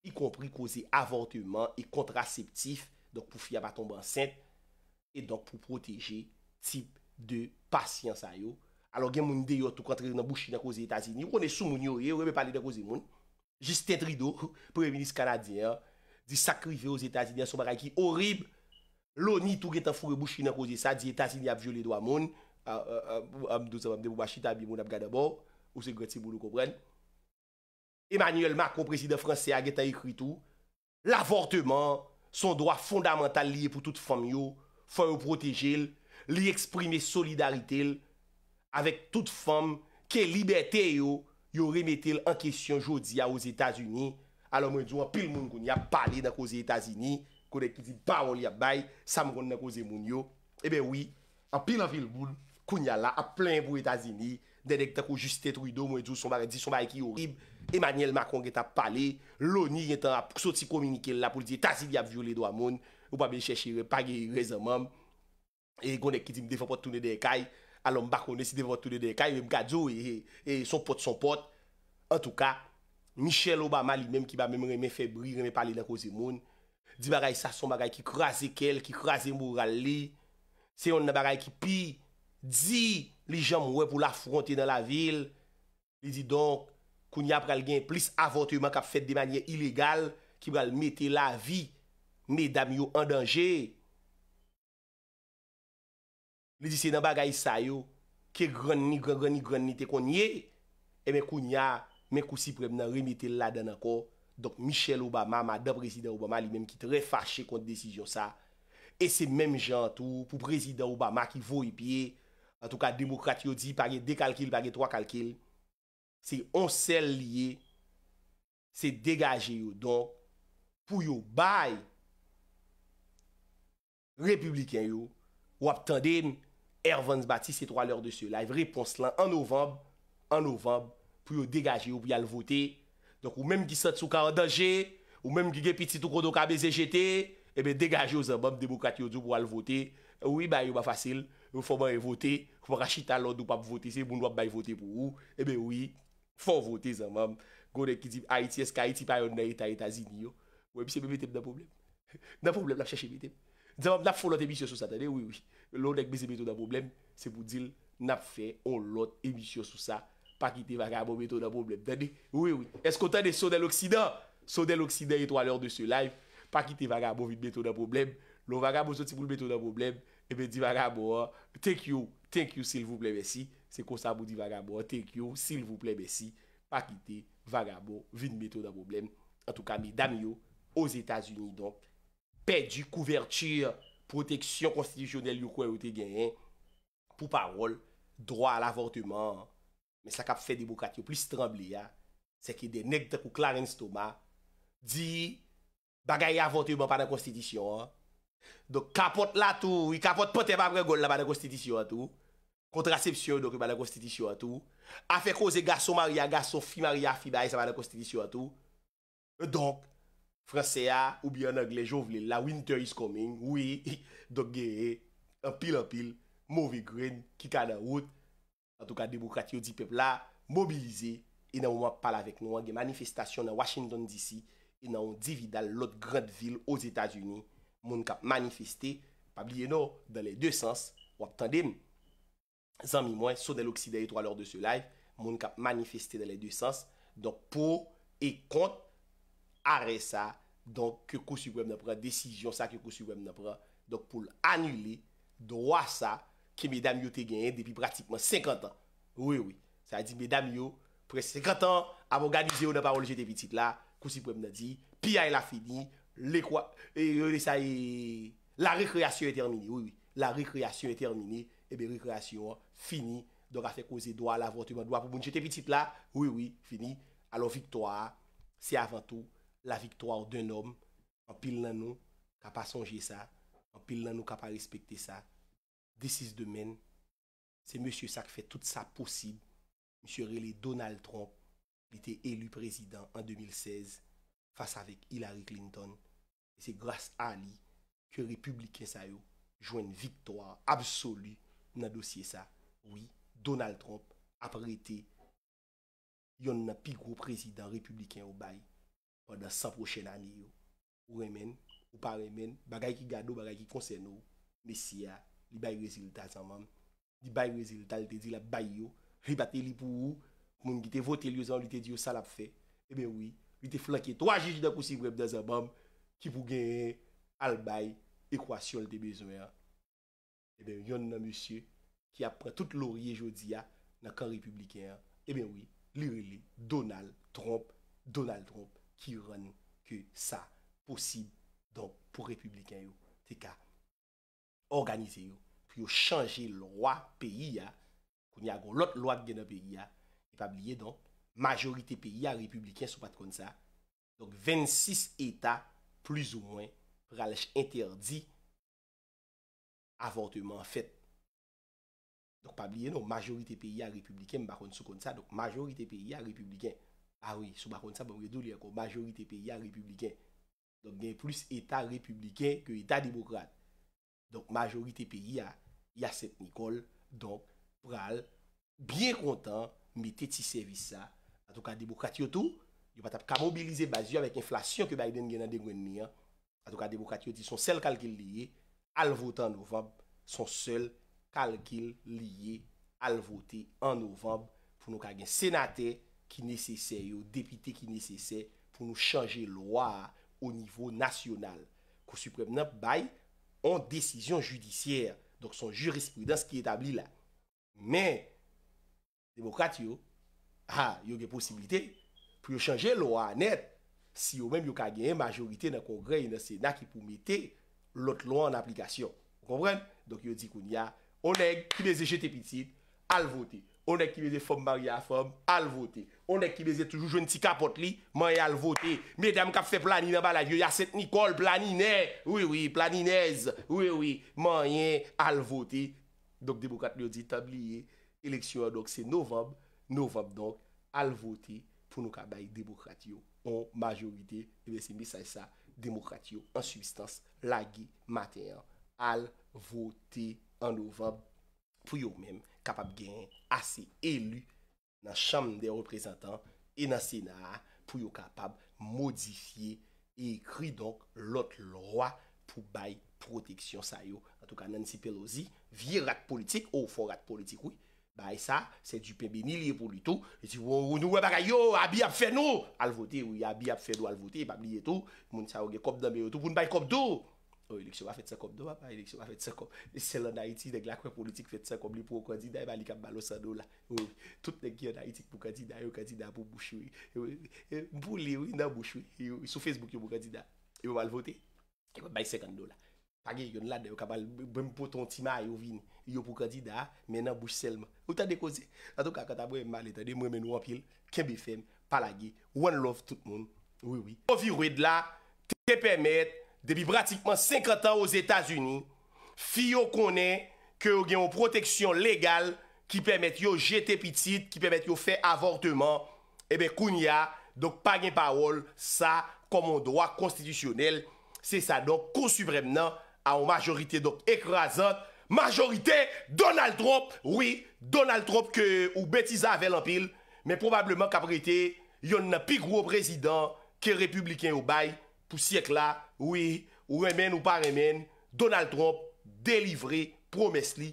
yi kompri koze avorteman e kontraseptif, donk pou fya baton ban sent, et donk pou proteje tip de pasyans a yon. Alors gen moun de yon toukantre nan bouchi nan koze Etasini, wone sou moun yon yon, wone me pali nan koze moun, Justin Trudeau, (laughs) Premier Ministre Kanadyen, di sakrive yon Etasini, yon sou baray ki orib, Lo ni tou get an fure bouchi nan kouze sa, di Etasini ap joli do a moun, amdouzabamde mou bachita, bi moun ap gada bo, ou se gretse mou nou kompren. Emmanuel Macron, prezident franse, aget an ekritou, l'avortement, son doa fondamental liye pou tout fom yo, fwa yo proteje l, li eksprime solidarite l, avek tout fom, ke liberté yo, yo remete l an kesyon jodi ya ouz Etasini, alo mwenjou an pil moun kouni ap pale nan kouze Etasini, konek ki di ba ou li ap bay, sa moun konnen na kouze moun yo. Ebe eh wii, an pilan vil boul, kounya la, ap plen pou Etasini, dedek tako Juste Trudeau, mwen di sou mbare di, sou mbare ki yorib, Emmanuel Macron geta pale, louni yon ten ap soti kominike la pou di Etasini ap viole do amoun, ou pa mwen cheshi repage rezamam, e konek ki di mdefapot tounen dekay, alon bakone si defapot tounen dekay, mwen kajou e, e, e son pot son pot, en tou ka, Michel Obama li menm ki ba mwen reme febri, reme pale dekouze m Di bagay sa son bagay ki krasi kel, ki krasi mou ralli. Se yon nan bagay ki pi, di li jan mwen pou la fronte nan la vil. Li di donk, kounya pral gen plis avote yon man kap fet de manye ilegal, ki pral mete la vi, ne dam yo andanje. Li di se nan bagay sa yo, ke gran ni, gran ni, gran ni te konye, e men kounya, men kousi prem nan remete la danan kon, Donk Michel Obama, ma da prezident Obama li menm ki tre fache kont desisyon sa. E se menm jan tou pou prezident Obama ki vo ipye. An tou ka demokrat yo di page de kalkil, page 3 kalkil. Se onsel liye, se degaje yo. Donk pou yo baye republiken yo, wap tande Erwans Batiste et 3 lor de se. La ev repons lan an novembe, an novembe pou yo degaje yo pou yal votey. Donk ou menm ki sat sou ka an daje, ou menm ki ge piti tou kon do ka meze jete, ebe degaje ou zanbam bon, eh demokat yo djou pou al vote. Ou i ba yon ba fasil, ou foman e vote, foman ka chita lond ou pa mvote se, moun wap bay vote pou ou, ebe ou i foman vote zanbam. Gwone ki di AITS ka AITS pa yon na etat etat zini yo. Ou ebi se me metem nan problem? Nan problem la chache metem. Dizanman nap foun lot emisyon sou satane, oui oui, lond ek meze metou nan problem, se pou dil nap fè ou lot emisyon sou satane. Pa ki te vaga bo meto nan problem. Dani, oui oui. Esko tanè Sondel Oksida? Sondel Oksida eto alor de se live. Pa ki te vaga bo vit meto nan problem. Lo vaga bo soti pou meto nan problem. Ebe di vaga bo, thank you, thank you sil vouplem esi. Se konsa mou di vaga bo, thank you sil vouplem esi. Pa ki te vaga bo vit meto nan problem. An tou ka mi dami yo, os Etats-Unis don, pedi kouvertir proteksyon konstitisyonel yon kwen yote genyen pou parol droit al avortement Sa kap fè demokrat yo plis tremble ya Se ki denekte kou Clarence Thomas Di bagay ya vote yon ban pa nan konstitisyon Dok kapot la tou Kapot pote babre gol la ban nan konstitisyon Kontrasepsyon yon ban nan konstitisyon Afèk ose gaso maria Gaso fi maria fi bayi sa ban nan konstitisyon Dok Fransè ya ou bi an engle Jove li la winter is coming (laughs) Dok geye Anpil anpil Movie green Kika nan out An tou ka, demokrat yo di pepla, mobilize, e nan wap pala vek nou, an gen manifestasyon nan Washington DC, e nan yon divi dal lot grand vil os Etats-Unis, moun kap manifeste, pabliye nou, dan le non, de sens, wap tan dem, zan mi mwen, so del oksideye 3 lor de se live, moun kap manifeste dan le de sens, donk pou, e kont, are sa, donk kekos yu wèm nan pran, desijyon sa kekos yu wèm nan pran, donk pou l'anile, dowa sa, ki me dam yo te gen depi pratikman 50 an. Oui, oui, sa di me dam yo, pre 50 an, a mou ganize ou nan parol jete bitit la, kousi pou mna di, pi a y la fini, euh, la rekreasyon e termine, la rekreasyon e termine, ebe eh rekreasyon fini, do ka fe kouze do a la vote, do a pou moun jete bitit la, oui, oui, fini, alo viktoa, se avantou, la viktoa ou den om, an pil nan nou, ka pa sonje sa, an pil nan nou ka pa respekte sa, desis de men, se Monsie Sak fe tout sa posib, Monsie Rayleigh Donald Trump, li te elu prezident an 2016, fasa vek Hillary Clinton, se grase Ali, ke republiken sa yo, jwen n'viktor absolut, nan dosye sa, oui, Donald Trump, apre te, yon nan pi gro prezident republiken ou bay, wanda sa prochen ane yo, ou remen, ou pa remen, bagay ki gado, bagay ki konsen nou, mesi ya, li bay rezilita a zanman. Li bay rezilita, li te di la bay yo, ribate li pou ou, moun ki te vote li yo zan, li te di yo salap fe. E eh ben wii, li te flanke 3 jeji da kousi gweb da zanman, ki pou genye al bay, ekwasyon li te bezoyan. E eh ben yon nan monsye, ki apre tout lorye jodi ya, nan kan republikan, e eh ben wii, li wili Donald Trump, Donald Trump, ki ren ke sa posib, don pou republikan yo, te ka republikan. Organize yo, pou yo chanje lwa peyi ya, kon ya go lot lwa gen a peyi ya, e pabliye don, majorite peyi ya republiken sou pat kon sa, don 26 eta, plus ou mwen, pralèche interdi avortement fet. Don pabliye don, majorite peyi ya republiken mba kon sou kon sa, don majorite peyi ya republiken, ah bon, a wè, sou pa kon sa, bon wè dou li ya kon, majorite peyi ya republiken, don gen plus eta republiken ke eta demokrate. Donk, majorite peyi a yaset nikol. Donk, pral, bien kontan, mette ti servisa. A tou ka debokat yo tou, yo patap kamobilize bazyo avèk inflasyon ke bayden genan dengwen ni. A tou ka debokat yo ti, son sel kalkil liye, alvote an novemb, son sel kalkil liye, alvote an novemb, pou nou ka gen senate ki nesesè yo, depite ki nesesè, pou nou chanje lwa o nivou nasyonal. Ko suprèm nap baye, an desisyon judisyer, donk son jurispridans ki etabli la. Men, demokrate yo, ah, yo ge posibilite, pou yo chanje lo anet, si yo men yo ka genye majorite nan kongre yon sena ki pou mette lot lo an aplikasyon. Konpren? Donk yo di koun ya, onek, kineze jete pitit, alvote. Onèk ki beze fòm maria fòm, alvote. Onèk ki beze toujou joun ti kapot li, manye alvote. Medèm kap fè planine bala yo, yasèt nikol planine. Oui, oui, planinez. Oui, oui, manye alvote. Dok, demokrate yo di tab liye. Eleksyon an, dok, se novem. Novem, dok, alvote pou nou ka baye demokrate yo. On, majorite, ebe se misa esa, demokrate yo. An, substans, lagi, mater. Alvote an novem pou yo menm. kapab gen ase elu nan chanm de reprezentant e nan sena pou yo kapab modifiye ekri donk lot lwa pou bay proteksyon sa yo. An tou ka nan si pelosi, vie lak politik ou fo lak politik woy, bay sa se dupebe nilye pou lito, oh, wou oh, nou wap bagay yo, abi ap feno, alvote woy, abi ap feno alvote, bab liye to, moun sa wage kop danbe yo to pou nou bay kop do. O, eleksyon wafet sakom, do wap wap wap eleksyon wafet sakom. Sel anayiti deg lakwe politik fet sakom li pou kandida, e mali kap balosan do la. Ou, tout neg gen anayitik pou kandida, yo kandida pou bouchoui. Bou li ou, nan bouchoui. Sou Facebook yo pou kandida, yo malvote, ek wap bay sekand do la. Pagye, yon lade yo kap bal, bwen poton tima yo vin, yo pou kandida, men nan bouch selman. Ou ta dekozi, ato kakata mwen mali, ta de mwen mwen wapil, kembe fem, palagi, wan love tout moun. debi pratikman 50 an ou Etats-Uni, fi yo konen ke ou gen ou proteksyon legal ki pemet yo jete pitit, ki pemet yo fe avortement, ebe eh koun ya, dok pa gen pa wol, sa, kon mon doa konstitisyonel, se sa donk konsu vremenan a ou majorite, dok ekrazant, majorite, Donald Trump, oui, Donald Trump ke ou betiza avèl anpil, men probableman kapri te, yon nan pi gro prezident ke republiken ou baye, Pou sièk la, oui, ou remèn ou pa remèn, Donald Trump délivré promès li.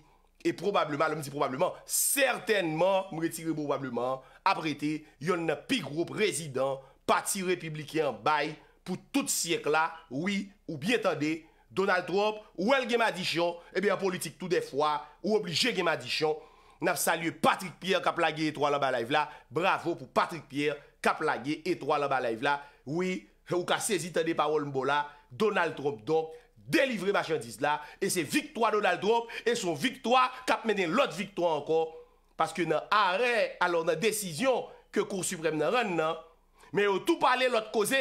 Et probablement, lè m'di probablement, certainement, m'rétiré probablement, apreté, yon n'a pi groupe rezidant, pati republiken bay, pou tout sièk la, oui, ou bien tendé, Donald Trump, ouèl gen madichon, ebè eh an politik tout dè fwa, ou oblijè gen madichon, nan salye Patrick Pierre ka plage etro alan ba live la, bravo pou Patrick Pierre ka plage etro alan ba live la, oui, Ou ka sezit an de parol mbo la, Donald Trump donk, Delivre machin dis la, E se victwa Donald Trump, E son victwa kap menen lot victwa an kon, Paske nan are alon nan desisyon, Ke kou suprèm nan ren nan, Men ah yo tou pale lot koze,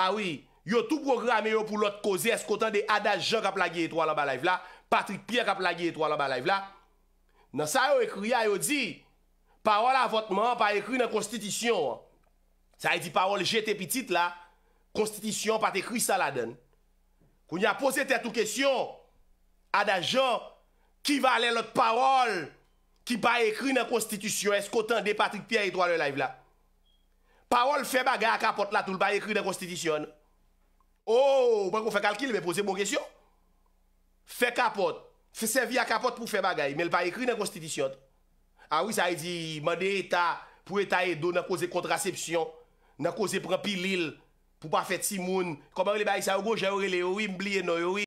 Awi, yo tou programe yo pou lot koze, Eskotan de Adas Jean kap la gye etwa la balayv la, Patrick Pierre kap la gye etwa la balayv la, Nan sa yo ekri a yo di, Parol avotman pa ekri nan konstitisyon, Sa yo di parol jete pitit la, Konstitisyon pat ekri sa la den. Koun ya pose tetou kesyon... a da jan... ki va ale lot parol... ki ba ekri nan konstitisyon. Eskotan de Patrick Pierre et toi le live la. Parol fe bagay a kapot la tou... ba ekri nan konstitisyon. Ou, bak ou fe kalkil, me pose bon kesyon. Fe kapot. Fe servi a kapot pou fe bagay... me l va ekri nan konstitisyon. A wis a yi di, man de eta... pou eta e do nan kose kontrasepsyon... nan kose pran pilil... pou pa fet si moun. Koman li bay sa ou go, jè ou re le ou, mbli en nou, yo we.